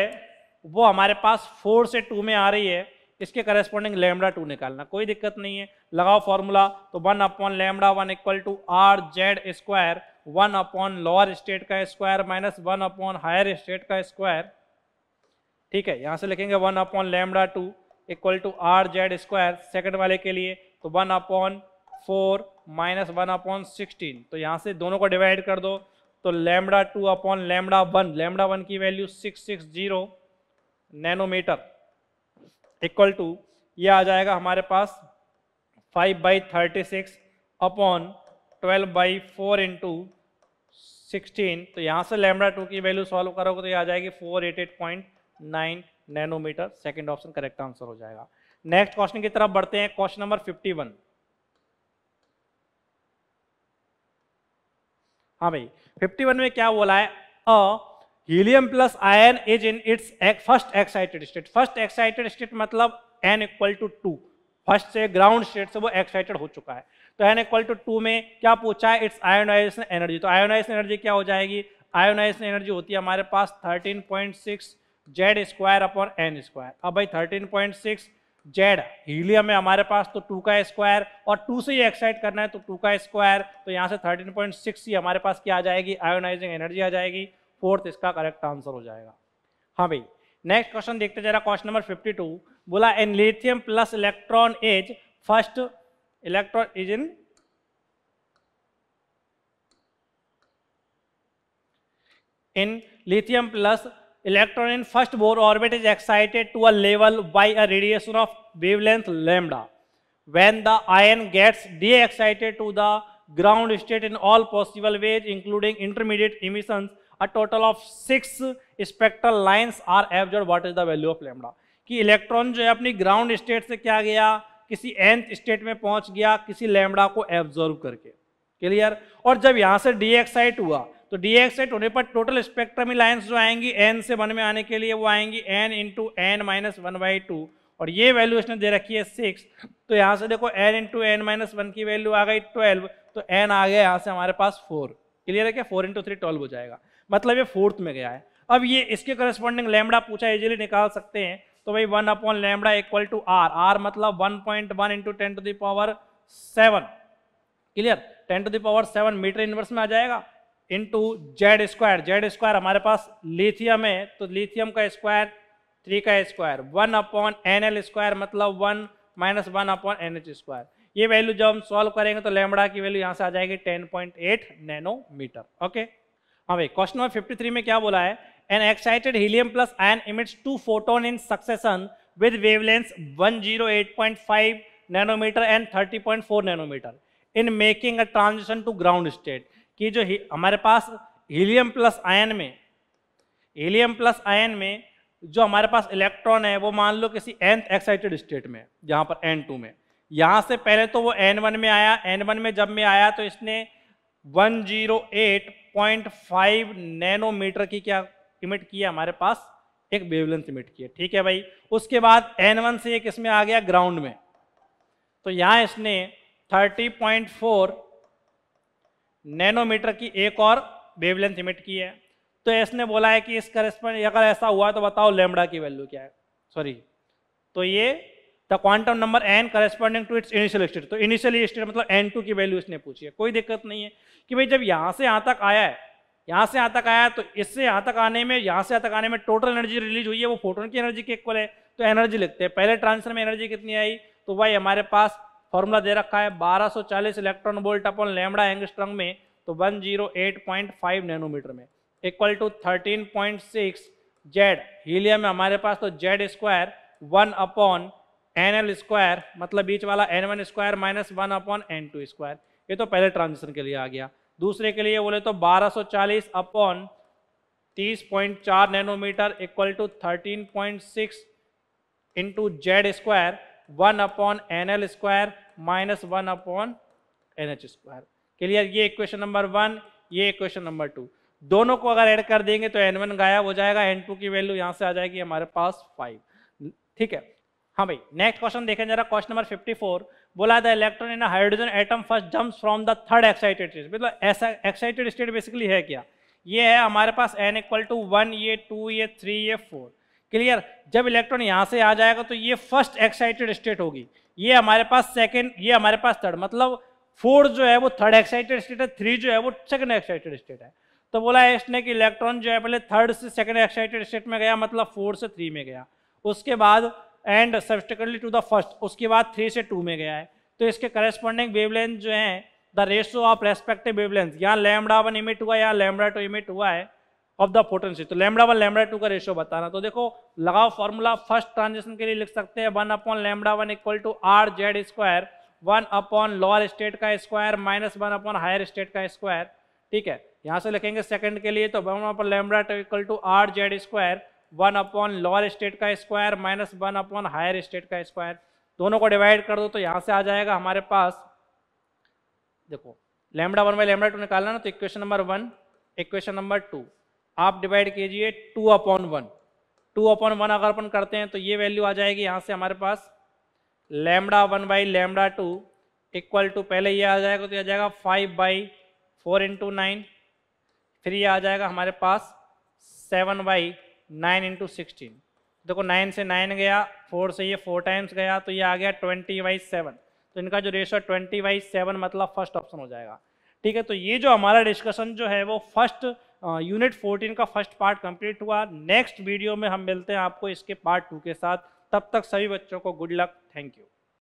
Speaker 1: वो हमारे पास फोर से टू में आ रही है इसके करेस्पॉन्डिंग लेमड़ा टू निकालना कोई दिक्कत नहीं है लगाओ फॉर्मूला तो one upon lambda one equal to R Z square one upon lower state का square minus one upon higher state का स्क्वायर ठीक है यहाँ से लिखेंगे one upon lambda two equal to R Z square second वाले के लिए तो one upon four minus one upon sixteen तो यहाँ से दोनों को डिवाइड कर दो तो lambda two upon lambda one lambda one की value six six zero nanometer equal to ये आ जाएगा हमारे पास five by thirty six upon twelve by four into sixteen तो यहाँ से लेमडा टू की वैल्यू सॉल्व करोगे तो ये आ जाएगी four eight eight point nine nanometer second option correct answer हो जाएगा नेक्स्ट क्वेश्चन की तरफ बढ़ते हैं क्वेश्चन नंबर फिफ्टी वन हाँ भाई फिफ्टी वन में क्या बोला है a helium plus ion is in its first excited state first excited state मतलब n equal to two first से ग्राउंड स्टेट से वो एक्साइटेड हो चुका है तो एन इक्वल टू टू में क्या पूछा है इट्स आयोनाइजेशन एनर्जी तो आयोनाइजेशन एनर्जी क्या हो जाएगी आयोनाइजेशन एनर्जी होती है हमारे पास thirteen point six Z square upon n square अब भाई 13.6 जेड हीलियम है हमारे पास तो टू का स्क्वायर और टू से ही एक्साइट करना है तो टू का स्क्वायर तो यहाँ से 13.6 ही हमारे पास क्या आ जाएगी आयोनाइजिंग एनर्जी आ जाएगी फोर्थ इसका करेक्ट आंसर हो जाएगा हाँ भाई नेक्स्ट क्वेश्चन देखते जरा क्वेश्चन नंबर 52 बोला an lithium plus electron is first electron is in in lithium plus electron in first Bohr orbit is excited to a level by a radiation of wavelength lambda. When the ion gets de-excited to the ground state in all possible ways including intermediate emissions, a total of six spectral lines are observed. What is the value of lambda? कि electron जो है अपनी ground state से क्या गया किसी nth state में पहुंच गया किसी लैमडा को एब्जॉर्व करके क्लियर और जब यहां से डी एक्साइट हुआ तो डी एक्स एट होने पर टोटल स्पेक्ट्रम लाइन्स जो आएंगी एन से वन में आने के लिए वो आएंगी n into n minus one by two और ये वैल्यू इसने दे रखी है सिक्स तो यहाँ से देखो n into n minus one की वैल्यू आ गई ट्वेल्व तो एन आ गया यहाँ से हमारे पास फोर क्लियर है क्या फोर इंटू थ्री ट्वेल्व हो जाएगा मतलब ये फोर्थ में गया है अब ये इसके करस्पॉन्डिंग लैमड़ा पूछा इजिली निकाल सकते हैं तो भाई one upon lambda equal to R R मतलब one point one into ten to the power seven clear ten to the power seven meter inverse में आ जाएगा into Z square Z square हमारे पास लिथियम है तो लिथियम का स्क्वायर थ्री का square one upon N L square मतलब one minus one upon N H square ये वैल्यू जब हम सॉल्व करेंगे तो लेमड़ा की वैल्यू यहाँ से आ जाएगी ten point eight nanometer okay हाँ भाई क्वेश्चन नंबर फिफ्टी थ्री में क्या बोला है an excited helium plus ion emits two photon in succession with wavelengths one zero eight point five nanometer and thirty point four nanometer in making a transition to ground state कि जो हमारे पास helium plus ion में helium plus ion में जो हमारे पास electron है वो मान लो किसी एंथ एक्साइटेड स्टेट में जहाँ पर एन टू में यहाँ से पहले तो वो एन वन में आया एन वन में जब में आया तो इसने 108.5 नैनोमीटर की क्या इमिट किया हमारे पास एक वेवलेंथ इमिट किया ठीक है भाई उसके बाद एन वन से एक इसमें आ गया ग्राउंड में तो यहाँ इसने फोर नैनोमीटर की एक और वेवलेंथ इमिट की है तो एस ने बोला है कि इस करेस्पॉन्ड अगर ऐसा हुआ तो बताओ लेमड़ा की वैल्यू क्या है सॉरी तो ये the quantum number n corresponding to its initial state तो इनिशियल स्टेट मतलब एन टू की वैल्यू इसने पूछी है कोई दिक्कत नहीं है कि भाई जब यहाँ से यहाँ तक आया है यहाँ से यहाँ तक आया तो इससे यहाँ तक आने में यहाँ से यहाँ तक आने में टोटल एनर्जी रिलीज हुई है वो फोटोन की एनर्जी के इक्वल है तो एनर्जी लिखते हैं पहले ट्रांसफर में एनर्जी कितनी आई तो भाई हमारे पास फॉर्मूला दे रखा है 1240 electron volt upon lambda angstrom में तो 108.5 नैनोमीटर में इक्वल टू 13.6 जेड हीलियम में हमारे पास तो Z square one upon N L square मतलब बीच वाला n one square minus one upon n two square ये तो पहले ट्रांजिशन के लिए आ गया दूसरे के लिए बोले तो 1240 upon 30.4 nanometer equal to 13.6 into Z square one upon N L square minus one upon N H square clear ये क्वेश्चन नंबर वन ये क्वेश्चन नंबर टू दोनों को अगर ऐड कर देंगे तो एन वन गायब हो जाएगा एन टू की वैल्यू यहाँ से आ जाएगी हमारे पास फाइव ठीक है हाँ भाई नेक्स्ट क्वेश्चन देखें जरा क्वेश्चन नंबर 54 बोला the electron in hydrogen atom first jumps from the third excited state मतलब ऐसा एक्साइटेड स्टेट बेसिकली है क्या ये है हमारे पास एन इक्वल टू वन ये टू ये थ्री ये फोर क्लियर जब इलेक्ट्रॉन यहाँ से आ जाएगा तो ये फर्स्ट एक्साइटेड स्टेट होगी ये हमारे पास सेकेंड ये हमारे पास थर्ड मतलब फोर जो है वो थर्ड एक्साइटेड स्टेट है थ्री जो है वो सेकेंड एक्साइटेड स्टेट है तो बोला है इसने कि इलेक्ट्रॉन जो है पहले थर्ड से सेकेंड एक्साइटेड स्टेट में गया मतलब फोर से थ्री में गया उसके बाद and subsequently to the first उसके बाद थ्री से टू में गया है तो इसके करेस्पॉन्डिंग वेवलेंथ जो है the ratio of respective wavelength यहाँ लेमडा वन इमिट हुआ यहाँ लेमडा टू इमिट हुआ है ऑफ द पोटेंशियल तो लेमडा वन लेमडा टू का रेशियो बताना तो देखो लगाओ फॉर्मूला फर्स्ट ट्रांजेक्शन के लिए लिख सकते हैं one upon lambda one equal to R Z square one upon lower state का square minus one upon higher state का स्क्वायर ठीक है यहाँ से लिखेंगे सेकंड के लिए तो one upon lambda two equal to R Z square one upon lower state का square minus one upon higher state का स्क्वायर दोनों को डिवाइड कर दो तो यहाँ से आ जाएगा हमारे पास देखो lambda one by lambda two निकालना ना तो equation number one equation number two आप डिवाइड कीजिए two upon one two upon one अगर अपन करते हैं तो ये वैल्यू आ जाएगी यहाँ से हमारे पास lambda one by lambda two equal to पहले ये आ जाएगा तो ये आ जाएगा five by four into nine फिर ये आ जाएगा हमारे पास seven by nine into sixteen देखो नाइन से नाइन गया फोर से ये फोर टाइम्स गया तो ये आ गया ट्वेंटी बाई सेवन तो इनका जो रेशो ट्वेंटी बाई सेवन मतलब फर्स्ट ऑप्शन हो जाएगा ठीक है तो ये जो हमारा डिस्कशन जो है वो फर्स्ट यूनिट 14 का फर्स्ट पार्ट कंप्लीट हुआ नेक्स्ट वीडियो में हम मिलते हैं आपको इसके पार्ट टू के साथ तब तक सभी बच्चों को गुड लक थैंक यू